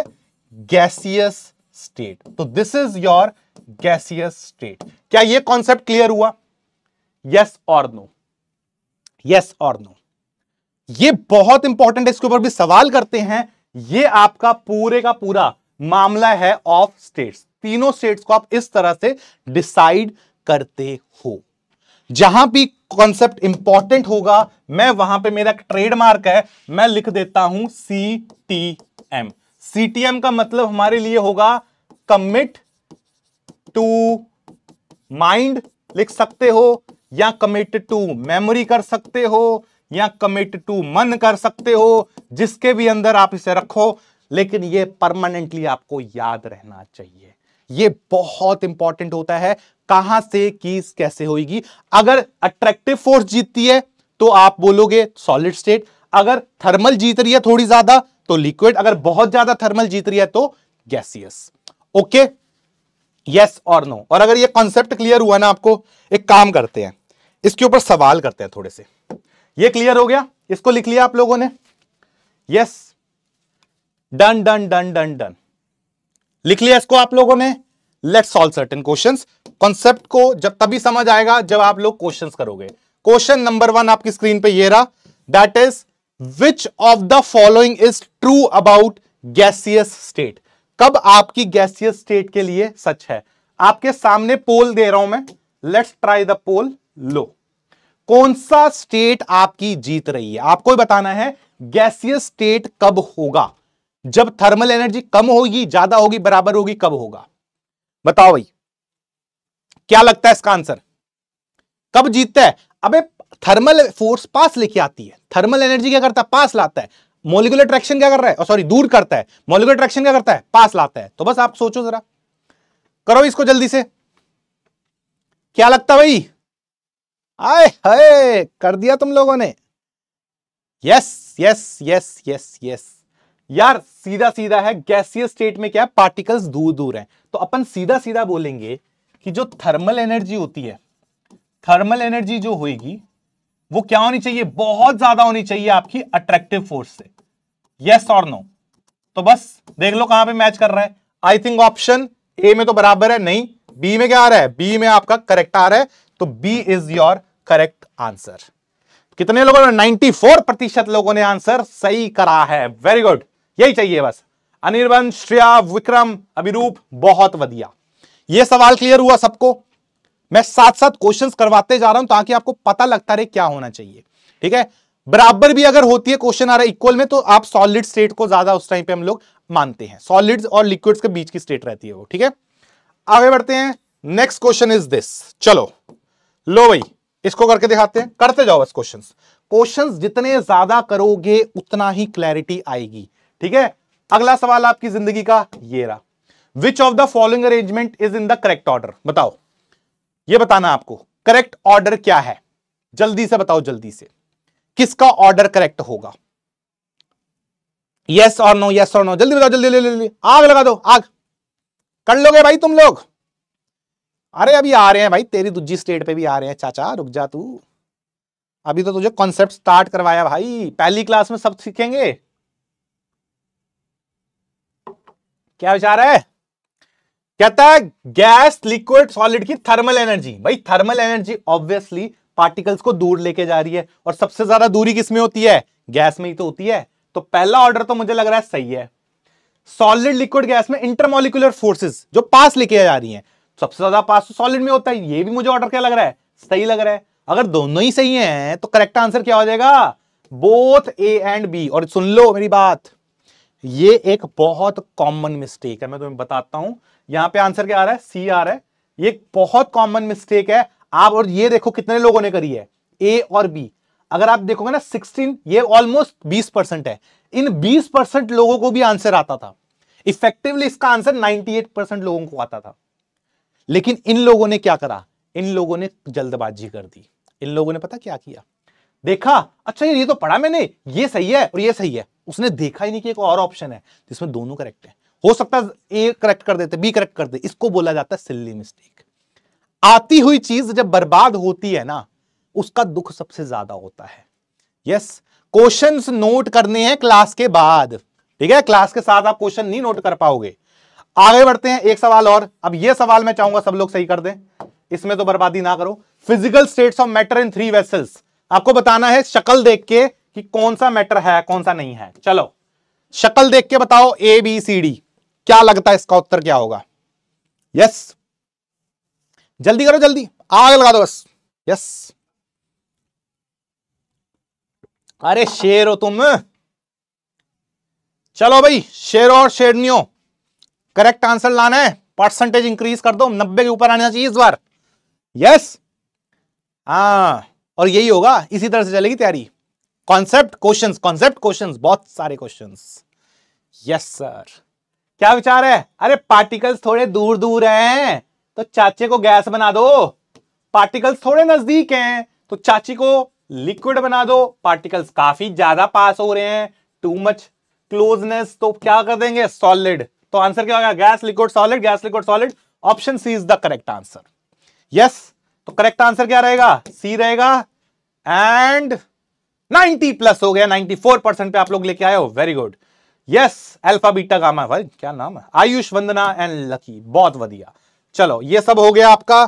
गैसियस स्टेट तो this is your gaseous state क्या ये कॉन्सेप्ट क्लियर हुआ यस और नो यस और नो ये बहुत इंपॉर्टेंट है इसके ऊपर भी सवाल करते हैं ये आपका पूरे का पूरा मामला है ऑफ स्टेट्स तीनों स्टेट्स को आप इस तरह से डिसाइड करते हो जहां भी कॉन्सेप्ट इंपॉर्टेंट होगा मैं वहां पे मेरा ट्रेडमार्क है मैं लिख देता हूं C T M C T M का मतलब हमारे लिए होगा कमिट टू माइंड लिख सकते हो या कमिट टू मेमोरी कर सकते हो या कमिट टू मन कर सकते हो जिसके भी अंदर आप इसे रखो लेकिन ये परमानेंटली आपको याद रहना चाहिए ये बहुत इंपॉर्टेंट होता है कहां से कीस कैसे होगी अगर अट्रैक्टिव फोर्स जीतती है तो आप बोलोगे सॉलिड स्टेट अगर थर्मल जीत रही है थोड़ी ज्यादा तो लिक्विड अगर बहुत ज्यादा थर्मल जीत रही है तो गैसियस ओके यस और नो और अगर ये कॉन्सेप्ट क्लियर हुआ ना आपको एक काम करते हैं इसके ऊपर सवाल करते हैं थोड़े से ये क्लियर हो गया इसको लिख लिया आप लोगों ने yes done done done done done लिख लिया इसको आप लोगों ने let solve certain question concept को जब तभी समझ आएगा जब आप लोग क्वेश्चन करोगे क्वेश्चन नंबर वन आपकी स्क्रीन पे ये रहा that is which of the following is true about gaseous state कब आपकी गैसियस स्टेट के लिए सच है आपके सामने पोल दे रहा हूं मैं लेट्स ट्राई द पोल लो कौन सा स्टेट आपकी जीत रही है आपको बताना है गैसियस स्टेट कब होगा जब थर्मल एनर्जी कम होगी ज्यादा होगी बराबर होगी कब होगा बताओ भाई क्या लगता है इसका आंसर कब जीतता है अबे थर्मल फोर्स पास लेके आती है थर्मल एनर्जी क्या करता है पास लाता है मोलिकुलर ट्रैक्शन क्या कर रहा है और oh, सॉरी दूर करता है मोलिकुलर अट्रैक्शन क्या करता है पास लाता है तो बस आप सोचो जरा करो इसको जल्दी से क्या लगता भाई आए हाय कर दिया तुम लोगों ने yes yes yes yes yes यार सीधा सीधा है गैसियस स्टेट में क्या है पार्टिकल्स दूर दूर हैं तो अपन सीधा सीधा बोलेंगे कि जो थर्मल एनर्जी होती है थर्मल एनर्जी जो होगी वो क्या होनी चाहिए बहुत ज्यादा होनी चाहिए आपकी अट्रैक्टिव फोर्स से यस और नो तो बस देख लो कहां पे मैच कर रहा है आई थिंक ऑप्शन ए में तो बराबर है नहीं बी में क्या आ रहा है बी में आपका करेक्ट आ रहा है तो B is your correct answer कितने लोगों ने 94 प्रतिशत लोगों ने आंसर सही करा है वेरी गुड यही चाहिए बस अनिर्बन श्रेया विक्रम अभिरूप बहुत वधिया ये सवाल क्लियर हुआ सबको मैं साथ साथ क्वेश्चन करवाते जा रहा हूं ताकि आपको पता लगता रहे क्या होना चाहिए ठीक है बराबर भी अगर होती है क्वेश्चन आ रहा है इक्वल में तो आप सॉलिड स्टेट को ज्यादा उस टाइम पे हम लोग मानते हैं सॉलिड्स और लिक्विड्स के बीच की स्टेट रहती है वो ठीक है आगे बढ़ते हैं नेक्स्ट क्वेश्चन इज दिस चलो लो भाई इसको करके दिखाते हैं करते जाओ बस क्वेश्चन क्वेश्चन जितने ज्यादा करोगे उतना ही क्लैरिटी आएगी ठीक है अगला सवाल आपकी जिंदगी का ये रहा which of the following arrangement is in the correct order बताओ ये बताना आपको करेक्ट ऑर्डर क्या है जल्दी से बताओ जल्दी से किसका ऑर्डर करेक्ट होगा यस और नो यस और नो जल्दी बताओ जल्दी जल्दी जल्दी आग लगा दो आग कर लोगे भाई तुम लोग अरे अभी आ रहे हैं भाई तेरी दूजी स्टेट पे भी आ रहे हैं चाचा रुक जा तू अभी तो तुझे कॉन्सेप्ट स्टार्ट करवाया भाई पहली क्लास में सब सीखेंगे क्या विचार है कहता है गैस लिक्विड सॉलिड की थर्मल एनर्जी भाई थर्मल एनर्जी ऑब्वियसली पार्टिकल्स को दूर लेके जा रही है और सबसे ज्यादा दूरी किसमें होती है गैस में ही तो होती है तो पहला ऑर्डर तो मुझे लग रहा है सही है सॉलिड लिक्विड गैस में इंटरमोलिकुलर फोर्सेस जो पास लेके जा रही हैं सबसे ज्यादा पास तो सॉलिड में होता है ये भी मुझे ऑर्डर क्या लग रहा है सही लग रहा है अगर दोनों ही सही हैं तो करेक्ट आंसर क्या हो जाएगा बोथ ए एंड बी और सुन लो मेरी बात ये एक बहुत कॉमन मिस्टेक है मैं तुम्हें बताता हूं यहां पे आंसर क्या आ रहा है सी आ रहा है ये एक बहुत कॉमन मिस्टेक है आप और ये देखो कितने लोगों ने करी है ए और बी अगर आप देखोगे ना 16 ये ऑलमोस्ट 20 परसेंट है इन 20 परसेंट लोगों को भी आंसर आता था इफेक्टिवली इसका आंसर 98 परसेंट लोगों को आता था लेकिन इन लोगों ने क्या करा इन लोगों ने जल्दबाजी कर दी इन लोगों ने पता क्या किया देखा अच्छा ये तो पढ़ा मैंने ये सही है और ये सही है उसने देखा ही नहीं कि एक और ऑप्शन है जिसमें दोनों करेक्ट है हो सकता है ए करेक्ट कर देते बी करेक्ट कर दे इसको बोला जाता है सिल्ली मिस्टेक आती हुई चीज जब बर्बाद होती है ना उसका दुख सबसे ज्यादा होता है यस क्वेश्चन नोट करने हैं क्लास के बाद ठीक है क्लास के साथ आप क्वेश्चन नहीं नोट कर पाओगे आगे बढ़ते हैं एक सवाल और अब यह सवाल मैं चाहूंगा सब लोग सही कर दें इसमें तो बर्बादी ना करो physical states of matter in three vessels आपको बताना है शक्ल देख के कि कौन सा मैटर है कौन सा नहीं है चलो शक्ल देख के बताओ ए बी सी डी क्या लगता है इसका उत्तर क्या होगा यस जल्दी करो जल्दी आग लगा दो बस यस अरे शेर हो तुम चलो भाई शेर और शेरनियो करेक्ट आंसर लाना है परसेंटेज इंक्रीज कर दो नब्बे के ऊपर आना चाहिए इस बार यस हाँ और यही होगा इसी तरह से चलेगी तैयारी कॉन्सेप्ट क्वेश्चन कॉन्सेप्ट क्वेश्चन बहुत सारे क्वेश्चन यस सर क्या विचार है अरे पार्टिकल्स थोड़े दूर दूर हैं तो चाचे को गैस बना दो पार्टिकल्स थोड़े नजदीक हैं तो चाची को लिक्विड बना दो पार्टिकल्स काफी ज्यादा पास हो रहे हैं टू मच क्लोजनेस तो क्या कर देंगे सॉलिड तो आंसर क्या होगा gas liquid solid gas liquid solid option C is the correct answer yes तो करेक्ट आंसर क्या रहेगा सी रहेगा एंड 90 प्लस हो गया 94 परसेंट पे आप लोग लेके आए हो very good yes alpha beta gamma भाई क्या नाम है आयुष वंदना एंड लकी बहुत बढ़िया चलो ये सब हो गया आपका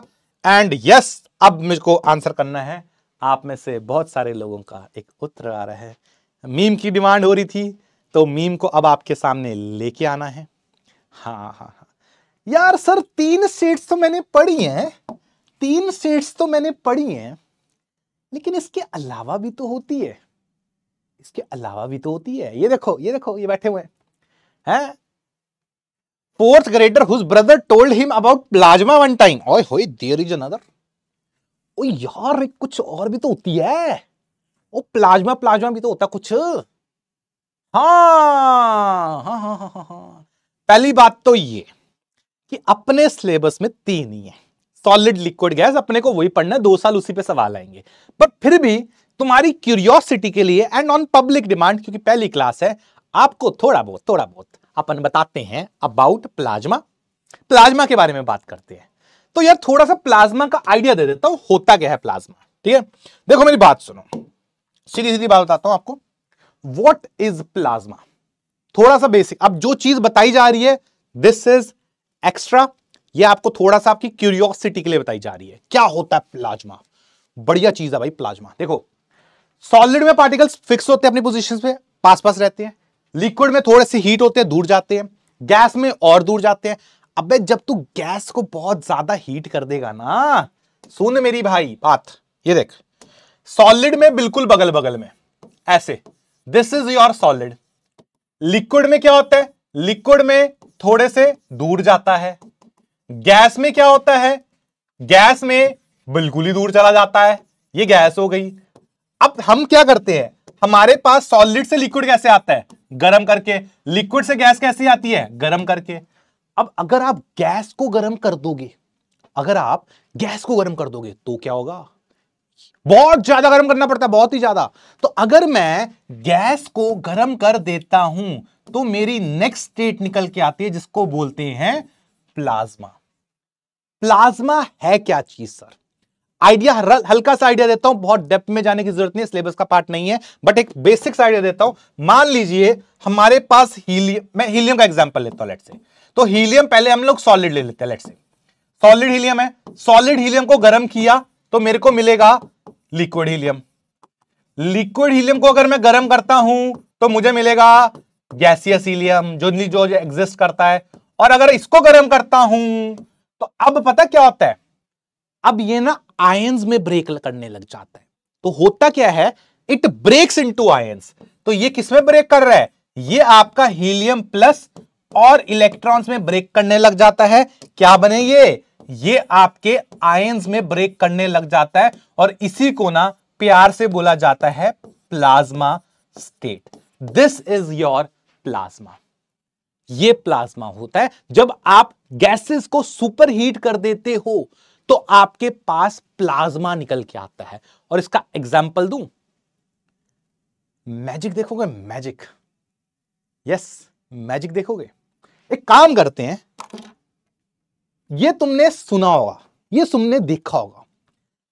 एंड यस yes, अब मुझको आंसर करना है आप में से बहुत सारे लोगों का एक उत्तर आ रहा है मीम की डिमांड हो रही थी तो मीम को अब आपके सामने लेके आना है हाँ हाँ हाँ यार सर तीन सीट्स तो मैंने पढ़ी हैं तीन सीट्स तो मैंने पढ़ी हैं लेकिन इसके अलावा भी तो होती है इसके अलावा भी तो होती है ये देखो ये देखो ये बैठे हुए हैं fourth grader whose brother told him about plasma one time ओए होए देयर इज अनदर ओ यार कुछ और भी तो होती है ओ प्लाज्मा प्लाज्मा भी तो होता कुछ हाँ, हाँ हाँ हाँ हाँ हाँ पहली बात तो ये कि अपने सिलेबस में तीन ही है सॉलिड लिक्विड गैस अपने को वही पढ़ना है दो साल उसी पे सवाल आएंगे पर फिर भी तुम्हारी क्यूरियोसिटी के लिए एंड ऑन पब्लिक डिमांड क्योंकि पहली क्लास है आपको थोड़ा बहुत थोड़ा बहुत अपन बताते हैं अबाउट प्लाज्मा प्लाज्मा के बारे में बात करते हैं तो यार थोड़ा सा प्लाज्मा का आइडिया दे देता हूं होता क्या है प्लाज्मा ठीक है देखो मेरी बात सुनो सीधी सीधी बात बताता हूं आपको वॉट इज प्लाज्मा थोड़ा सा बेसिक अब जो चीज बताई जा रही है दिस इज एक्स्ट्रा ये आपको थोड़ा सा आपकी क्यूरियोसिटी के लिए बताई जा रही है क्या होता है प्लाज्मा बढ़िया चीज है भाई प्लाज्मा देखो सॉलिड में पार्टिकल्स फिक्स होते हैं अपनी पोजिशन पे पास पास रहते हैं लिक्विड में थोड़े से हीट होते हैं दूर जाते हैं गैस में और दूर जाते हैं अब जब तू गैस को बहुत ज्यादा हीट कर देगा ना सुन मेरी भाई बात ये देख सॉलिड में बिल्कुल बगल बगल में ऐसे this is your solid liquid में क्या होता है लिक्विड में थोड़े से दूर जाता है गैस में क्या होता है गैस में बिल्कुल ही दूर चला जाता है ये गैस हो गई अब हम क्या करते हैं हमारे पास सॉलिड से लिक्विड कैसे आता है गर्म करके लिक्विड से गैस कैसे आती है गर्म करके अब अगर आप गैस को गर्म कर दोगे अगर आप गैस को गर्म कर दोगे तो क्या होगा बहुत ज्यादा गर्म करना पड़ता है बहुत ही ज्यादा तो अगर मैं गैस को गर्म कर देता हूं तो मेरी नेक्स्ट स्टेट निकल के आती है जिसको बोलते हैं प्लाज्मा प्लाज्मा है क्या चीज सर आइडिया हल्का सा आइडिया देता हूं बहुत डेप्थ में जाने की जरूरत नहीं है सिलेबस का पार्ट नहीं है बट एक बेसिक आइडिया देता हूं मान लीजिए हमारे पास हीलियम मैं हीलियम का एग्जांपल लेता हूं लेट से तो हीलियम पहले हम लोग सॉलिड ले लेते हैं लेट से सॉलिड हीलियम है सॉलिड हीलियम को गर्म किया तो मेरे को मिलेगा लिक्विड हीलियम लिक्विड हीलियम को अगर मैं गर्म करता हूं तो मुझे मिलेगा गैसियस हीलियम जो जो एग्जिस्ट करता है और अगर इसको गर्म करता हूं तो अब पता क्या होता है अब ये ना आयन्स में ब्रेक करने लग जाता है तो होता क्या है इट ब्रेक्स इनटू आयंस तो ये किसमें ब्रेक कर रहा है ये आपका हीलियम प्लस और इलेक्ट्रॉन्स में ब्रेक करने लग जाता है क्या बने ये ये आपके आयन्स में ब्रेक करने लग जाता है और इसी को ना प्यार से बोला जाता है plasma state this is your plasma ये प्लाज्मा होता है जब आप गैसेस को सुपर हीट कर देते हो तो आपके पास प्लाज्मा निकल के आता है और इसका एग्जाम्पल दू मैजिक देखोगे मैजिक यस मैजिक देखोगे एक काम करते हैं ये तुमने सुना होगा ये तुमने देखा होगा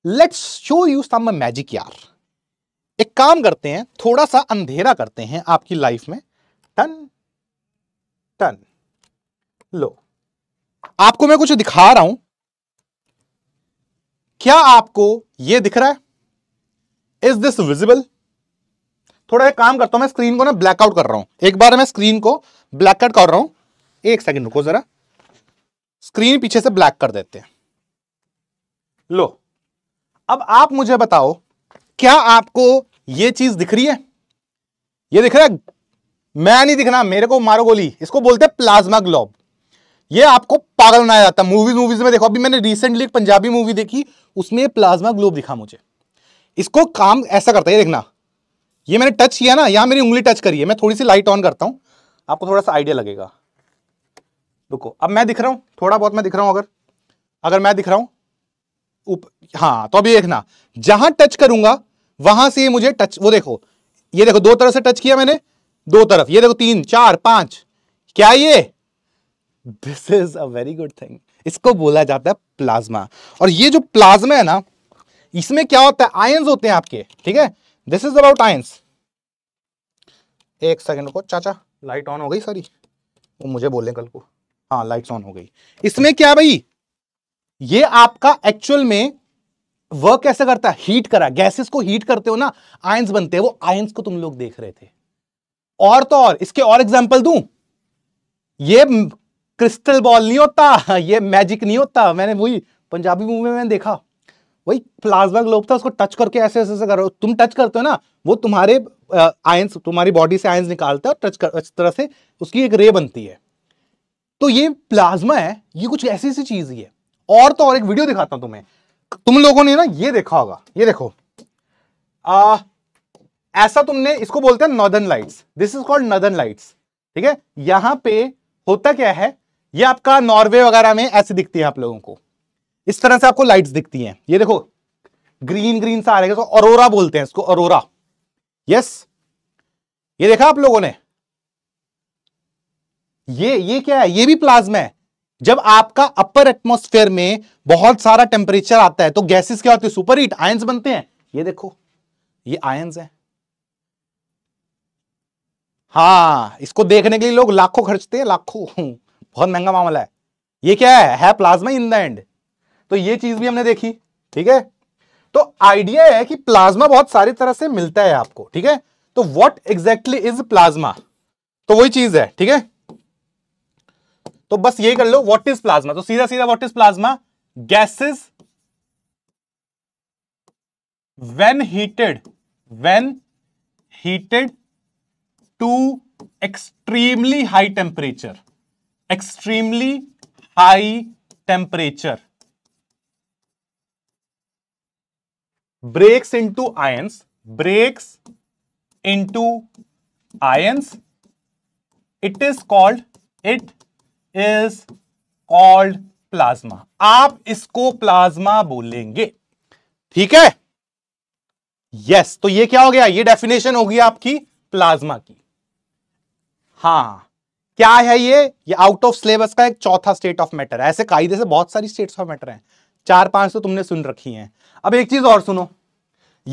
let's show you some magic यार एक काम करते हैं थोड़ा सा अंधेरा करते हैं आपकी लाइफ में टन लो आपको मैं कुछ दिखा रहा हूं क्या आपको यह दिख रहा है इज दिस विजिबल थोड़ा एक काम करता हूं मैं स्क्रीन को ना ब्लैकआउट कर रहा हूं एक बार मैं स्क्रीन को ब्लैकआउट कर रहा हूं एक सेकंड रुको जरा स्क्रीन पीछे से ब्लैक कर देते हैं लो अब आप मुझे बताओ क्या आपको यह चीज दिख रही है यह दिख रहा है मैं नहीं दिखना मेरे को मारो गोली इसको बोलते हैं प्लाज्मा ग्लोब ये आपको पागल बनाया जाता है मूवीज मूवीज में देखो अभी मैंने रिसेंटली एक पंजाबी मूवी देखी उसमें प्लाज्मा ग्लोब दिखा मुझे इसको काम ऐसा करता है ये देखना ये मैंने टच किया ना यहां मेरी उंगली टच करी है मैं थोड़ी सी लाइट ऑन करता हूं आपको थोड़ा सा आइडिया लगेगा रुको अब मैं दिख रहा हूं थोड़ा बहुत मैं दिख रहा हूं अगर अगर मैं दिख रहा हूं उप हाँ तो अभी देखना जहां टच करूंगा वहां से ये मुझे टच वो देखो ये देखो दो तरह से टच किया मैंने दो तरफ ये देखो तीन चार पांच क्या ये this is a very good thing इसको बोला जाता है प्लाज्मा और ये जो प्लाज्मा है ना इसमें क्या होता है आयंस होते हैं आपके ठीक है दिस इज अबाउट आयंस एक सेकंड को चाचा लाइट ऑन हो गई सॉरी वो मुझे बोले कल को हाँ लाइट ऑन हो गई इसमें क्या भाई ये आपका एक्चुअल में वर्क कैसे करता है हीट करा गैसेस को हीट करते हो ना आयंस बनते हैं वो आयंस को तुम लोग देख रहे थे और तो और इसके और एग्जाम्पल दू ये क्रिस्टल बॉल नहीं होता ये मैजिक नहीं होता मैंने वही पंजाबी मूवी में मैंने देखा वही प्लाज्मा ग्लोब था उसको टच करके ऐसे ऐसे ऐसे करो तुम टच करते हो ना वो तुम्हारे आयंस तुम्हारी बॉडी से आयंस निकालता है और टच कर इस तरह से उसकी एक रे बनती है तो ये प्लाज्मा है ये कुछ ऐसी ऐसी चीज ही है और तो और एक वीडियो दिखाता हूं तुम्हें तुम लोगों ने ना ये देखा होगा ये देखो आ, ऐसा तुमने इसको बोलते हैं northern lights this is called northern lights ठीक है यहां पे होता क्या है ये आपका नॉर्वे वगैरह में ऐसे दिखती है आप लोगों को इस तरह से आपको लाइट्स दिखती हैं ये देखो ग्रीन ग्रीन सा आ रहा है इसको अरोरा बोलते हैं इसको अरोरा यस ये देखा आप लोगों ने ये ये क्या है ये भी प्लाज्मा है जब आपका अपर एटमोस्फेयर में बहुत सारा टेम्परेचर आता है तो गैसेस क्या होते हैं सुपर हीट आयंस बनते हैं ये देखो ये आयंस हैं हाँ इसको देखने के लिए लोग लाखों खर्चते हैं लाखों बहुत महंगा मामला है ये क्या है है प्लाज्मा इन द एंड तो ये चीज भी हमने देखी ठीक है तो आइडिया है कि प्लाज्मा बहुत सारी तरह से मिलता है आपको ठीक है तो वॉट एग्जैक्टली इज प्लाज्मा तो वही चीज है ठीक है तो बस यही कर लो वॉट इज प्लाज्मा तो सीधा सीधा what is plasma gases when heated when heated to extremely high temperature extremely high temperature breaks into ions breaks into ions it is called it is called plasma आप इसको plasma बोलेंगे ठीक है yes yes, तो ये क्या हो गया ये डेफिनेशन होगी आपकी प्लाज्मा की हाँ क्या है ये ये आउट ऑफ सिलेबस का एक चौथा स्टेट ऑफ मैटर है ऐसे कायदे से बहुत सारी स्टेट्स ऑफ मैटर हैं चार पांच तो तुमने सुन रखी हैं अब एक चीज और सुनो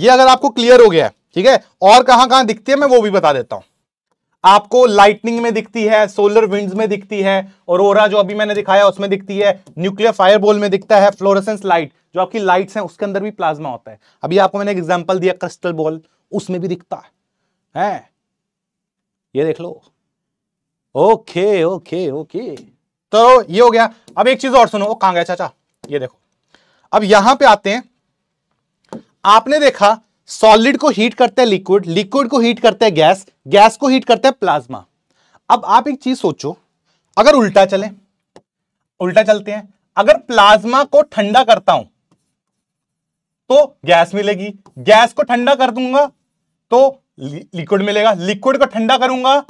ये अगर आपको क्लियर हो गया है ठीक है और कहां कहां दिखती है मैं वो भी बता देता हूं आपको लाइटनिंग में दिखती है सोलर विंड्स में दिखती है और ओरा जो अभी मैंने दिखाया उसमें दिखती है न्यूक्लियर फायरबोल में दिखता है फ्लोरेसेंस लाइट जो आपकी लाइट्स हैं उसके अंदर भी प्लाज्मा होता है अभी आपको मैंने एग्जाम्पल दिया क्रिस्टल बॉल उसमें भी दिखता है, है? ये देख लो ओके ओके ओके तो ये हो गया अब एक चीज और सुनो कहां गया चाचा ये देखो अब यहां पे आते हैं आपने देखा सॉलिड को हीट करते हैं लिक्विड लिक्विड को हीट करते हैं गैस गैस को हीट करते हैं प्लाज्मा अब आप एक चीज सोचो अगर उल्टा चले उल्टा चलते हैं अगर प्लाज्मा को ठंडा करता हूं तो गैस मिलेगी गैस को ठंडा कर दूंगा तो लिक्विड मिलेगा लिक्विड को ठंडा करूंगा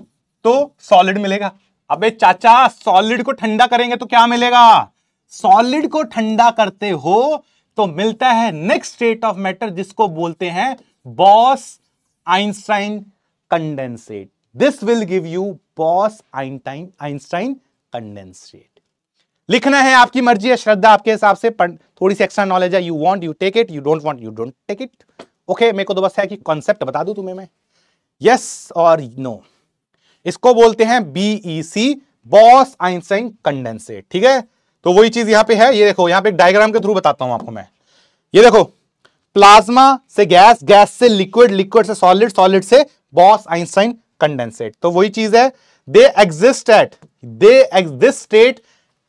तो सॉलिड मिलेगा अबे चाचा सॉलिड को ठंडा करेंगे तो क्या मिलेगा सॉलिड को ठंडा करते हो तो मिलता है नेक्स्ट स्टेट ऑफ मैटर जिसको बोलते हैं Bose Einstein condensate this will give you Bose Einstein Einstein condensate लिखना है आपकी मर्जी है श्रद्धा आपके हिसाब से थोड़ी सी एक्स्ट्रा नॉलेज है you want you take it you don't want you don't take it okay मेरे को तो बस है कि कॉन्सेप्ट बता दू तुम्हें मैं यस और नो इसको बोलते हैं बीईसी बॉस आइंसाइन कंडेंसेट ठीक है तो वही चीज यहां पे है ये देखो यहां पे एक डायग्राम के थ्रू बताता हूं आपको मैं ये देखो प्लाज्मा से गैस गैस से लिक्विड लिक्विड से सॉलिड सॉलिड से बॉस आइंसाइन कंडेंसेट तो वही चीज है they exist at they exist state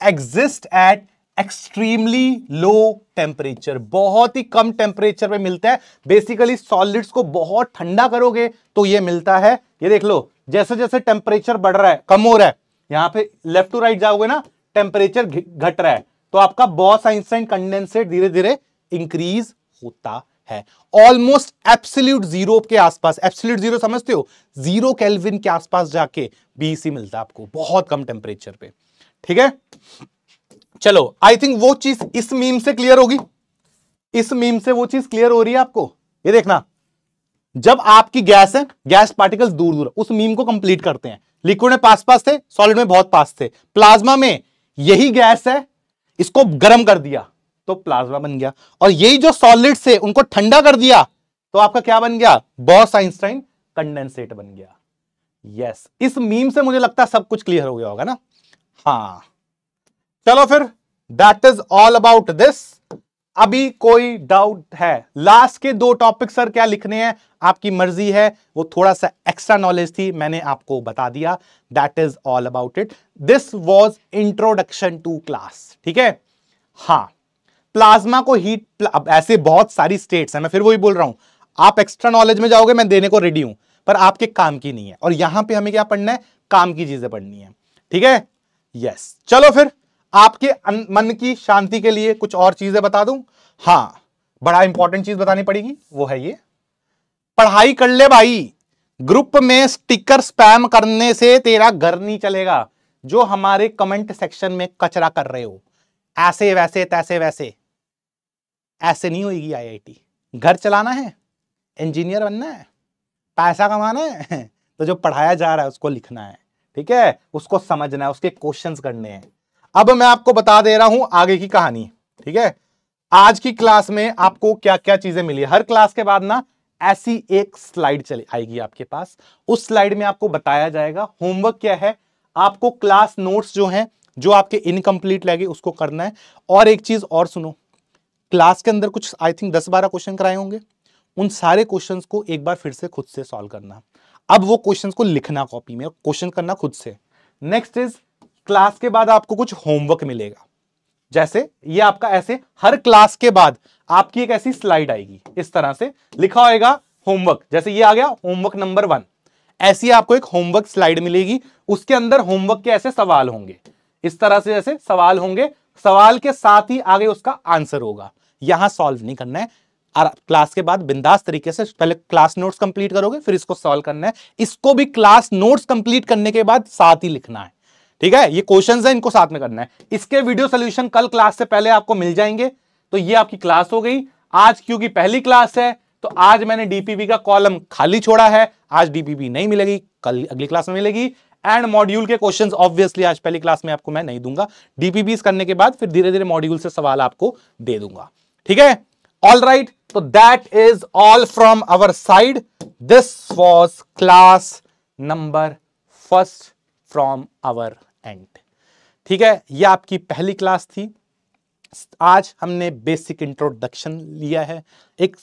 exist at extremely low temperature बहुत ही कम टेम्परेचर पे मिलता है बेसिकली सॉलिड्स को बहुत ठंडा करोगे तो ये मिलता है ये देख लो जैसे जैसे टेम्परेचर बढ़ रहा है कम हो रहा है यहाँ पे लेफ्ट टू राइट जाओगे ना टेम्परेचर घट रहा है तो आपका बॉस आइंस्टाइन कंडेंसेट धीरे धीरे इंक्रीज होता है ऑलमोस्ट एप्सल्यूट जीरो के आसपास एप्सल्यूट जीरो समझते हो जीरो केल्विन के आसपास जाके बीसी मिलता है आपको बहुत कम टेम्परेचर पे ठीक है चलो आई थिंक वो चीज इस मीम से क्लियर होगी इस मीम से वो चीज क्लियर हो रही है आपको ये देखना जब आपकी गैस है गैस पार्टिकल्स दूर दूर उस मीम को कंप्लीट करते हैं लिक्विड में पास पास थे सॉलिड में बहुत पास थे प्लाज्मा में यही गैस है इसको गर्म कर दिया तो प्लाज्मा बन गया और यही जो सॉलिड से उनको ठंडा कर दिया तो आपका क्या बन गया बॉस आइंस्टाइन कंडेंसेट बन गया यस yes. इस मीम से मुझे लगता है सब कुछ क्लियर हो गया होगा ना हाँ चलो फिर that is all about this अभी कोई डाउट है लास्ट के दो टॉपिक सर क्या लिखने हैं आपकी मर्जी है वो थोड़ा सा एक्स्ट्रा नॉलेज थी मैंने आपको बता दिया that is all about it this was introduction to class ठीक है हाँ प्लाज्मा को हीट ऐसे बहुत सारी स्टेट्स हैं मैं फिर वही बोल रहा हूं आप एक्स्ट्रा नॉलेज में जाओगे मैं देने को रेडी हूं पर आपके काम की नहीं है और यहां पे हमें क्या पढ़ना है काम की चीजें पढ़नी है ठीक है यस चलो फिर आपके मन की शांति के लिए कुछ और चीजें बता दूं हां बड़ा इंपॉर्टेंट चीज बतानी पड़ेगी वो है ये पढ़ाई कर ले भाई ग्रुप में स्टिकर स्पैम करने से तेरा घर नहीं चलेगा जो हमारे कमेंट सेक्शन में कचरा कर रहे हो ऐसे वैसे तैसे वैसे ऐसे नहीं होगी आईआईटी घर चलाना है इंजीनियर बनना है पैसा कमाना है <laughs> तो जो पढ़ाया जा रहा है उसको लिखना है ठीक है उसको समझना है उसके क्वेश्चंस करने हैं अब मैं आपको बता दे रहा हूं आगे की कहानी ठीक है आज की क्लास में आपको क्या क्या चीजें मिली हर क्लास के बाद ना ऐसी एक स्लाइड चली आएगी आपके पास उस स्लाइड में आपको बताया जाएगा होमवर्क क्या है आपको क्लास नोट्स जो हैं जो आपके इनकम्प्लीट लगे उसको करना है और एक चीज और सुनो क्लास के अंदर कुछ आई थिंक दस बारह क्वेश्चन कराए होंगे उन सारे क्वेश्चंस को एक बार फिर से खुद से सॉल्व करना अब वो क्वेश्चंस को लिखना कॉपी में क्वेश्चन करना खुद से नेक्स्ट इज क्लास के बाद आपको कुछ होमवर्क मिलेगा जैसे ये आपका ऐसे हर क्लास के बाद आपकी एक ऐसी स्लाइड आएगी इस तरह से लिखा होगा होमवर्क जैसे ये आ गया होमवर्क नंबर वन ऐसी आपको एक होमवर्क स्लाइड मिलेगी उसके अंदर होमवर्क के ऐसे सवाल होंगे इस तरह से जैसे सवाल होंगे सवाल के साथ ही आगे उसका आंसर होगा यहां सॉल्व नहीं करना है और क्लास के बाद बिंदास तरीके से पहले क्लास नोट्स कंप्लीट करोगे फिर इसको सॉल्व करना है इसको भी क्लास नोट्स कंप्लीट करने के बाद साथ ही लिखना है ठीक है ये क्वेश्चन है इनको साथ में करना है इसके वीडियो सोल्यूशन कल क्लास से पहले आपको मिल जाएंगे तो ये आपकी क्लास हो गई आज क्योंकि पहली क्लास है तो आज मैंने डीपीबी का कॉलम खाली छोड़ा है आज डीपीबी नहीं मिलेगी कल अगली क्लास में मिलेगी एंड मॉड्यूल के क्वेश्चंस ऑब्वियसली आज पहली क्लास में आपको मैं नहीं दूंगा डीपीबी करने के बाद फिर धीरे धीरे मॉड्यूल से सवाल आपको दे दूंगा ठीक है ऑल राइट तो that is all from our side this was class number first from our end ठीक है ये आपकी पहली क्लास थी आज हमने बेसिक इंट्रोडक्शन लिया है एक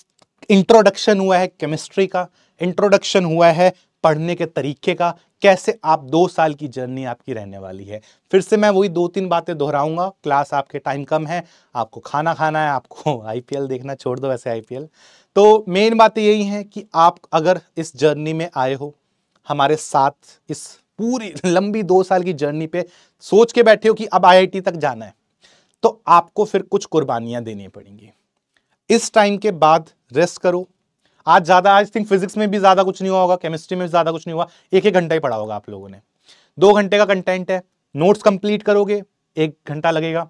इंट्रोडक्शन हुआ है केमिस्ट्री का इंट्रोडक्शन हुआ है पढ़ने के तरीके का कैसे आप दो साल की जर्नी आपकी रहने वाली है फिर से मैं वही दो तीन बातें दोहराऊंगा क्लास आपके टाइम कम है आपको खाना खाना है आपको आईपीएल <laughs> देखना छोड़ दो वैसे आईपीएल तो मेन बातें यही हैं कि आप अगर इस जर्नी में आए हो हमारे साथ इस पूरी लंबी दो साल की जर्नी पे सोच के बैठे हो कि अब आईआईटी तक जाना है तो आपको फिर कुछ कुर्बानियां देनी पड़ेंगी इस टाइम के बाद रेस्ट करो आज ज़्यादा आई थिंक फिजिक्स में भी ज़्यादा कुछ नहीं हुआ होगा केमिस्ट्री में ज़्यादा कुछ नहीं हुआ एक एक घंटा ही पढ़ा होगा आप लोगों ने दो घंटे का कंटेंट है नोट्स कंप्लीट करोगे एक घंटा लगेगा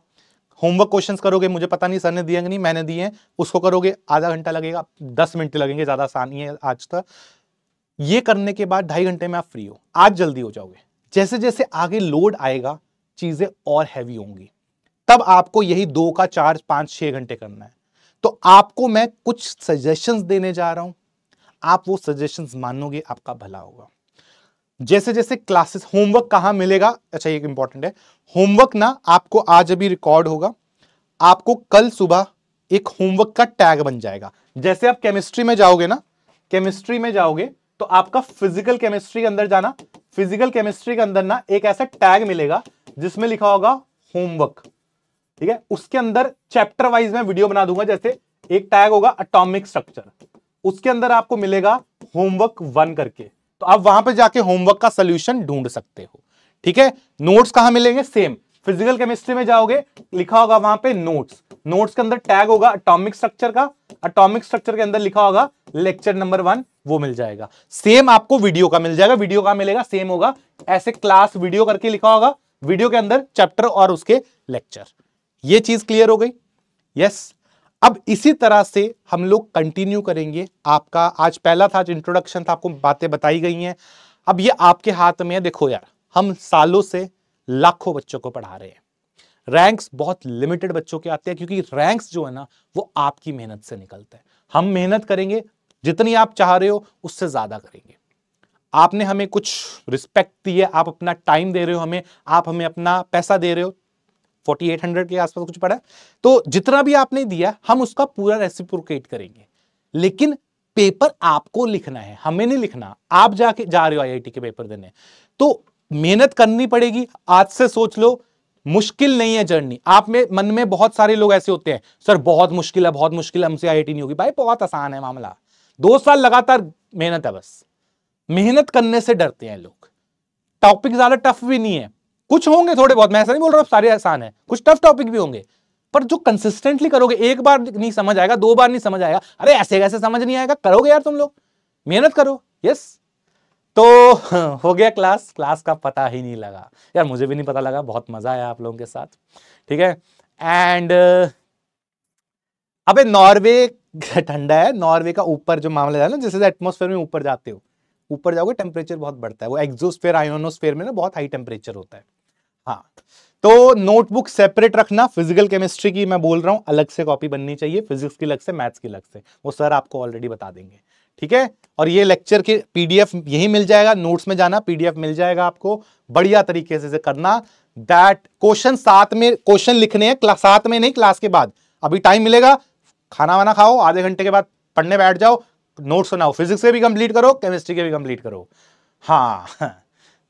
होमवर्क क्वेश्चंस करोगे मुझे पता नहीं सर ने दिए नहीं मैंने दिए हैं उसको करोगे आधा घंटा लगेगा दस मिनट लगेंगे ज़्यादा आसानी है आज तक ये करने के बाद ढाई घंटे में आप फ्री हो आज जल्दी हो जाओगे जैसे जैसे आगे लोड आएगा चीज़ें और हैवी होंगी तब आपको यही दो का चार पाँच छह घंटे करना है तो आपको मैं कुछ सजेशन देने जा रहा हूं आप वो सजेशन मानोगे आपका भला होगा जैसे जैसे क्लासेस होमवर्क कहां मिलेगा अच्छा एक इंपॉर्टेंट है होमवर्क ना आपको आज अभी रिकॉर्ड होगा आपको कल सुबह एक होमवर्क का टैग बन जाएगा जैसे आप केमिस्ट्री में जाओगे ना केमिस्ट्री में जाओगे तो आपका फिजिकल केमिस्ट्री के अंदर जाना फिजिकल केमिस्ट्री के अंदर ना एक ऐसा टैग मिलेगा जिसमें लिखा होगा होमवर्क ठीक है उसके अंदर चैप्टर वाइज मैं वीडियो बना दूंगा जैसे एक टैग होगा अटोमिक स्ट्रक्चर उसके अंदर आपको मिलेगा होमवर्क वन करके तो आप वहां पर जाके होमवर्क का सोल्यूशन ढूंढ सकते हो ठीक है नोट्स कहां मिलेंगे सेम फिजिकल केमिस्ट्री में जाओगे लिखा होगा वहां पे नोट्स नोट्स के अंदर टैग होगा अटोमिक स्ट्रक्चर का अटोमिक स्ट्रक्चर के अंदर लिखा होगा लेक्चर नंबर वन वो मिल जाएगा सेम आपको वीडियो का मिल जाएगा वीडियो का मिलेगा सेम होगा ऐसे क्लास वीडियो करके लिखा होगा वीडियो के अंदर चैप्टर और उसके लेक्चर ये चीज क्लियर हो गई यस अब इसी तरह से हम लोग कंटिन्यू करेंगे आपका आज पहला था आज इंट्रोडक्शन था आपको बातें बताई गई हैं अब ये आपके हाथ में है देखो यार हम सालों से लाखों बच्चों को पढ़ा रहे हैं रैंक्स बहुत लिमिटेड बच्चों के आते हैं क्योंकि रैंक्स जो है ना वो आपकी मेहनत से निकलते हैं हम मेहनत करेंगे जितनी आप चाह रहे हो उससे ज़्यादा करेंगे आपने हमें कुछ रिस्पेक्ट दी है आप अपना टाइम दे रहे हो हमें आप हमें अपना पैसा दे रहे हो 4800 के आसपास कुछ पड़ा तो जितना भी आपने दिया हम उसका पूरा रेसिप्रोकेट करेंगे लेकिन पेपर आपको लिखना है हमें नहीं लिखना आप जाके जा रहे हो आईआईटी के पेपर देने तो मेहनत करनी पड़ेगी आज से सोच लो मुश्किल नहीं है जर्नी आप में मन में बहुत सारे लोग ऐसे होते हैं सर बहुत मुश्किल है बहुत मुश्किल है हमसे आई नहीं होगी भाई बहुत आसान है मामला दो साल लगातार मेहनत है बस मेहनत करने से डरते हैं लोग टॉपिक ज्यादा टफ भी नहीं है कुछ होंगे थोड़े बहुत मैं ऐसा नहीं बोल रहा सारे आसान है कुछ टफ टॉपिक भी होंगे पर जो कंसिस्टेंटली करोगे एक बार नहीं समझ आएगा दो बार नहीं समझ आएगा अरे ऐसे कैसे समझ नहीं आएगा करोगे यार तुम लोग मेहनत करो यस तो <laughs> हो गया क्लास क्लास का पता ही नहीं लगा यार मुझे भी नहीं पता लगा बहुत मजा आया आप लोगों के साथ ठीक है एंड अबे नॉर्वे <laughs> ठंडा है नॉर्वे का ऊपर जो मामला है ना जैसे एटमोसफेयर में ऊपर जाते हो ऊपर जाओगे टेम्परेचर बहुत बढ़ता है वो एक्जोस्फेयर आयोनोस्फेयर में ना बहुत हाई टेम्परेचर होता है हाँ तो नोटबुक सेपरेट रखना फिजिकल केमिस्ट्री की मैं बोल रहा हूँ अलग से कॉपी बननी चाहिए फिजिक्स की अलग से मैथ्स की अलग से वो सर आपको ऑलरेडी बता देंगे ठीक है और ये लेक्चर के पीडीएफ यही मिल जाएगा नोट्स में जाना पीडीएफ मिल जाएगा आपको बढ़िया तरीके से करना दैट क्वेश्चन साथ में क्वेश्चन लिखने हैं साथ में नहीं क्लास के बाद अभी टाइम मिलेगा खाना वाना खाओ आधे घंटे के बाद पढ़ने बैठ जाओ नोट्स बनाओ फिजिक्स के भी कंप्लीट करो केमिस्ट्री के भी कंप्लीट करो हाँ <laughs>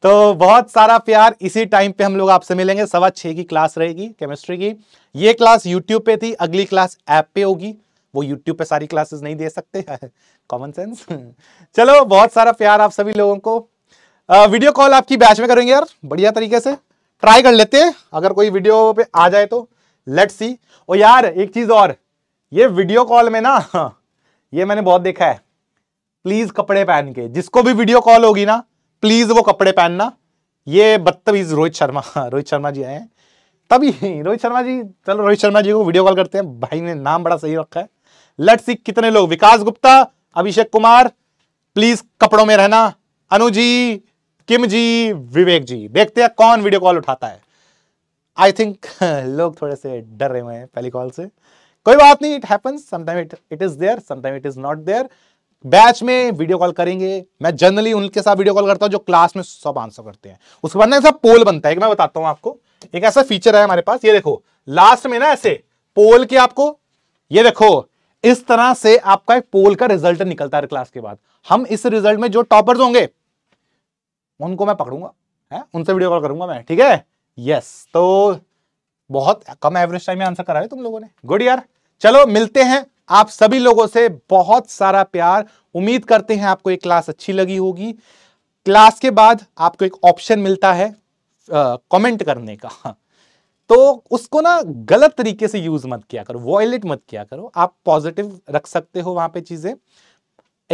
तो बहुत सारा प्यार इसी टाइम पे हम लोग आपसे मिलेंगे सवा छः की क्लास रहेगी केमिस्ट्री की ये क्लास यूट्यूब पे थी अगली क्लास ऐप पे होगी वो यूट्यूब पे सारी क्लासेस नहीं दे सकते <laughs> कॉमन सेंस <laughs> चलो बहुत सारा प्यार आप सभी लोगों को आ, वीडियो कॉल आपकी बैच में करेंगे यार बढ़िया तरीके से ट्राई कर लेते हैं अगर कोई वीडियो पे आ जाए तो लेट्स सी और यार एक चीज़ और ये वीडियो कॉल में ना <laughs> ये मैंने बहुत देखा है प्लीज़ कपड़े पहन के जिसको भी वीडियो कॉल होगी ना प्लीज़ वो कपड़े पहनना ये बदतमीज़ रोहित शर्मा <laughs> रोहित शर्मा जी आए हैं तभी रोहित शर्मा जी चलो रोहित शर्मा जी को वीडियो कॉल करते हैं भाई ने नाम बड़ा सही रखा है लेट्स सी कितने लोग विकास गुप्ता अभिषेक कुमार प्लीज कपड़ों में रहना अनु जी किम जी विवेक जी देखते हैं कौन वीडियो कॉल उठाता है आई थिंक <laughs> लोग थोड़े से डर रहे हुए हैं पहली कॉल से कोई बात नहीं it happens sometime it it is there sometime it is not there batch में वीडियो कॉल करेंगे मैं जनरली उनके साथ वीडियो कॉल करता हूँ जो क्लास में सब आंसर करते हैं उसके बाद ना ऐसा पोल बनता है मैं बताता हूँ आपको एक ऐसा फीचर है हमारे पास ये देखो लास्ट में ना ऐसे पोल के आपको ये देखो इस तरह से आपका एक पोल का रिजल्ट निकलता है क्लास के बाद हम इस रिजल्ट में जो टॉपर्स होंगे उनको मैं पकड़ूंगा है उनसे वीडियो कॉल करूंगा मैं ठीक है यस तो बहुत कम एवरेज टाइम में आंसर करा रहे तुम लोगों ने गुड यार चलो मिलते हैं आप सभी लोगों से बहुत सारा प्यार उम्मीद करते हैं आपको एक क्लास अच्छी लगी होगी क्लास के बाद आपको एक ऑप्शन मिलता है कमेंट करने का तो उसको ना गलत तरीके से यूज मत किया करो वॉयलेट मत किया करो आप पॉजिटिव रख सकते हो वहां पे चीजें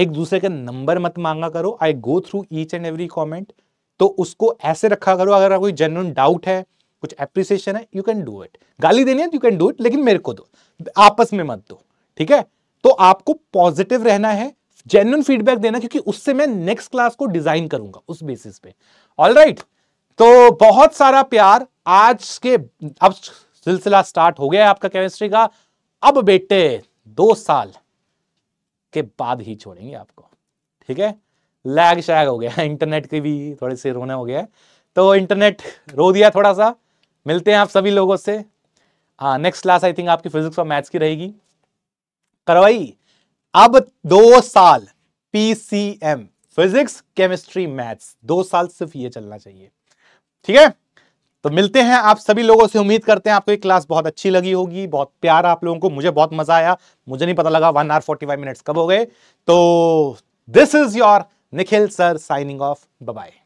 एक दूसरे का नंबर मत मांगा करो I go through each and every comment तो उसको ऐसे रखा करो अगर कोई जेन्यून डाउट है कुछ एप्रिसिएशन है यू कैन डू इट गाली देनी है यू कैन डू इट लेकिन मेरे को दो आपस में मत दो ठीक है तो आपको पॉजिटिव रहना है जेन्युन फीडबैक देना क्योंकि उससे मैं नेक्स्ट क्लास को डिजाइन करूंगा उस बेसिस पे ऑल राइट right. तो बहुत सारा प्यार आज के अब सिलसिला स्टार्ट हो गया है आपका केमिस्ट्री का अब बेटे दो साल के बाद ही छोड़ेंगे आपको ठीक है लैग शैग हो गया है इंटरनेट की भी थोड़े से रोना हो गया है तो इंटरनेट रो दिया थोड़ा सा मिलते हैं आप सभी लोगों से हाँ नेक्स्ट क्लास आई थिंक आपकी फिजिक्स और मैथ्स की रहेगी करवाई अब दो साल पीसीएम फिजिक्स केमिस्ट्री मैथ्स दो साल सिर्फ ये चलना चाहिए ठीक है तो मिलते हैं आप सभी लोगों से उम्मीद करते हैं आपको ये क्लास बहुत अच्छी लगी होगी बहुत प्यार आप लोगों को मुझे बहुत मजा आया मुझे नहीं पता लगा one hour forty five minutes कब हो गए तो this is your Nikhil sir signing off bye